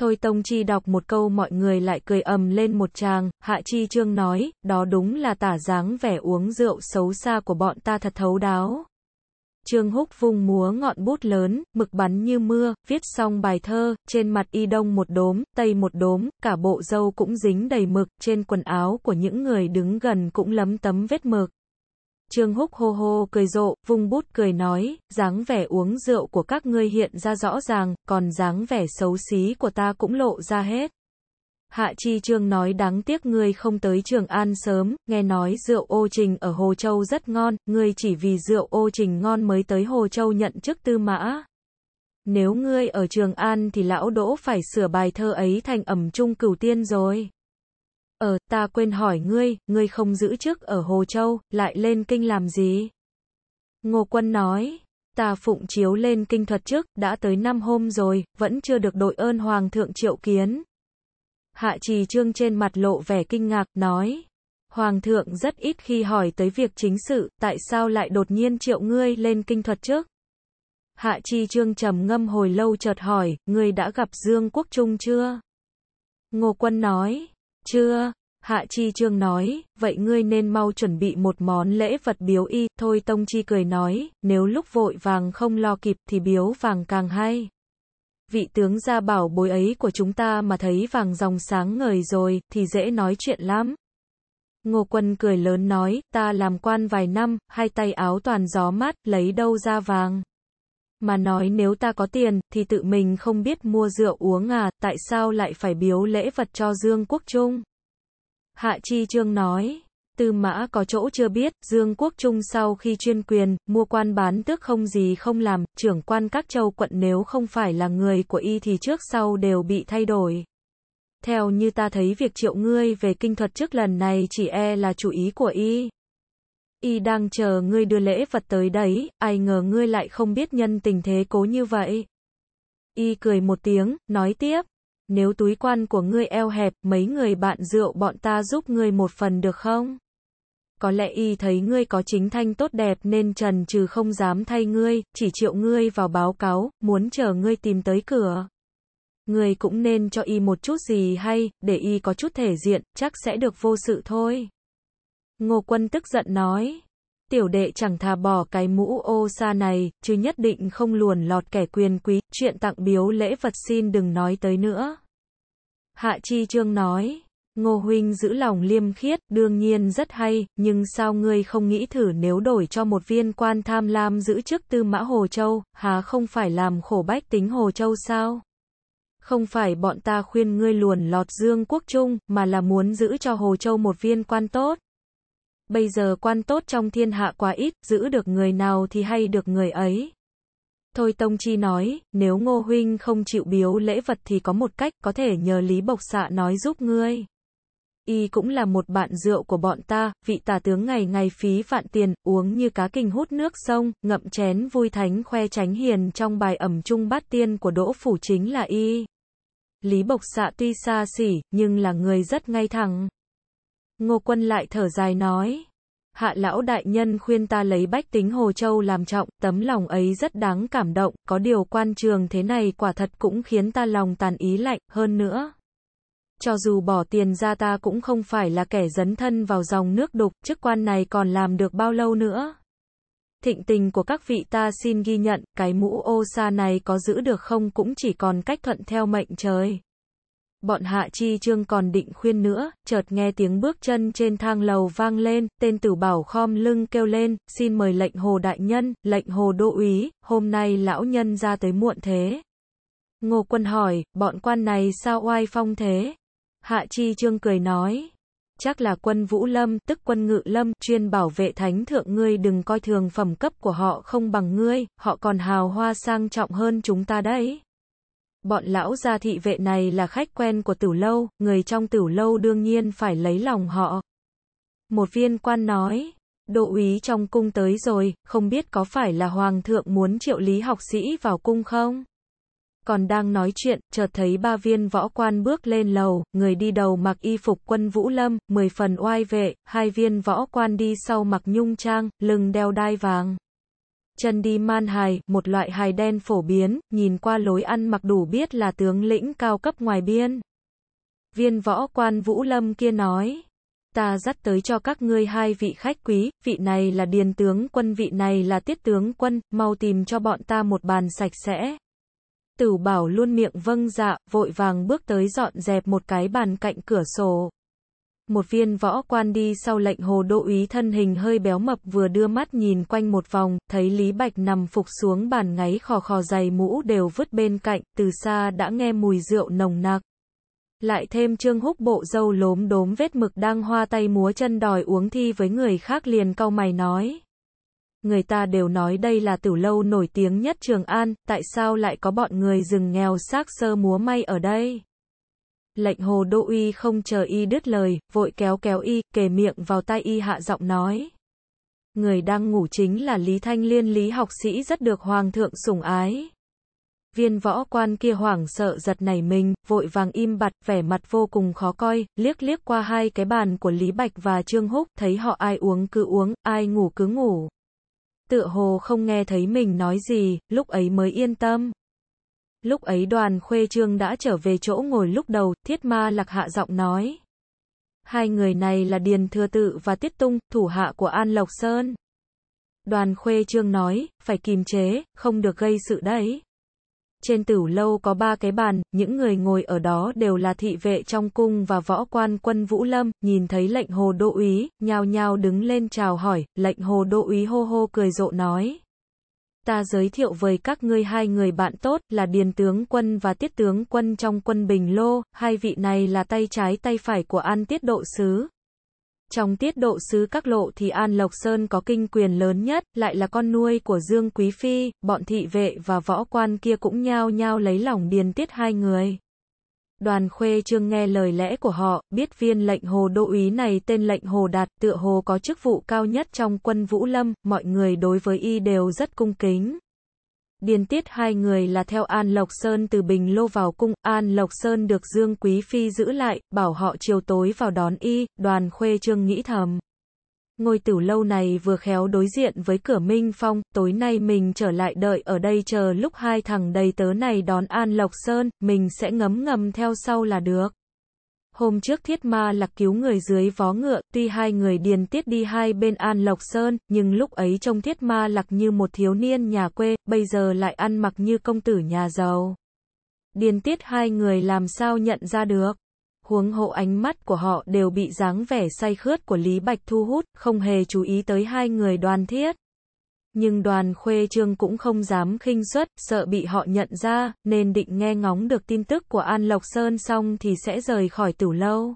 Thôi Tông Chi đọc một câu mọi người lại cười ầm lên một tràng, Hạ Chi Trương nói, đó đúng là tả dáng vẻ uống rượu xấu xa của bọn ta thật thấu đáo. Trương Húc vung múa ngọn bút lớn, mực bắn như mưa, viết xong bài thơ, trên mặt y đông một đốm, tây một đốm, cả bộ dâu cũng dính đầy mực, trên quần áo của những người đứng gần cũng lấm tấm vết mực. Trương Húc hô hô cười rộ, vung bút cười nói, dáng vẻ uống rượu của các ngươi hiện ra rõ ràng, còn dáng vẻ xấu xí của ta cũng lộ ra hết. Hạ Chi Trương nói đáng tiếc ngươi không tới Trường An sớm, nghe nói rượu ô trình ở Hồ Châu rất ngon, ngươi chỉ vì rượu ô trình ngon mới tới Hồ Châu nhận chức tư mã. Nếu ngươi ở Trường An thì lão đỗ phải sửa bài thơ ấy thành ẩm trung cửu tiên rồi. Ờ, ta quên hỏi ngươi, ngươi không giữ chức ở Hồ Châu, lại lên kinh làm gì? Ngô Quân nói, ta phụng chiếu lên kinh thuật trước, đã tới năm hôm rồi, vẫn chưa được đội ơn Hoàng thượng triệu kiến. Hạ trì trương trên mặt lộ vẻ kinh ngạc, nói. Hoàng thượng rất ít khi hỏi tới việc chính sự, tại sao lại đột nhiên triệu ngươi lên kinh thuật trước? Hạ Chi Trương trầm ngâm hồi lâu chợt hỏi, ngươi đã gặp Dương Quốc Trung chưa? Ngô Quân nói, chưa? Hạ Chi Trương nói, vậy ngươi nên mau chuẩn bị một món lễ vật biếu y, thôi Tông Chi cười nói, nếu lúc vội vàng không lo kịp thì biếu vàng càng hay. Vị tướng gia bảo bối ấy của chúng ta mà thấy vàng dòng sáng ngời rồi, thì dễ nói chuyện lắm. Ngô quân cười lớn nói, ta làm quan vài năm, hai tay áo toàn gió mát, lấy đâu ra vàng. Mà nói nếu ta có tiền, thì tự mình không biết mua rượu uống à, tại sao lại phải biếu lễ vật cho Dương Quốc Trung? Hạ Chi Trương nói, Tư Mã có chỗ chưa biết, Dương Quốc Trung sau khi chuyên quyền, mua quan bán tước không gì không làm, trưởng quan các châu quận nếu không phải là người của y thì trước sau đều bị thay đổi. Theo như ta thấy việc triệu ngươi về kinh thuật trước lần này chỉ e là chủ ý của y y đang chờ ngươi đưa lễ vật tới đấy, ai ngờ ngươi lại không biết nhân tình thế cố như vậy. Y cười một tiếng, nói tiếp, nếu túi quan của ngươi eo hẹp, mấy người bạn rượu bọn ta giúp ngươi một phần được không? Có lẽ y thấy ngươi có chính thanh tốt đẹp nên trần trừ không dám thay ngươi, chỉ triệu ngươi vào báo cáo, muốn chờ ngươi tìm tới cửa. Ngươi cũng nên cho y một chút gì hay, để y có chút thể diện, chắc sẽ được vô sự thôi. Ngô Quân tức giận nói. Tiểu đệ chẳng thà bỏ cái mũ ô sa này, chứ nhất định không luồn lọt kẻ quyền quý. Chuyện tặng biếu lễ vật xin đừng nói tới nữa. Hạ Chi Trương nói. Ngô Huynh giữ lòng liêm khiết, đương nhiên rất hay, nhưng sao ngươi không nghĩ thử nếu đổi cho một viên quan tham lam giữ chức tư mã Hồ Châu, hà không phải làm khổ bách tính Hồ Châu sao? Không phải bọn ta khuyên ngươi luồn lọt Dương Quốc Trung, mà là muốn giữ cho Hồ Châu một viên quan tốt bây giờ quan tốt trong thiên hạ quá ít, giữ được người nào thì hay được người ấy. Thôi Tông Chi nói, nếu Ngô Huynh không chịu biếu lễ vật thì có một cách, có thể nhờ Lý Bộc Xạ nói giúp ngươi. Y cũng là một bạn rượu của bọn ta, vị tả tướng ngày ngày phí vạn tiền, uống như cá kinh hút nước sông, ngậm chén vui thánh khoe tránh hiền trong bài ẩm trung bát tiên của Đỗ Phủ chính là Y. Lý Bộc Xạ tuy xa xỉ, nhưng là người rất ngay thẳng. Ngô Quân lại thở dài nói. Hạ lão đại nhân khuyên ta lấy bách tính Hồ Châu làm trọng, tấm lòng ấy rất đáng cảm động, có điều quan trường thế này quả thật cũng khiến ta lòng tàn ý lạnh, hơn nữa. Cho dù bỏ tiền ra ta cũng không phải là kẻ dấn thân vào dòng nước đục, chức quan này còn làm được bao lâu nữa. Thịnh tình của các vị ta xin ghi nhận, cái mũ ô sa này có giữ được không cũng chỉ còn cách thuận theo mệnh trời. Bọn Hạ Chi Trương còn định khuyên nữa, chợt nghe tiếng bước chân trên thang lầu vang lên, tên tử bảo khom lưng kêu lên, xin mời lệnh hồ đại nhân, lệnh hồ đô úy, hôm nay lão nhân ra tới muộn thế. Ngô quân hỏi, bọn quan này sao oai phong thế? Hạ Chi Trương cười nói, chắc là quân Vũ Lâm, tức quân Ngự Lâm, chuyên bảo vệ thánh thượng ngươi đừng coi thường phẩm cấp của họ không bằng ngươi, họ còn hào hoa sang trọng hơn chúng ta đấy bọn lão gia thị vệ này là khách quen của tửu lâu, người trong tửu lâu đương nhiên phải lấy lòng họ. Một viên quan nói, đô úy trong cung tới rồi, không biết có phải là hoàng thượng muốn triệu lý học sĩ vào cung không? Còn đang nói chuyện, chợt thấy ba viên võ quan bước lên lầu, người đi đầu mặc y phục quân Vũ Lâm, mười phần oai vệ, hai viên võ quan đi sau mặc nhung trang, lưng đeo đai vàng chân đi man hài, một loại hài đen phổ biến, nhìn qua lối ăn mặc đủ biết là tướng lĩnh cao cấp ngoài biên. Viên võ quan Vũ Lâm kia nói, ta dắt tới cho các ngươi hai vị khách quý, vị này là điền tướng quân vị này là tiết tướng quân, mau tìm cho bọn ta một bàn sạch sẽ. Tử bảo luôn miệng vâng dạ, vội vàng bước tới dọn dẹp một cái bàn cạnh cửa sổ một viên võ quan đi sau lệnh hồ đô úy thân hình hơi béo mập vừa đưa mắt nhìn quanh một vòng, thấy Lý Bạch nằm phục xuống bàn ngáy khò khò dày mũ đều vứt bên cạnh, từ xa đã nghe mùi rượu nồng nặc. Lại thêm trương húc bộ dâu lốm đốm vết mực đang hoa tay múa chân đòi uống thi với người khác liền cau mày nói. Người ta đều nói đây là tử lâu nổi tiếng nhất Trường An, tại sao lại có bọn người rừng nghèo xác sơ múa may ở đây? lệnh hồ đô uy không chờ y đứt lời, vội kéo kéo y, kề miệng vào tai y hạ giọng nói. Người đang ngủ chính là Lý Thanh Liên Lý học sĩ rất được hoàng thượng sủng ái. Viên võ quan kia hoảng sợ giật nảy mình, vội vàng im bặt, vẻ mặt vô cùng khó coi, liếc liếc qua hai cái bàn của Lý Bạch và Trương Húc, thấy họ ai uống cứ uống, ai ngủ cứ ngủ. Tựa hồ không nghe thấy mình nói gì, lúc ấy mới yên tâm. Lúc ấy đoàn khuê trương đã trở về chỗ ngồi lúc đầu, thiết ma lạc hạ giọng nói. Hai người này là Điền Thừa Tự và Tiết Tung, thủ hạ của An Lộc Sơn. Đoàn khuê trương nói, phải kìm chế, không được gây sự đấy. Trên tửu lâu có ba cái bàn, những người ngồi ở đó đều là thị vệ trong cung và võ quan quân Vũ Lâm, nhìn thấy lệnh hồ đô úy, nhao nhao đứng lên chào hỏi, lệnh hồ đô úy hô hô cười rộ nói ta giới thiệu với các ngươi hai người bạn tốt là Điền Tướng Quân và Tiết Tướng Quân trong quân Bình Lô, hai vị này là tay trái tay phải của An Tiết Độ Sứ. Trong tiết độ sứ các lộ thì An Lộc Sơn có kinh quyền lớn nhất, lại là con nuôi của Dương Quý Phi, bọn thị vệ và võ quan kia cũng nhao nhao lấy lòng điền tiết hai người. Đoàn Khuê Trương nghe lời lẽ của họ, biết viên lệnh hồ đô úy này tên lệnh hồ đạt tựa hồ có chức vụ cao nhất trong quân Vũ Lâm, mọi người đối với y đều rất cung kính. Điền tiết hai người là theo An Lộc Sơn từ Bình Lô vào cung, An Lộc Sơn được Dương Quý Phi giữ lại, bảo họ chiều tối vào đón y, đoàn Khuê Trương nghĩ thầm. Ngôi tử lâu này vừa khéo đối diện với cửa Minh Phong, tối nay mình trở lại đợi ở đây chờ lúc hai thằng đầy tớ này đón An Lộc Sơn, mình sẽ ngấm ngầm theo sau là được. Hôm trước thiết ma lạc cứu người dưới vó ngựa, tuy hai người điền tiết đi hai bên An Lộc Sơn, nhưng lúc ấy trông thiết ma lạc như một thiếu niên nhà quê, bây giờ lại ăn mặc như công tử nhà giàu. Điền tiết hai người làm sao nhận ra được huống hộ ánh mắt của họ đều bị dáng vẻ say khướt của Lý Bạch thu hút, không hề chú ý tới hai người đoàn thiết. Nhưng đoàn khuê trương cũng không dám khinh suất, sợ bị họ nhận ra, nên định nghe ngóng được tin tức của An Lộc Sơn xong thì sẽ rời khỏi tử lâu.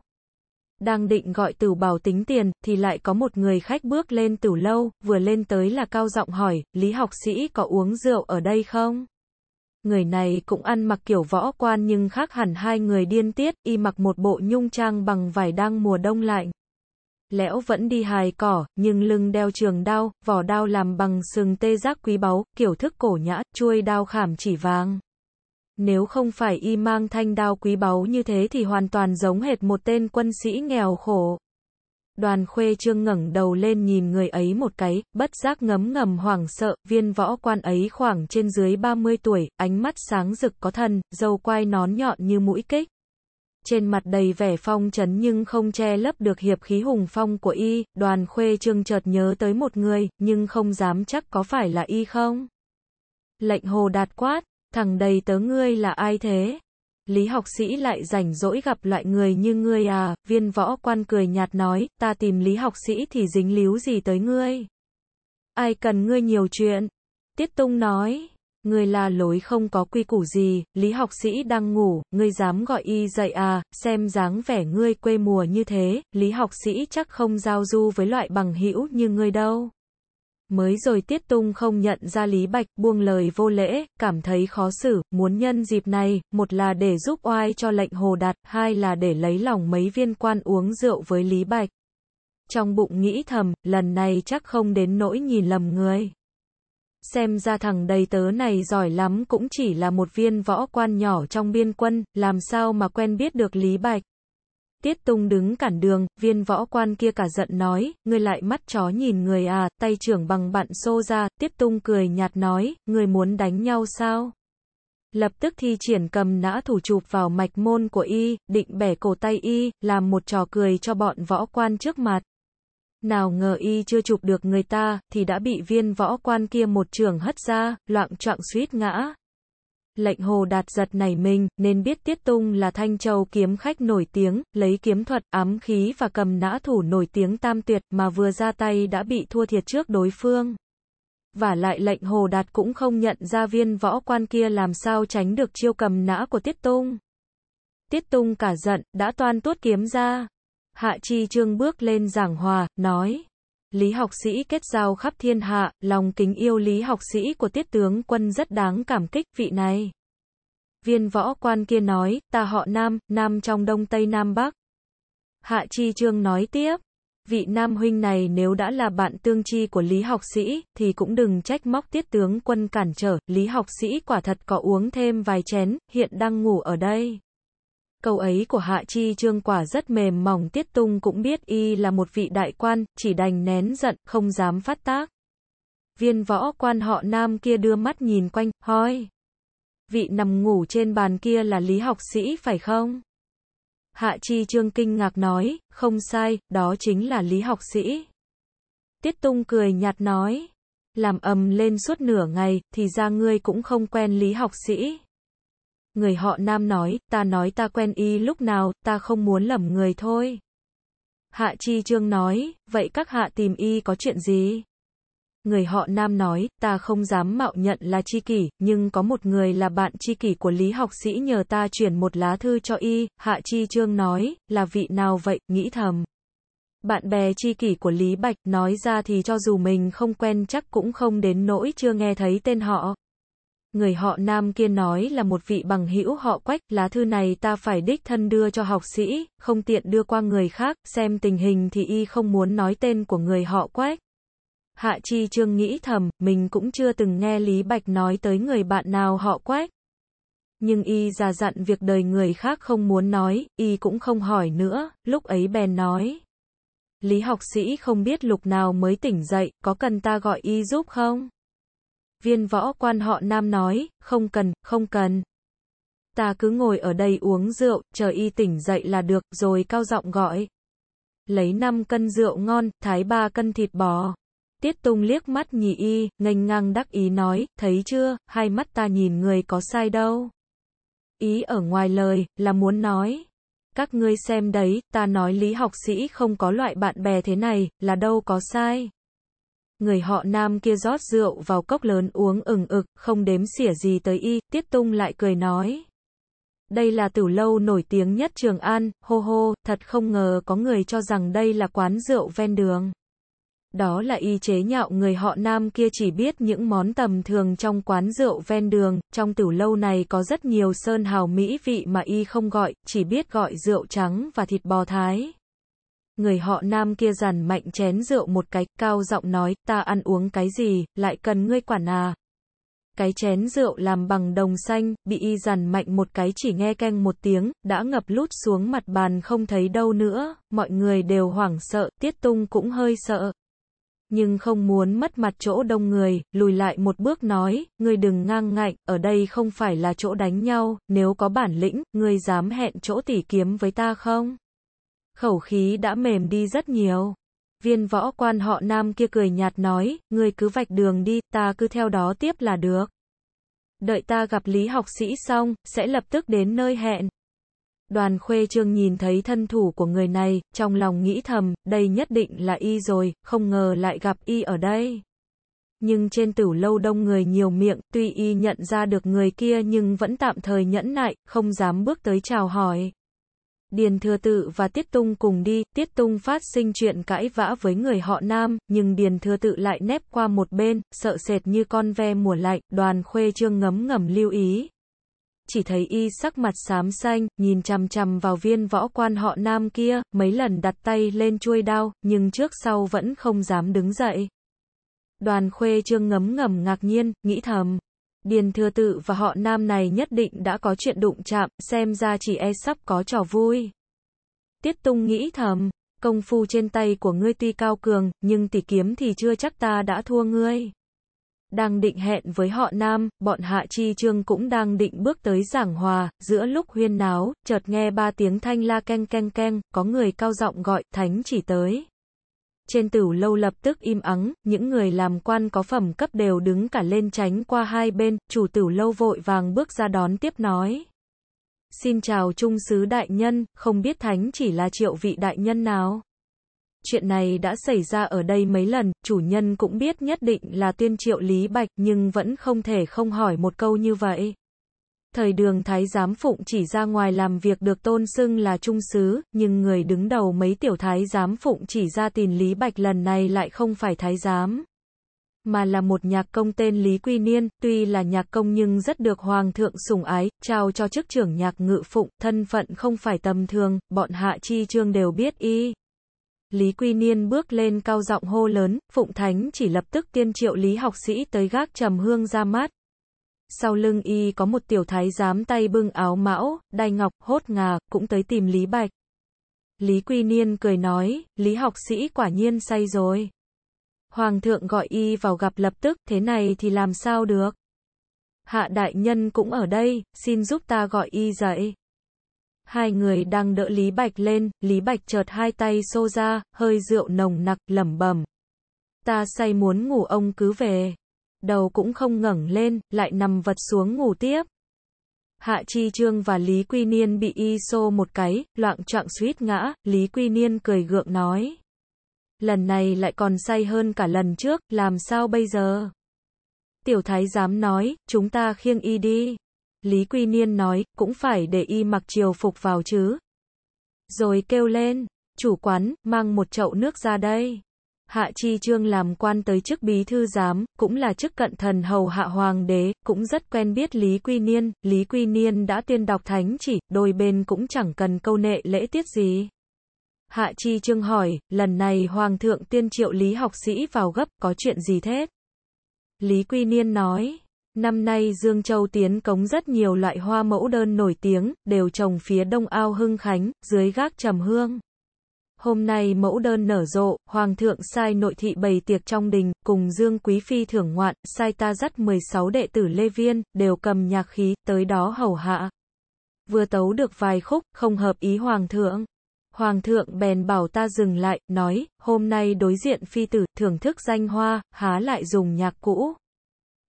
Đang định gọi tử bảo tính tiền, thì lại có một người khách bước lên tử lâu, vừa lên tới là cao giọng hỏi, Lý học sĩ có uống rượu ở đây không? người này cũng ăn mặc kiểu võ quan nhưng khác hẳn hai người điên tiết, y mặc một bộ nhung trang bằng vải đang mùa đông lạnh. Lẽo vẫn đi hài cỏ, nhưng lưng đeo trường đao, vỏ đao làm bằng sừng tê giác quý báu, kiểu thức cổ nhã, chuôi đao khảm chỉ vàng. Nếu không phải y mang thanh đao quý báu như thế thì hoàn toàn giống hệt một tên quân sĩ nghèo khổ. Đoàn khuê trương ngẩng đầu lên nhìn người ấy một cái, bất giác ngấm ngầm hoảng sợ, viên võ quan ấy khoảng trên dưới 30 tuổi, ánh mắt sáng rực có thần, dâu quai nón nhọn như mũi kích. Trên mặt đầy vẻ phong trấn nhưng không che lấp được hiệp khí hùng phong của y, đoàn khuê trương chợt nhớ tới một người, nhưng không dám chắc có phải là y không. Lệnh hồ đạt quát, thằng đầy tớ ngươi là ai thế? Lý học sĩ lại rảnh rỗi gặp loại người như ngươi à, viên võ quan cười nhạt nói, ta tìm lý học sĩ thì dính líu gì tới ngươi. Ai cần ngươi nhiều chuyện? Tiết Tung nói, ngươi là lối không có quy củ gì, lý học sĩ đang ngủ, ngươi dám gọi y dậy à, xem dáng vẻ ngươi quê mùa như thế, lý học sĩ chắc không giao du với loại bằng hữu như ngươi đâu mới rồi Tiết Tung không nhận ra Lý Bạch, buông lời vô lễ, cảm thấy khó xử, muốn nhân dịp này, một là để giúp oai cho lệnh hồ đạt, hai là để lấy lòng mấy viên quan uống rượu với Lý Bạch. Trong bụng nghĩ thầm, lần này chắc không đến nỗi nhìn lầm người. Xem ra thằng đầy tớ này giỏi lắm cũng chỉ là một viên võ quan nhỏ trong biên quân, làm sao mà quen biết được Lý Bạch. Tiết Tung đứng cản đường, viên võ quan kia cả giận nói, ngươi lại mắt chó nhìn người à, tay trưởng bằng bạn xô ra, Tiết Tung cười nhạt nói, ngươi muốn đánh nhau sao? Lập tức thi triển cầm nã thủ chụp vào mạch môn của y, định bẻ cổ tay y, làm một trò cười cho bọn võ quan trước mặt. Nào ngờ y chưa chụp được người ta, thì đã bị viên võ quan kia một trường hất ra, loạn trọng suýt ngã, Lệnh hồ đạt giật nảy mình, nên biết Tiết Tung là Thanh Châu kiếm khách nổi tiếng, lấy kiếm thuật, ám khí và cầm nã thủ nổi tiếng tam tuyệt mà vừa ra tay đã bị thua thiệt trước đối phương. Và lại lệnh hồ đạt cũng không nhận ra viên võ quan kia làm sao tránh được chiêu cầm nã của Tiết Tung. Tiết Tung cả giận, đã toan tuốt kiếm ra. Hạ Chi Trương bước lên giảng hòa, nói. Lý học sĩ kết giao khắp thiên hạ, lòng kính yêu lý học sĩ của tiết tướng quân rất đáng cảm kích vị này. Viên võ quan kia nói, ta họ Nam, Nam trong Đông Tây Nam Bắc. Hạ Chi Trương nói tiếp, vị Nam huynh này nếu đã là bạn tương chi của Lý học sĩ, thì cũng đừng trách móc tiết tướng quân cản trở, Lý học sĩ quả thật có uống thêm vài chén, hiện đang ngủ ở đây. Câu ấy của Hạ Chi Trương quả rất mềm mỏng Tiết Tung cũng biết y là một vị đại quan, chỉ đành nén giận, không dám phát tác. Viên võ quan họ nam kia đưa mắt nhìn quanh, hỏi. Vị nằm ngủ trên bàn kia là lý học sĩ phải không? Hạ Chi Trương kinh ngạc nói, không sai, đó chính là lý học sĩ. Tiết Tung cười nhạt nói, làm ầm lên suốt nửa ngày, thì ra ngươi cũng không quen lý học sĩ. Người họ nam nói, ta nói ta quen y lúc nào, ta không muốn lầm người thôi. Hạ Chi Trương nói, vậy các hạ tìm y có chuyện gì? Người họ nam nói, ta không dám mạo nhận là chi kỷ, nhưng có một người là bạn chi kỷ của Lý học sĩ nhờ ta chuyển một lá thư cho y, Hạ Chi Trương nói, là vị nào vậy, nghĩ thầm. Bạn bè chi kỷ của Lý Bạch nói ra thì cho dù mình không quen chắc cũng không đến nỗi chưa nghe thấy tên họ, Người họ nam kia nói là một vị bằng hữu họ quách, lá thư này ta phải đích thân đưa cho học sĩ, không tiện đưa qua người khác, xem tình hình thì y không muốn nói tên của người họ quách. Hạ Chi Trương nghĩ thầm, mình cũng chưa từng nghe Lý Bạch nói tới người bạn nào họ quách. Nhưng y già dặn việc đời người khác không muốn nói, y cũng không hỏi nữa, lúc ấy bèn nói. Lý học sĩ không biết lục nào mới tỉnh dậy, có cần ta gọi y giúp không? viên võ quan họ nam nói, không cần, không cần. Ta cứ ngồi ở đây uống rượu, chờ y tỉnh dậy là được, rồi cao giọng gọi. Lấy 5 cân rượu ngon, thái 3 cân thịt bò. Tiết Tung liếc mắt nhị y, ngành ngang đắc ý nói, thấy chưa, hai mắt ta nhìn người có sai đâu. Ý ở ngoài lời, là muốn nói. Các ngươi xem đấy, ta nói lý học sĩ không có loại bạn bè thế này, là đâu có sai người họ nam kia rót rượu vào cốc lớn uống ừng ực, không đếm xỉa gì tới y, tiết tung lại cười nói. Đây là tử lâu nổi tiếng nhất Trường An, hô hô, thật không ngờ có người cho rằng đây là quán rượu ven đường. Đó là y chế nhạo người họ nam kia chỉ biết những món tầm thường trong quán rượu ven đường, trong tử lâu này có rất nhiều sơn hào mỹ vị mà y không gọi, chỉ biết gọi rượu trắng và thịt bò thái người họ nam kia giàn mạnh chén rượu một cái, cao giọng nói, ta ăn uống cái gì, lại cần ngươi quản à. Cái chén rượu làm bằng đồng xanh, bị y giàn mạnh một cái chỉ nghe keng một tiếng, đã ngập lút xuống mặt bàn không thấy đâu nữa, mọi người đều hoảng sợ, tiết tung cũng hơi sợ. Nhưng không muốn mất mặt chỗ đông người, lùi lại một bước nói, ngươi đừng ngang ngạnh, ở đây không phải là chỗ đánh nhau, nếu có bản lĩnh, ngươi dám hẹn chỗ tỉ kiếm với ta không? khẩu khí đã mềm đi rất nhiều. Viên võ quan họ nam kia cười nhạt nói, người cứ vạch đường đi, ta cứ theo đó tiếp là được. Đợi ta gặp lý học sĩ xong, sẽ lập tức đến nơi hẹn. Đoàn khuê trương nhìn thấy thân thủ của người này, trong lòng nghĩ thầm, đây nhất định là y rồi, không ngờ lại gặp y ở đây. Nhưng trên tử lâu đông người nhiều miệng, tuy y nhận ra được người kia nhưng vẫn tạm thời nhẫn nại, không dám bước tới chào hỏi. Điền Thừa Tự và Tiết Tung cùng đi, Tiết Tung phát sinh chuyện cãi vã với người họ Nam, nhưng Điền Thừa Tự lại nép qua một bên, sợ sệt như con ve mùa lạnh, đoàn khuê trương ngấm ngầm lưu ý. Chỉ thấy y sắc mặt xám xanh, nhìn chằm chằm vào viên võ quan họ Nam kia, mấy lần đặt tay lên chuôi đao, nhưng trước sau vẫn không dám đứng dậy. Đoàn khuê trương ngấm ngầm ngạc nhiên, nghĩ thầm, Điền thừa tự và họ nam này nhất định đã có chuyện đụng chạm, xem ra chỉ e sắp có trò vui. Tiết tung nghĩ thầm, công phu trên tay của ngươi tuy cao cường, nhưng tỷ kiếm thì chưa chắc ta đã thua ngươi. Đang định hẹn với họ nam, bọn hạ chi trương cũng đang định bước tới giảng hòa, giữa lúc huyên náo, chợt nghe ba tiếng thanh la keng keng keng, có người cao giọng gọi, thánh chỉ tới trên tửu lâu lập tức im ắng, những người làm quan có phẩm cấp đều đứng cả lên tránh qua hai bên, chủ tửu lâu vội vàng bước ra đón tiếp nói. Xin chào trung sứ đại nhân, không biết thánh chỉ là triệu vị đại nhân nào. Chuyện này đã xảy ra ở đây mấy lần, chủ nhân cũng biết nhất định là tiên triệu Lý Bạch nhưng vẫn không thể không hỏi một câu như vậy. Thời đường Thái Giám Phụng chỉ ra ngoài làm việc được tôn xưng là trung sứ, nhưng người đứng đầu mấy tiểu Thái Giám Phụng chỉ ra tìm Lý Bạch lần này lại không phải Thái Giám, mà là một nhạc công tên Lý Quy Niên, tuy là nhạc công nhưng rất được Hoàng thượng sủng ái, trao cho chức trưởng nhạc ngự phụng, thân phận không phải tầm thường, bọn hạ chi trương đều biết y. Lý Quy Niên bước lên cao giọng hô lớn, Phụng Thánh chỉ lập tức tiên triệu Lý học sĩ tới gác trầm hương ra mát, sau lưng y có một tiểu thái giám tay bưng áo mão, đai ngọc, hốt ngà, cũng tới tìm Lý Bạch. Lý Quy Niên cười nói, Lý học sĩ quả nhiên say rồi. Hoàng thượng gọi y vào gặp lập tức, thế này thì làm sao được? Hạ đại nhân cũng ở đây, xin giúp ta gọi y dậy. Hai người đang đỡ Lý Bạch lên, Lý Bạch chợt hai tay xô ra, hơi rượu nồng nặc, lẩm bẩm. Ta say muốn ngủ ông cứ về đầu cũng không ngẩng lên, lại nằm vật xuống ngủ tiếp. Hạ Chi Trương và Lý Quy Niên bị y xô một cái, loạn trọng suýt ngã, Lý Quy Niên cười gượng nói. Lần này lại còn say hơn cả lần trước, làm sao bây giờ? Tiểu thái dám nói, chúng ta khiêng y đi. Lý Quy Niên nói, cũng phải để y mặc chiều phục vào chứ. Rồi kêu lên, chủ quán, mang một chậu nước ra đây. Hạ Chi Trương làm quan tới chức bí thư giám, cũng là chức cận thần hầu hạ hoàng đế, cũng rất quen biết Lý Quy Niên, Lý Quy Niên đã tuyên đọc thánh chỉ, đôi bên cũng chẳng cần câu nệ lễ tiết gì. Hạ Chi Trương hỏi, lần này hoàng thượng tiên triệu Lý học sĩ vào gấp, có chuyện gì thế? Lý Quy Niên nói, năm nay Dương Châu tiến cống rất nhiều loại hoa mẫu đơn nổi tiếng, đều trồng phía đông ao Hưng Khánh, dưới gác Trầm Hương. Hôm nay mẫu đơn nở rộ, hoàng thượng sai nội thị bày tiệc trong đình, cùng Dương Quý Phi thưởng ngoạn, sai ta dắt 16 đệ tử Lê Viên, đều cầm nhạc khí, tới đó hầu hạ. Vừa tấu được vài khúc, không hợp ý hoàng thượng. Hoàng thượng bèn bảo ta dừng lại, nói, hôm nay đối diện phi tử, thưởng thức danh hoa, há lại dùng nhạc cũ.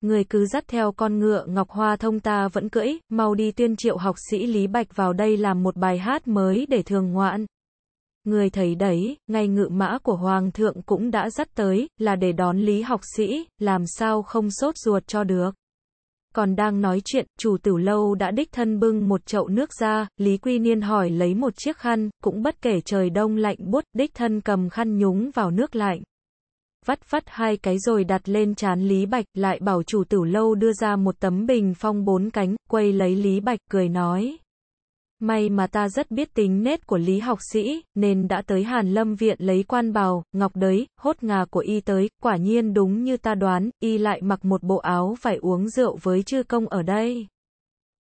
Người cứ dắt theo con ngựa Ngọc Hoa thông ta vẫn cưỡi, mau đi tuyên triệu học sĩ Lý Bạch vào đây làm một bài hát mới để thường ngoạn. Người thấy đấy, ngay ngự mã của Hoàng thượng cũng đã dắt tới, là để đón lý học sĩ, làm sao không sốt ruột cho được. Còn đang nói chuyện, chủ tử lâu đã đích thân bưng một chậu nước ra, Lý Quy Niên hỏi lấy một chiếc khăn, cũng bất kể trời đông lạnh buốt, đích thân cầm khăn nhúng vào nước lạnh. Vắt vắt hai cái rồi đặt lên chán Lý Bạch, lại bảo chủ tử lâu đưa ra một tấm bình phong bốn cánh, quay lấy Lý Bạch, cười nói. May mà ta rất biết tính nết của Lý học sĩ, nên đã tới Hàn Lâm Viện lấy quan bào, ngọc đấy, hốt ngà của y tới, quả nhiên đúng như ta đoán, y lại mặc một bộ áo phải uống rượu với chư công ở đây.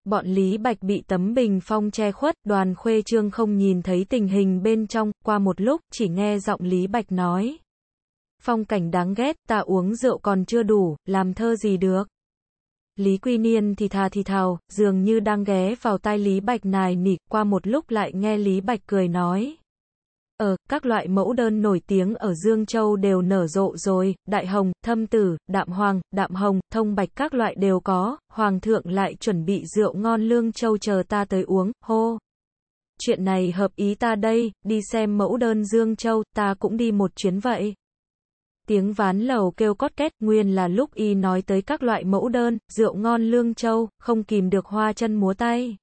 Bọn Lý Bạch bị tấm bình phong che khuất, đoàn khuê trương không nhìn thấy tình hình bên trong, qua một lúc, chỉ nghe giọng Lý Bạch nói. Phong cảnh đáng ghét, ta uống rượu còn chưa đủ, làm thơ gì được. Lý Quy Niên thì thà thì thào, dường như đang ghé vào tai Lý Bạch nài nỉ, qua một lúc lại nghe Lý Bạch cười nói. Ờ, các loại mẫu đơn nổi tiếng ở Dương Châu đều nở rộ rồi, đại hồng, thâm tử, đạm hoàng, đạm hồng, thông bạch các loại đều có, hoàng thượng lại chuẩn bị rượu ngon lương châu chờ ta tới uống, hô. Chuyện này hợp ý ta đây, đi xem mẫu đơn Dương Châu, ta cũng đi một chuyến vậy. Tiếng ván lầu kêu cót két, nguyên là lúc y nói tới các loại mẫu đơn, rượu ngon lương châu, không kìm được hoa chân múa tay.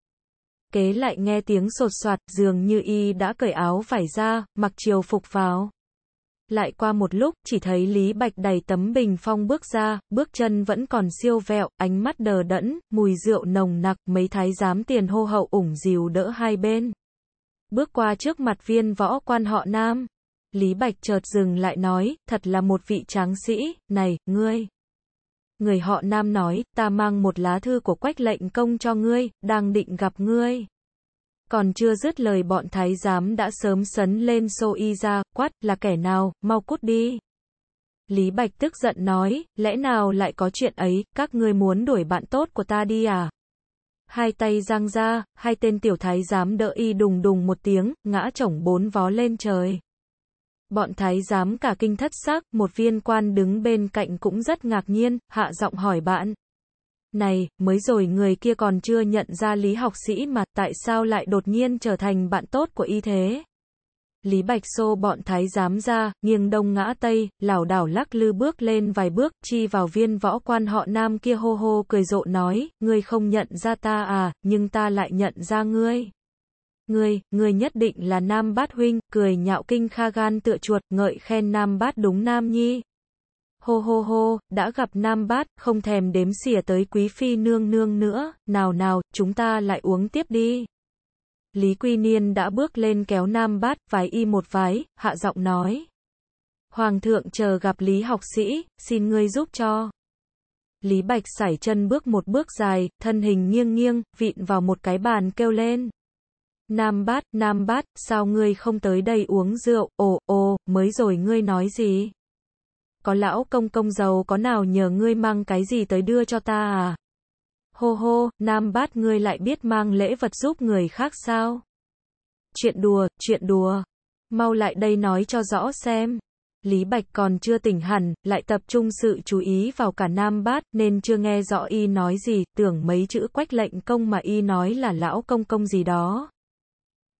Kế lại nghe tiếng sột soạt, dường như y đã cởi áo vải ra, mặc chiều phục vào. Lại qua một lúc, chỉ thấy Lý Bạch đầy tấm bình phong bước ra, bước chân vẫn còn siêu vẹo, ánh mắt đờ đẫn, mùi rượu nồng nặc, mấy thái giám tiền hô hậu ủng dìu đỡ hai bên. Bước qua trước mặt viên võ quan họ nam, Lý Bạch chợt dừng lại nói, thật là một vị tráng sĩ, này, ngươi. Người họ nam nói, ta mang một lá thư của quách lệnh công cho ngươi, đang định gặp ngươi. Còn chưa dứt lời bọn thái giám đã sớm sấn lên xô y ra, quát, là kẻ nào, mau cút đi. Lý Bạch tức giận nói, lẽ nào lại có chuyện ấy, các ngươi muốn đuổi bạn tốt của ta đi à? Hai tay giang ra, hai tên tiểu thái giám đỡ y đùng đùng một tiếng, ngã chổng bốn vó lên trời. Bọn thái giám cả kinh thất xác, một viên quan đứng bên cạnh cũng rất ngạc nhiên, hạ giọng hỏi bạn. Này, mới rồi người kia còn chưa nhận ra Lý học sĩ mà tại sao lại đột nhiên trở thành bạn tốt của y thế? Lý Bạch xô bọn thái giám ra, nghiêng đông ngã tây, lảo đảo lắc lư bước lên vài bước, chi vào viên võ quan họ nam kia hô hô cười rộ nói, ngươi không nhận ra ta à, nhưng ta lại nhận ra ngươi người người nhất định là nam bát huynh, cười nhạo kinh kha gan tựa chuột, ngợi khen nam bát đúng nam nhi. Hô hô hô, đã gặp nam bát, không thèm đếm xỉa tới quý phi nương nương nữa, nào nào, chúng ta lại uống tiếp đi. Lý Quy Niên đã bước lên kéo nam bát, vái y một vái, hạ giọng nói. Hoàng thượng chờ gặp Lý học sĩ, xin ngươi giúp cho. Lý Bạch sải chân bước một bước dài, thân hình nghiêng nghiêng, vịn vào một cái bàn kêu lên. Nam bát, nam bát, sao ngươi không tới đây uống rượu, ồ, ồ, mới rồi ngươi nói gì? Có lão công công giàu có nào nhờ ngươi mang cái gì tới đưa cho ta à? Hô hô, nam bát ngươi lại biết mang lễ vật giúp người khác sao? Chuyện đùa, chuyện đùa. Mau lại đây nói cho rõ xem. Lý Bạch còn chưa tỉnh hẳn, lại tập trung sự chú ý vào cả Nam Bát, nên chưa nghe rõ y nói gì, tưởng mấy chữ quách lệnh công mà y nói là lão công công gì đó.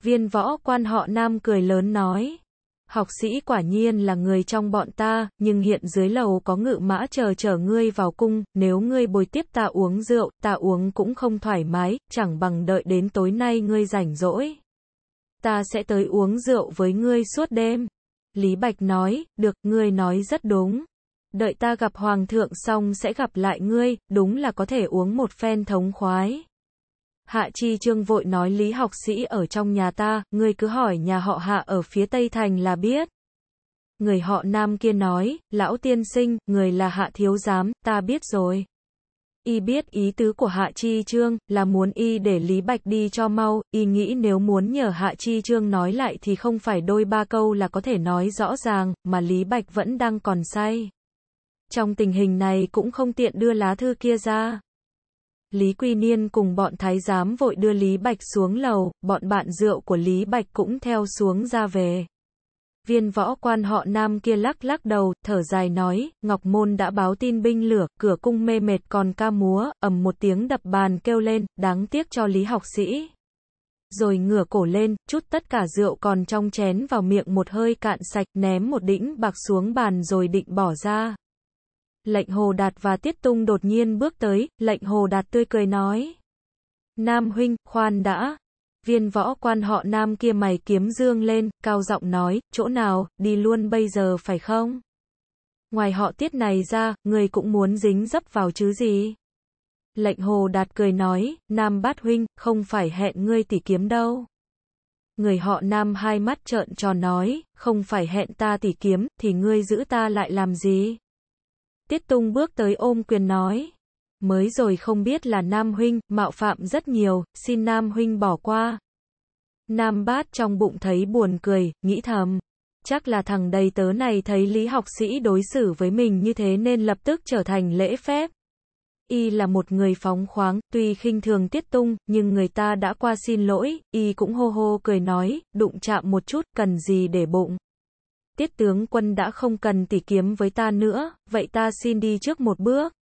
Viên võ quan họ nam cười lớn nói. Học sĩ quả nhiên là người trong bọn ta, nhưng hiện dưới lầu có ngự mã chờ chờ ngươi vào cung, nếu ngươi bồi tiếp ta uống rượu, ta uống cũng không thoải mái, chẳng bằng đợi đến tối nay ngươi rảnh rỗi. Ta sẽ tới uống rượu với ngươi suốt đêm. Lý Bạch nói, được, ngươi nói rất đúng. Đợi ta gặp hoàng thượng xong sẽ gặp lại ngươi, đúng là có thể uống một phen thống khoái. Hạ Chi Trương vội nói Lý học sĩ ở trong nhà ta, ngươi cứ hỏi nhà họ Hạ ở phía Tây Thành là biết. Người họ Nam kia nói, lão tiên sinh, người là Hạ Thiếu Giám, ta biết rồi. Y biết ý tứ của Hạ Chi Trương là muốn Y để Lý Bạch đi cho mau, Y nghĩ nếu muốn nhờ Hạ Chi Trương nói lại thì không phải đôi ba câu là có thể nói rõ ràng, mà Lý Bạch vẫn đang còn say. Trong tình hình này cũng không tiện đưa lá thư kia ra. Lý Quy Niên cùng bọn thái giám vội đưa Lý Bạch xuống lầu, bọn bạn rượu của Lý Bạch cũng theo xuống ra về. Viên võ quan họ nam kia lắc lắc đầu, thở dài nói, Ngọc Môn đã báo tin binh lửa, cửa cung mê mệt còn ca múa, ầm một tiếng đập bàn kêu lên, đáng tiếc cho Lý học sĩ. Rồi ngửa cổ lên, chút tất cả rượu còn trong chén vào miệng một hơi cạn sạch, ném một đĩnh bạc xuống bàn rồi định bỏ ra lệnh Hồ Đạt và Tiết Tung đột nhiên bước tới, lệnh Hồ Đạt tươi cười nói. Nam huynh, khoan đã. Viên võ quan họ Nam kia mày kiếm dương lên, cao giọng nói, chỗ nào, đi luôn bây giờ phải không? Ngoài họ tiết này ra, người cũng muốn dính dấp vào chứ gì? Lệnh Hồ Đạt cười nói, Nam bát huynh, không phải hẹn ngươi tỉ kiếm đâu. Người họ Nam hai mắt trợn tròn nói, không phải hẹn ta tỉ kiếm, thì ngươi giữ ta lại làm gì? Tiết Tung bước tới ôm quyền nói. Mới rồi không biết là Nam Huynh, mạo phạm rất nhiều, xin Nam Huynh bỏ qua. Nam Bát trong bụng thấy buồn cười, nghĩ thầm. Chắc là thằng đầy tớ này thấy Lý học sĩ đối xử với mình như thế nên lập tức trở thành lễ phép. Y là một người phóng khoáng, tuy khinh thường tiết tung, nhưng người ta đã qua xin lỗi, Y cũng hô hô cười nói, đụng chạm một chút, cần gì để bụng tiết tướng quân đã không cần tỉ kiếm với ta nữa, vậy ta xin đi trước một bước.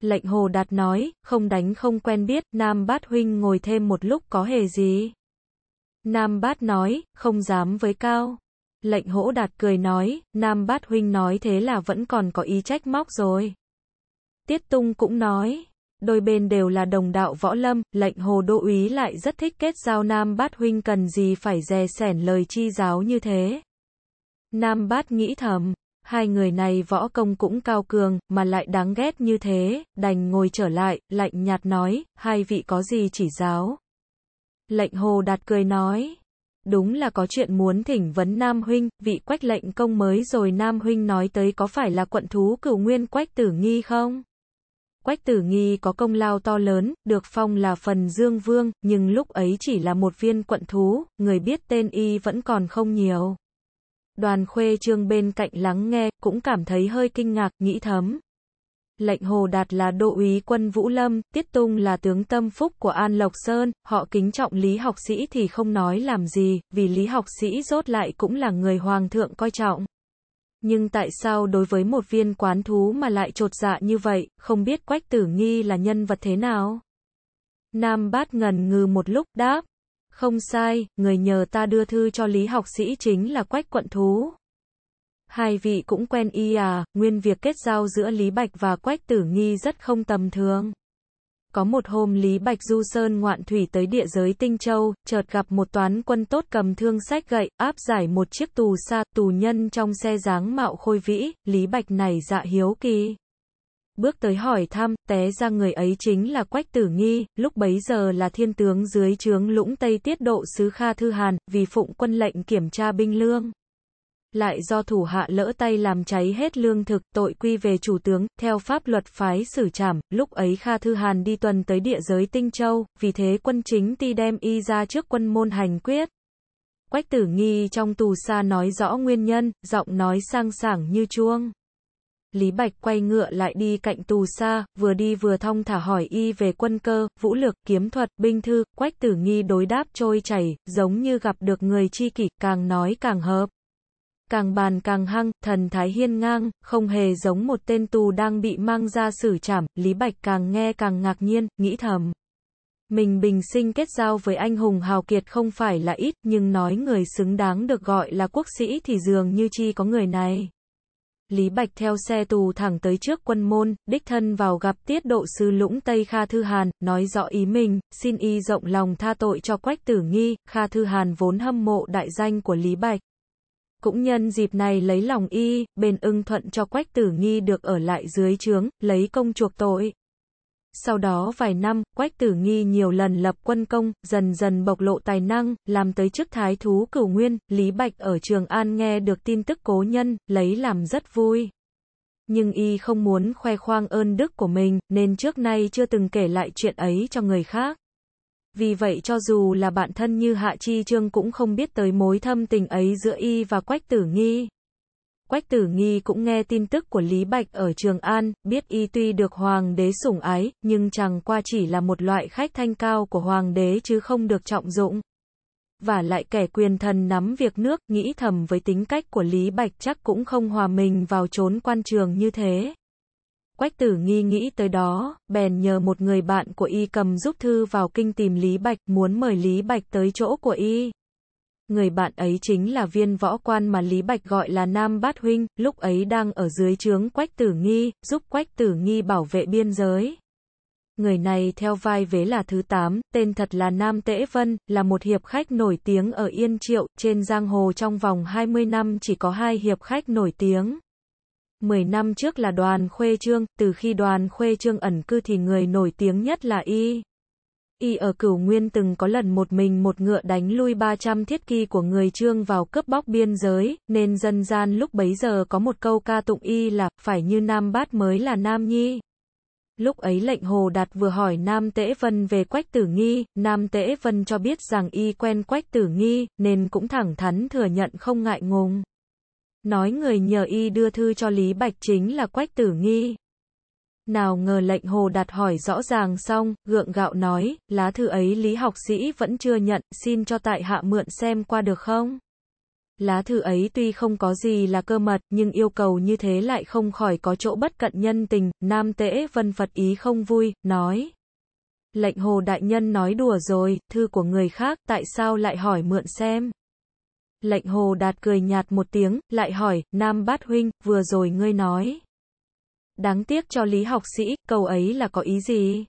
Lệnh Hồ Đạt nói, không đánh không quen biết, Nam Bát Huynh ngồi thêm một lúc có hề gì. Nam Bát nói, không dám với cao. Lệnh Hỗ Đạt cười nói, Nam Bát Huynh nói thế là vẫn còn có ý trách móc rồi. Tiết Tung cũng nói, đôi bên đều là đồng đạo võ lâm, lệnh Hồ Đô Úy lại rất thích kết giao Nam Bát Huynh cần gì phải dè sẻn lời chi giáo như thế. Nam Bát nghĩ thầm, hai người này võ công cũng cao cường, mà lại đáng ghét như thế, đành ngồi trở lại, lạnh nhạt nói, hai vị có gì chỉ giáo. Lệnh Hồ Đạt cười nói, đúng là có chuyện muốn thỉnh vấn Nam Huynh, vị quách lệnh công mới rồi Nam Huynh nói tới có phải là quận thú cửu nguyên quách tử nghi không? Quách tử nghi có công lao to lớn, được phong là phần dương vương, nhưng lúc ấy chỉ là một viên quận thú, người biết tên y vẫn còn không nhiều. Đoàn Khuê Trương bên cạnh lắng nghe, cũng cảm thấy hơi kinh ngạc, nghĩ thấm. Lệnh Hồ Đạt là đô úy quân Vũ Lâm, Tiết Tung là tướng tâm phúc của An Lộc Sơn, họ kính trọng Lý Học Sĩ thì không nói làm gì, vì Lý Học Sĩ rốt lại cũng là người hoàng thượng coi trọng. Nhưng tại sao đối với một viên quán thú mà lại trột dạ như vậy, không biết Quách Tử Nghi là nhân vật thế nào? Nam Bát ngần ngừ một lúc, đáp. Không sai, người nhờ ta đưa thư cho Lý học sĩ chính là Quách Quận Thú. Hai vị cũng quen y à, nguyên việc kết giao giữa Lý Bạch và Quách Tử Nghi rất không tầm thường. Có một hôm Lý Bạch du sơn ngoạn thủy tới địa giới Tinh Châu, chợt gặp một toán quân tốt cầm thương sách gậy, áp giải một chiếc tù xa, tù nhân trong xe dáng mạo khôi vĩ, Lý Bạch này dạ hiếu kỳ. Bước tới hỏi thăm, té ra người ấy chính là Quách Tử Nghi, lúc bấy giờ là thiên tướng dưới trướng lũng Tây tiết độ sứ Kha Thư Hàn, vì phụng quân lệnh kiểm tra binh lương. Lại do thủ hạ lỡ tay làm cháy hết lương thực, tội quy về chủ tướng, theo pháp luật phái xử trảm, lúc ấy Kha Thư Hàn đi tuần tới địa giới Tinh Châu, vì thế quân chính ti đem y ra trước quân môn hành quyết. Quách tử nghi trong tù xa nói rõ nguyên nhân, giọng nói sang sảng như chuông. Lý Bạch quay ngựa lại đi cạnh tù xa, vừa đi vừa thong thả hỏi y về quân cơ, vũ lược, kiếm thuật, binh thư, quách tử nghi đối đáp trôi chảy, giống như gặp được người chi kỷ, càng nói càng hợp. Càng bàn càng hăng, thần thái hiên ngang, không hề giống một tên tù đang bị mang ra xử trảm, Lý Bạch càng nghe càng ngạc nhiên, nghĩ thầm. Mình bình sinh kết giao với anh hùng hào kiệt không phải là ít, nhưng nói người xứng đáng được gọi là quốc sĩ thì dường như chi có người này. Lý Bạch theo xe tù thẳng tới trước quân môn, đích thân vào gặp tiết độ sư lũng Tây Kha Thư Hàn, nói rõ ý mình, xin y rộng lòng tha tội cho quách tử nghi, Kha Thư Hàn vốn hâm mộ đại danh của Lý Bạch. Cũng nhân dịp này lấy lòng y, bên ưng thuận cho quách tử nghi được ở lại dưới trướng, lấy công chuộc tội. Sau đó vài năm, Quách Tử Nghi nhiều lần lập quân công, dần dần bộc lộ tài năng, làm tới chức thái thú cửu nguyên, Lý Bạch ở Trường An nghe được tin tức cố nhân, lấy làm rất vui. Nhưng y không muốn khoe khoang ơn đức của mình, nên trước nay chưa từng kể lại chuyện ấy cho người khác. Vì vậy cho dù là bạn thân như Hạ Chi Trương cũng không biết tới mối thâm tình ấy giữa y và Quách Tử Nghi. Quách Tử Nghi cũng nghe tin tức của Lý Bạch ở Trường An, biết y tuy được hoàng đế sủng ái, nhưng chẳng qua chỉ là một loại khách thanh cao của hoàng đế chứ không được trọng dụng. Và lại kẻ quyền thần nắm việc nước, nghĩ thầm với tính cách của Lý Bạch chắc cũng không hòa mình vào chốn quan trường như thế. Quách tử nghi nghĩ tới đó, bèn nhờ một người bạn của y cầm giúp thư vào kinh tìm Lý Bạch, muốn mời Lý Bạch tới chỗ của y người bạn ấy chính là viên võ quan mà Lý Bạch gọi là Nam Bát Huynh, lúc ấy đang ở dưới trướng Quách Tử Nghi, giúp Quách Tử Nghi bảo vệ biên giới. Người này theo vai vế là thứ 8, tên thật là Nam Tễ Vân, là một hiệp khách nổi tiếng ở Yên Triệu, trên giang hồ trong vòng 20 năm chỉ có hai hiệp khách nổi tiếng. 10 năm trước là đoàn Khuê Trương, từ khi đoàn Khuê Trương ẩn cư thì người nổi tiếng nhất là Y y ở cửu nguyên từng có lần một mình một ngựa đánh lui 300 thiết kỳ của người trương vào cướp bóc biên giới, nên dân gian lúc bấy giờ có một câu ca tụng y là, phải như nam bát mới là nam nhi. Lúc ấy lệnh Hồ Đạt vừa hỏi Nam Tễ Vân về Quách Tử Nghi, Nam Tễ Vân cho biết rằng y quen Quách Tử Nghi, nên cũng thẳng thắn thừa nhận không ngại ngùng. Nói người nhờ y đưa thư cho Lý Bạch chính là Quách Tử Nghi. Nào ngờ lệnh hồ đặt hỏi rõ ràng xong, gượng gạo nói, lá thư ấy lý học sĩ vẫn chưa nhận, xin cho tại hạ mượn xem qua được không? Lá thư ấy tuy không có gì là cơ mật, nhưng yêu cầu như thế lại không khỏi có chỗ bất cận nhân tình, nam tễ vân phật ý không vui, nói. Lệnh hồ đại nhân nói đùa rồi, thư của người khác, tại sao lại hỏi mượn xem? Lệnh hồ đạt cười nhạt một tiếng, lại hỏi, nam bát huynh, vừa rồi ngươi nói. Đáng tiếc cho Lý học sĩ, câu ấy là có ý gì?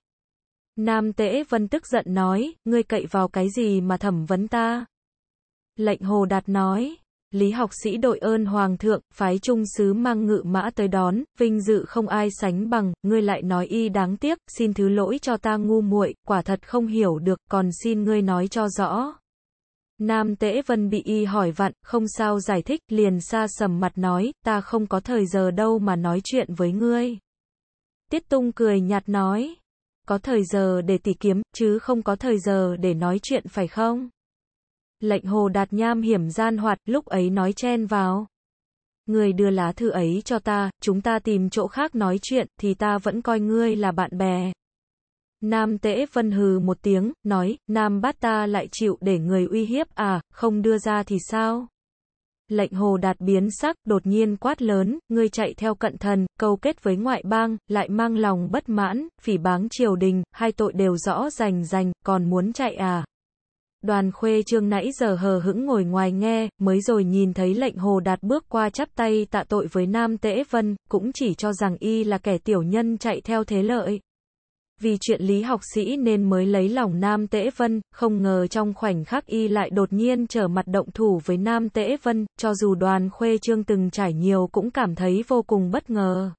Nam Tễ Vân tức giận nói, ngươi cậy vào cái gì mà thẩm vấn ta? Lệnh Hồ Đạt nói, Lý học sĩ đội ơn Hoàng thượng, phái trung sứ mang ngự mã tới đón, vinh dự không ai sánh bằng, ngươi lại nói y đáng tiếc, xin thứ lỗi cho ta ngu muội quả thật không hiểu được, còn xin ngươi nói cho rõ. Nam Tế Vân bị y hỏi vặn, không sao giải thích, liền xa sầm mặt nói, ta không có thời giờ đâu mà nói chuyện với ngươi. Tiết Tung cười nhạt nói, có thời giờ để tỉ kiếm, chứ không có thời giờ để nói chuyện phải không? Lệnh hồ đạt nham hiểm gian hoạt, lúc ấy nói chen vào. Người đưa lá thư ấy cho ta, chúng ta tìm chỗ khác nói chuyện, thì ta vẫn coi ngươi là bạn bè. Nam Tễ Vân hừ một tiếng, nói, Nam Bát ta lại chịu để người uy hiếp à, không đưa ra thì sao? Lệnh hồ đạt biến sắc, đột nhiên quát lớn, ngươi chạy theo cận thần, câu kết với ngoại bang, lại mang lòng bất mãn, phỉ báng triều đình, hai tội đều rõ rành rành, còn muốn chạy à? Đoàn khuê trương nãy giờ hờ hững ngồi ngoài nghe, mới rồi nhìn thấy lệnh hồ đạt bước qua chắp tay tạ tội với Nam Tễ Vân, cũng chỉ cho rằng y là kẻ tiểu nhân chạy theo thế lợi vì chuyện lý học sĩ nên mới lấy lòng Nam Tễ Vân, không ngờ trong khoảnh khắc y lại đột nhiên trở mặt động thủ với Nam Tễ Vân, cho dù đoàn khuê trương từng trải nhiều cũng cảm thấy vô cùng bất ngờ.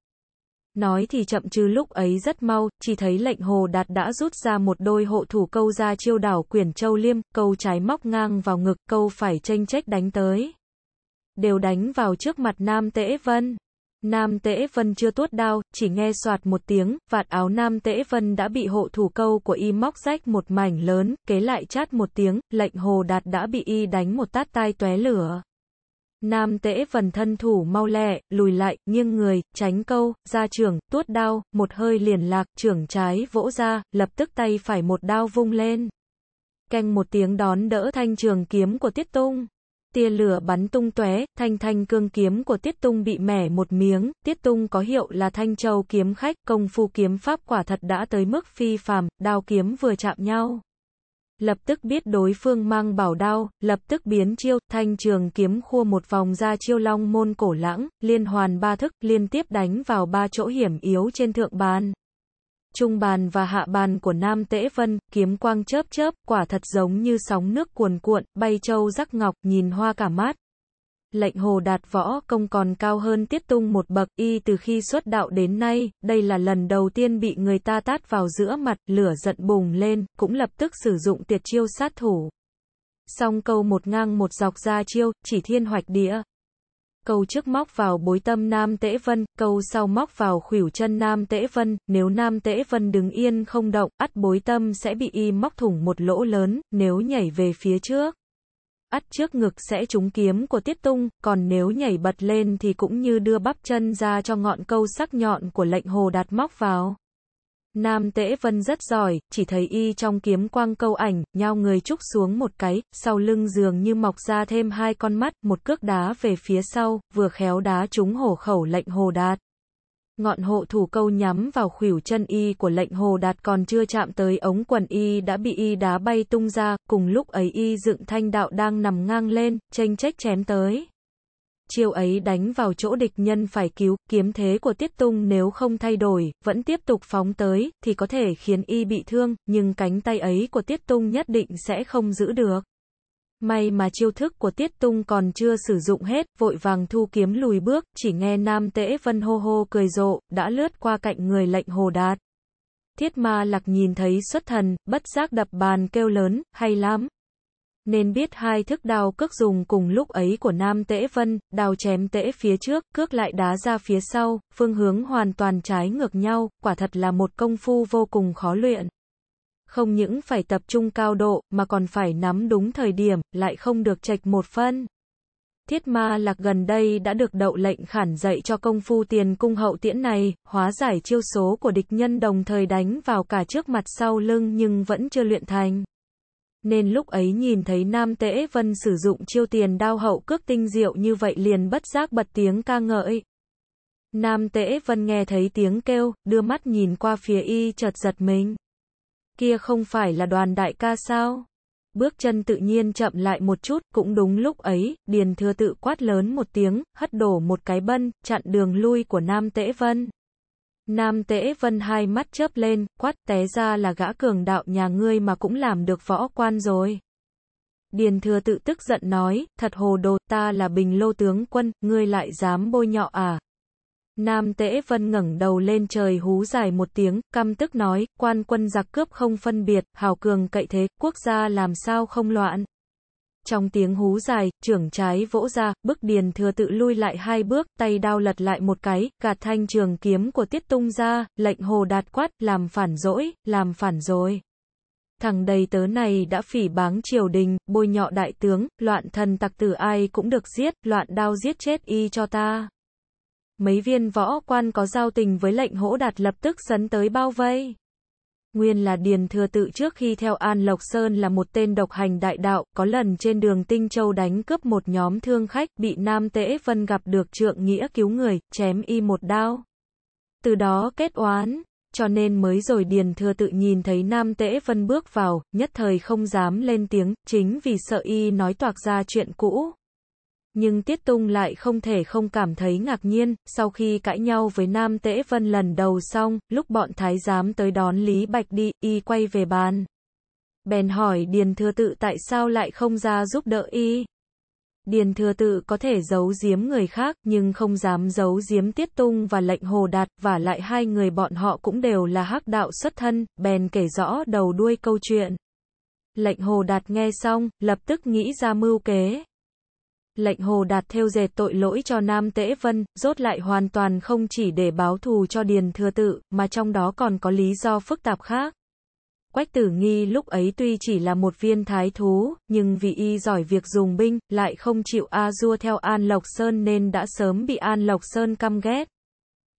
Nói thì chậm chứ lúc ấy rất mau, chỉ thấy lệnh hồ đạt đã rút ra một đôi hộ thủ câu ra chiêu đảo quyển châu liêm, câu trái móc ngang vào ngực, câu phải tranh trách đánh tới. Đều đánh vào trước mặt Nam Tễ Vân. Nam Tế Vân chưa tuốt đao, chỉ nghe soạt một tiếng, vạt áo Nam Tế Vân đã bị hộ thủ câu của y móc rách một mảnh lớn, kế lại chát một tiếng, lệnh Hồ Đạt đã bị y đánh một tát tai tóe lửa. Nam Tế Vân thân thủ mau lẹ, lùi lại, nghiêng người, tránh câu, ra trường, tuốt đao, một hơi liền lạc, trưởng trái vỗ ra, lập tức tay phải một đao vung lên. Canh một tiếng đón đỡ thanh trường kiếm của Tiết Tung tia lửa bắn tung tóe, thanh thanh cương kiếm của Tiết Tung bị mẻ một miếng, Tiết Tung có hiệu là Thanh Châu kiếm khách, công phu kiếm pháp quả thật đã tới mức phi phàm, đao kiếm vừa chạm nhau. Lập tức biết đối phương mang bảo đao, lập tức biến chiêu, thanh trường kiếm khua một vòng ra chiêu long môn cổ lãng, liên hoàn ba thức, liên tiếp đánh vào ba chỗ hiểm yếu trên thượng bàn trung bàn và hạ bàn của Nam Tễ Vân, kiếm quang chớp chớp, quả thật giống như sóng nước cuồn cuộn, bay châu rắc ngọc, nhìn hoa cả mát. Lệnh hồ đạt võ công còn cao hơn tiết tung một bậc, y từ khi xuất đạo đến nay, đây là lần đầu tiên bị người ta tát vào giữa mặt, lửa giận bùng lên, cũng lập tức sử dụng tuyệt chiêu sát thủ. Song câu một ngang một dọc ra chiêu, chỉ thiên hoạch địa, câu trước móc vào bối tâm Nam Tễ Vân, câu sau móc vào khuỷu chân Nam Tễ Vân, nếu Nam Tễ Vân đứng yên không động, ắt bối tâm sẽ bị y móc thủng một lỗ lớn, nếu nhảy về phía trước. Ắt trước ngực sẽ trúng kiếm của tiết tung, còn nếu nhảy bật lên thì cũng như đưa bắp chân ra cho ngọn câu sắc nhọn của lệnh hồ đạt móc vào. Nam Tễ Vân rất giỏi, chỉ thấy y trong kiếm quang câu ảnh, nhao người trúc xuống một cái, sau lưng giường như mọc ra thêm hai con mắt, một cước đá về phía sau, vừa khéo đá trúng hổ khẩu lệnh hồ đạt. Ngọn hộ thủ câu nhắm vào khuỷu chân y của lệnh hồ đạt còn chưa chạm tới ống quần y đã bị y đá bay tung ra, cùng lúc ấy y dựng thanh đạo đang nằm ngang lên, tranh trách chém tới chiêu ấy đánh vào chỗ địch nhân phải cứu, kiếm thế của Tiết Tung nếu không thay đổi, vẫn tiếp tục phóng tới, thì có thể khiến y bị thương, nhưng cánh tay ấy của Tiết Tung nhất định sẽ không giữ được. May mà chiêu thức của Tiết Tung còn chưa sử dụng hết, vội vàng thu kiếm lùi bước, chỉ nghe Nam Tế Vân hô hô cười rộ, đã lướt qua cạnh người lệnh Hồ Đạt. Thiết ma lạc nhìn thấy xuất thần, bất giác đập bàn kêu lớn, hay lắm nên biết hai thức đao cước dùng cùng lúc ấy của Nam Tễ Vân, đao chém tễ phía trước, cước lại đá ra phía sau, phương hướng hoàn toàn trái ngược nhau, quả thật là một công phu vô cùng khó luyện. Không những phải tập trung cao độ, mà còn phải nắm đúng thời điểm, lại không được chệch một phân. Thiết ma lạc gần đây đã được đậu lệnh khản dạy cho công phu tiền cung hậu tiễn này, hóa giải chiêu số của địch nhân đồng thời đánh vào cả trước mặt sau lưng nhưng vẫn chưa luyện thành nên lúc ấy nhìn thấy Nam Tế Vân sử dụng chiêu tiền đao hậu cước tinh diệu như vậy liền bất giác bật tiếng ca ngợi. Nam Tế Vân nghe thấy tiếng kêu, đưa mắt nhìn qua phía y chợt giật mình. Kia không phải là đoàn đại ca sao? Bước chân tự nhiên chậm lại một chút, cũng đúng lúc ấy, Điền Thừa tự quát lớn một tiếng, hất đổ một cái bân, chặn đường lui của Nam Tế Vân. Nam Tế Vân hai mắt chớp lên, quát té ra là gã cường đạo nhà ngươi mà cũng làm được võ quan rồi. Điền thừa tự tức giận nói, thật hồ đồ, ta là bình lô tướng quân, ngươi lại dám bôi nhọ à. Nam Tế Vân ngẩng đầu lên trời hú dài một tiếng, căm tức nói, quan quân giặc cướp không phân biệt, hào cường cậy thế, quốc gia làm sao không loạn. Trong tiếng hú dài, trưởng trái vỗ ra, bức điền thừa tự lui lại hai bước, tay đao lật lại một cái, gạt thanh trường kiếm của tiết tung ra, lệnh hồ đạt quát, làm phản dỗi, làm phản rồi. Thằng đầy tớ này đã phỉ báng triều đình, bôi nhọ đại tướng, loạn thần tặc tử ai cũng được giết, loạn đao giết chết y cho ta. Mấy viên võ quan có giao tình với lệnh hỗ đạt lập tức sấn tới bao vây. Nguyên là Điền Thừa Tự trước khi theo An Lộc Sơn là một tên độc hành đại đạo, có lần trên đường Tinh Châu đánh cướp một nhóm thương khách, bị Nam Tế Vân gặp được trượng nghĩa cứu người, chém y một đao. Từ đó kết oán, cho nên mới rồi Điền Thừa Tự nhìn thấy Nam Tế Vân bước vào, nhất thời không dám lên tiếng, chính vì sợ y nói toạc ra chuyện cũ nhưng Tiết Tung lại không thể không cảm thấy ngạc nhiên, sau khi cãi nhau với Nam Tế Vân lần đầu xong, lúc bọn thái giám tới đón Lý Bạch đi, y quay về bàn. Bèn hỏi Điền Thừa Tự tại sao lại không ra giúp đỡ y. Điền Thừa Tự có thể giấu giếm người khác, nhưng không dám giấu giếm Tiết Tung và lệnh Hồ Đạt, và lại hai người bọn họ cũng đều là hắc đạo xuất thân, bèn kể rõ đầu đuôi câu chuyện. Lệnh Hồ Đạt nghe xong, lập tức nghĩ ra mưu kế lệnh Hồ Đạt theo dệt tội lỗi cho Nam Tễ Vân, rốt lại hoàn toàn không chỉ để báo thù cho Điền Thừa Tự, mà trong đó còn có lý do phức tạp khác. Quách tử nghi lúc ấy tuy chỉ là một viên thái thú, nhưng vì y giỏi việc dùng binh, lại không chịu A-dua theo An Lộc Sơn nên đã sớm bị An Lộc Sơn căm ghét.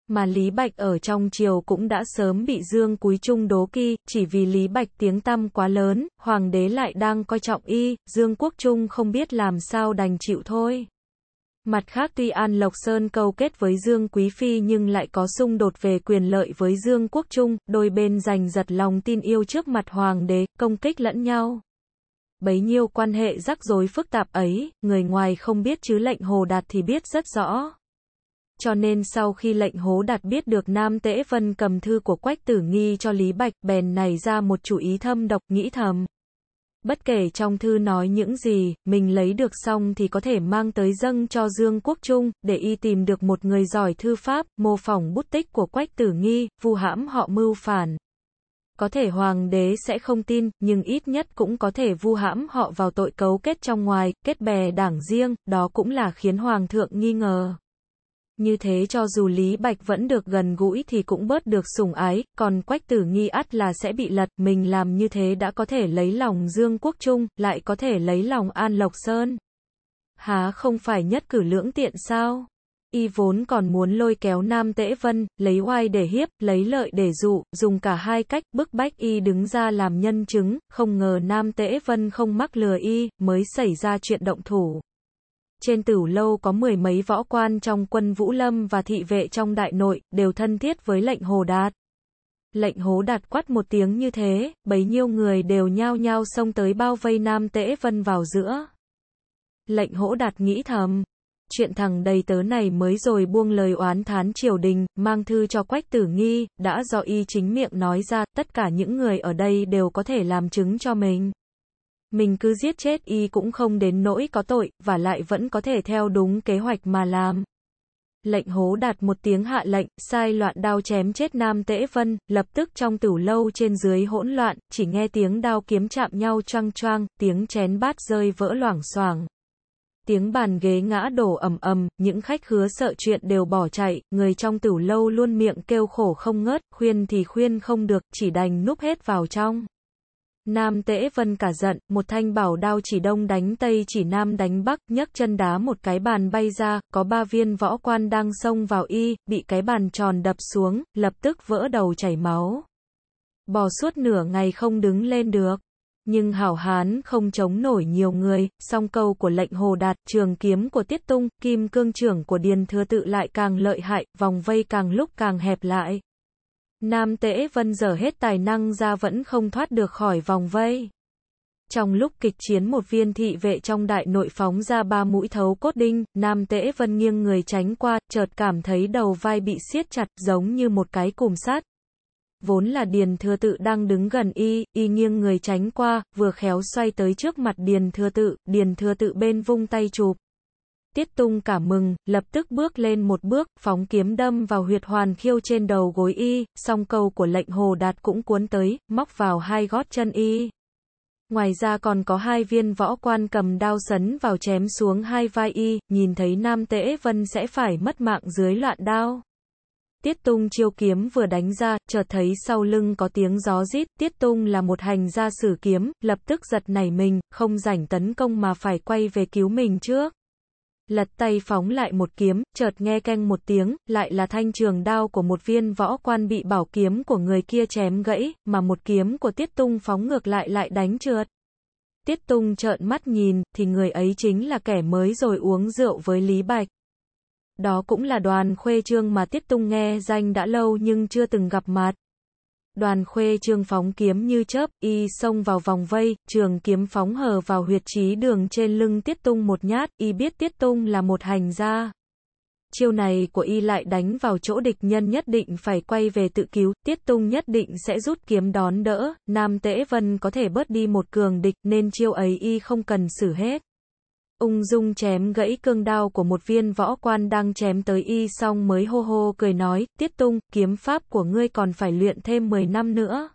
Mà Lý Bạch ở trong triều cũng đã sớm bị Dương Quý Trung đố kỵ, chỉ vì Lý Bạch tiếng tăm quá lớn, hoàng đế lại đang coi trọng y, Dương Quốc Trung không biết làm sao đành chịu thôi. Mặt khác tuy An Lộc Sơn câu kết với Dương Quý Phi nhưng lại có xung đột về quyền lợi với Dương Quốc Trung, đôi bên giành giật lòng tin yêu trước mặt hoàng đế, công kích lẫn nhau. Bấy nhiêu quan hệ rắc rối phức tạp ấy, người ngoài không biết chứ lệnh Hồ Đạt thì biết rất rõ. Cho nên sau khi lệnh hố đạt biết được Nam Tễ Vân cầm thư của Quách Tử Nghi cho Lý Bạch, bèn này ra một chủ ý thâm độc, nghĩ thầm. Bất kể trong thư nói những gì, mình lấy được xong thì có thể mang tới dâng cho Dương Quốc Trung, để y tìm được một người giỏi thư pháp, mô phỏng bút tích của Quách Tử Nghi, vu hãm họ mưu phản. Có thể hoàng đế sẽ không tin, nhưng ít nhất cũng có thể vu hãm họ vào tội cấu kết trong ngoài, kết bè đảng riêng, đó cũng là khiến hoàng thượng nghi ngờ. Như thế cho dù Lý Bạch vẫn được gần gũi thì cũng bớt được sủng ái, còn Quách Tử Nghi ắt là sẽ bị lật, mình làm như thế đã có thể lấy lòng Dương Quốc Trung, lại có thể lấy lòng An Lộc Sơn. Há không phải nhất cử lưỡng tiện sao? Y vốn còn muốn lôi kéo Nam Tễ Vân, lấy oai để hiếp, lấy lợi để dụ, dùng cả hai cách, bức bách Y đứng ra làm nhân chứng, không ngờ Nam Tễ Vân không mắc lừa Y, mới xảy ra chuyện động thủ. Trên tửu lâu có mười mấy võ quan trong quân Vũ Lâm và thị vệ trong đại nội, đều thân thiết với lệnh Hồ Đạt. Lệnh Hố Đạt quát một tiếng như thế, bấy nhiêu người đều nhao nhao xông tới bao vây Nam Tễ Vân vào giữa. Lệnh Hỗ Đạt nghĩ thầm, chuyện thằng đầy tớ này mới rồi buông lời oán thán triều đình, mang thư cho Quách Tử Nghi, đã do y chính miệng nói ra, tất cả những người ở đây đều có thể làm chứng cho mình. Mình cứ giết chết y cũng không đến nỗi có tội, và lại vẫn có thể theo đúng kế hoạch mà làm. Lệnh hố đạt một tiếng hạ lệnh, sai loạn đao chém chết Nam Tễ Vân, lập tức trong tử lâu trên dưới hỗn loạn, chỉ nghe tiếng đao kiếm chạm nhau choang choang, tiếng chén bát rơi vỡ loảng xoàng, tiếng bàn ghế ngã đổ ầm ầm, những khách hứa sợ chuyện đều bỏ chạy, người trong tử lâu luôn miệng kêu khổ không ngớt, khuyên thì khuyên không được, chỉ đành núp hết vào trong. Nam Tễ Vân cả giận, một thanh bảo đao chỉ đông đánh tây chỉ nam đánh bắc, nhấc chân đá một cái bàn bay ra, có ba viên võ quan đang xông vào y, bị cái bàn tròn đập xuống, lập tức vỡ đầu chảy máu. Bò suốt nửa ngày không đứng lên được. Nhưng hảo hán không chống nổi nhiều người, song câu của lệnh hồ đạt, trường kiếm của tiết tung, kim cương trưởng của điền thừa tự lại càng lợi hại, vòng vây càng lúc càng hẹp lại. Nam Tế Vân dở hết tài năng ra vẫn không thoát được khỏi vòng vây. Trong lúc kịch chiến một viên thị vệ trong đại nội phóng ra ba mũi thấu cốt đinh, Nam Tế Vân nghiêng người tránh qua, chợt cảm thấy đầu vai bị siết chặt giống như một cái cùm sắt. Vốn là Điền Thừa Tự đang đứng gần y, y nghiêng người tránh qua, vừa khéo xoay tới trước mặt Điền Thừa Tự, Điền Thừa Tự bên vung tay chụp. Tiết Tung cả mừng, lập tức bước lên một bước, phóng kiếm đâm vào huyệt hoàn khiêu trên đầu gối y, song câu của lệnh hồ đạt cũng cuốn tới, móc vào hai gót chân y. Ngoài ra còn có hai viên võ quan cầm đao sấn vào chém xuống hai vai y, nhìn thấy Nam Tế Vân sẽ phải mất mạng dưới loạn đao. Tiết Tung chiêu kiếm vừa đánh ra, chợt thấy sau lưng có tiếng gió rít, Tiết Tung là một hành gia sử kiếm, lập tức giật nảy mình, không rảnh tấn công mà phải quay về cứu mình trước lật tay phóng lại một kiếm, chợt nghe keng một tiếng, lại là thanh trường đao của một viên võ quan bị bảo kiếm của người kia chém gãy, mà một kiếm của Tiết Tung phóng ngược lại lại đánh trượt. Tiết Tung trợn mắt nhìn, thì người ấy chính là kẻ mới rồi uống rượu với Lý Bạch. Đó cũng là đoàn khuê trương mà Tiết Tung nghe danh đã lâu nhưng chưa từng gặp mặt. Đoàn khuê trương phóng kiếm như chớp, y xông vào vòng vây, trường kiếm phóng hờ vào huyệt trí đường trên lưng Tiết Tung một nhát, y biết Tiết Tung là một hành gia. Chiêu này của y lại đánh vào chỗ địch nhân nhất định phải quay về tự cứu, Tiết Tung nhất định sẽ rút kiếm đón đỡ, Nam Tễ Vân có thể bớt đi một cường địch nên chiêu ấy y không cần xử hết. Ung dung chém gãy cương đao của một viên võ quan đang chém tới y xong mới hô hô cười nói, tiết tung, kiếm pháp của ngươi còn phải luyện thêm 10 năm nữa.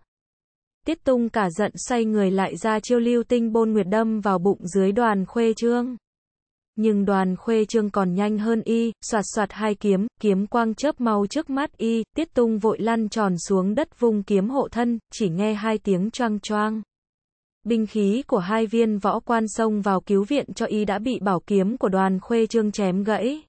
Tiết tung cả giận xoay người lại ra chiêu lưu tinh bôn nguyệt đâm vào bụng dưới đoàn khuê trương. Nhưng đoàn khuê trương còn nhanh hơn y, soạt soạt hai kiếm, kiếm quang chớp mau trước mắt y, tiết tung vội lăn tròn xuống đất vùng kiếm hộ thân, chỉ nghe hai tiếng choang choang. Binh khí của hai viên võ quan xông vào cứu viện cho y đã bị bảo kiếm của đoàn khuê trương chém gãy.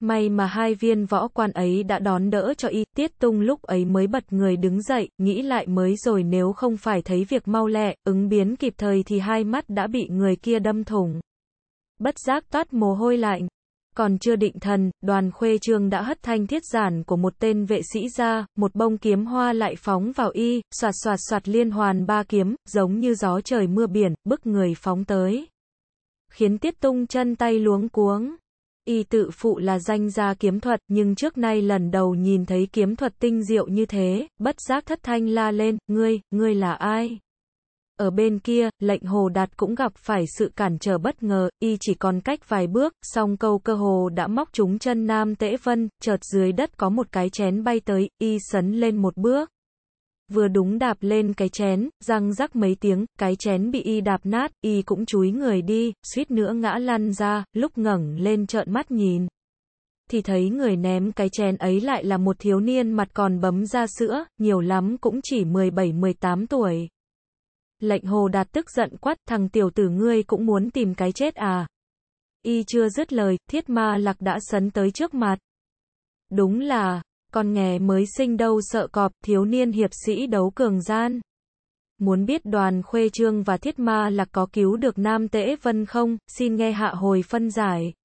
May mà hai viên võ quan ấy đã đón đỡ cho y, tiết tung lúc ấy mới bật người đứng dậy, nghĩ lại mới rồi nếu không phải thấy việc mau lẹ, ứng biến kịp thời thì hai mắt đã bị người kia đâm thủng. Bất giác toát mồ hôi lạnh còn chưa định thần, đoàn khuê trương đã hất thanh thiết giản của một tên vệ sĩ ra, một bông kiếm hoa lại phóng vào y, soạt soạt soạt liên hoàn ba kiếm, giống như gió trời mưa biển, bức người phóng tới. Khiến tiết tung chân tay luống cuống. Y tự phụ là danh gia kiếm thuật, nhưng trước nay lần đầu nhìn thấy kiếm thuật tinh diệu như thế, bất giác thất thanh la lên, ngươi, ngươi là ai? Ở bên kia, lệnh Hồ Đạt cũng gặp phải sự cản trở bất ngờ, y chỉ còn cách vài bước, song câu cơ hồ đã móc trúng chân Nam Tễ Vân, chợt dưới đất có một cái chén bay tới, y sấn lên một bước. Vừa đúng đạp lên cái chén, răng rắc mấy tiếng, cái chén bị y đạp nát, y cũng chúi người đi, suýt nữa ngã lăn ra, lúc ngẩng lên trợn mắt nhìn. Thì thấy người ném cái chén ấy lại là một thiếu niên mặt còn bấm ra sữa, nhiều lắm cũng chỉ 17-18 tuổi. Lệnh hồ đạt tức giận quát, thằng tiểu tử ngươi cũng muốn tìm cái chết à. Y chưa dứt lời, thiết ma lạc đã sấn tới trước mặt. Đúng là, con nghè mới sinh đâu sợ cọp, thiếu niên hiệp sĩ đấu cường gian. Muốn biết đoàn khuê trương và thiết ma lạc có cứu được Nam Tễ Vân không, xin nghe hạ hồi phân giải.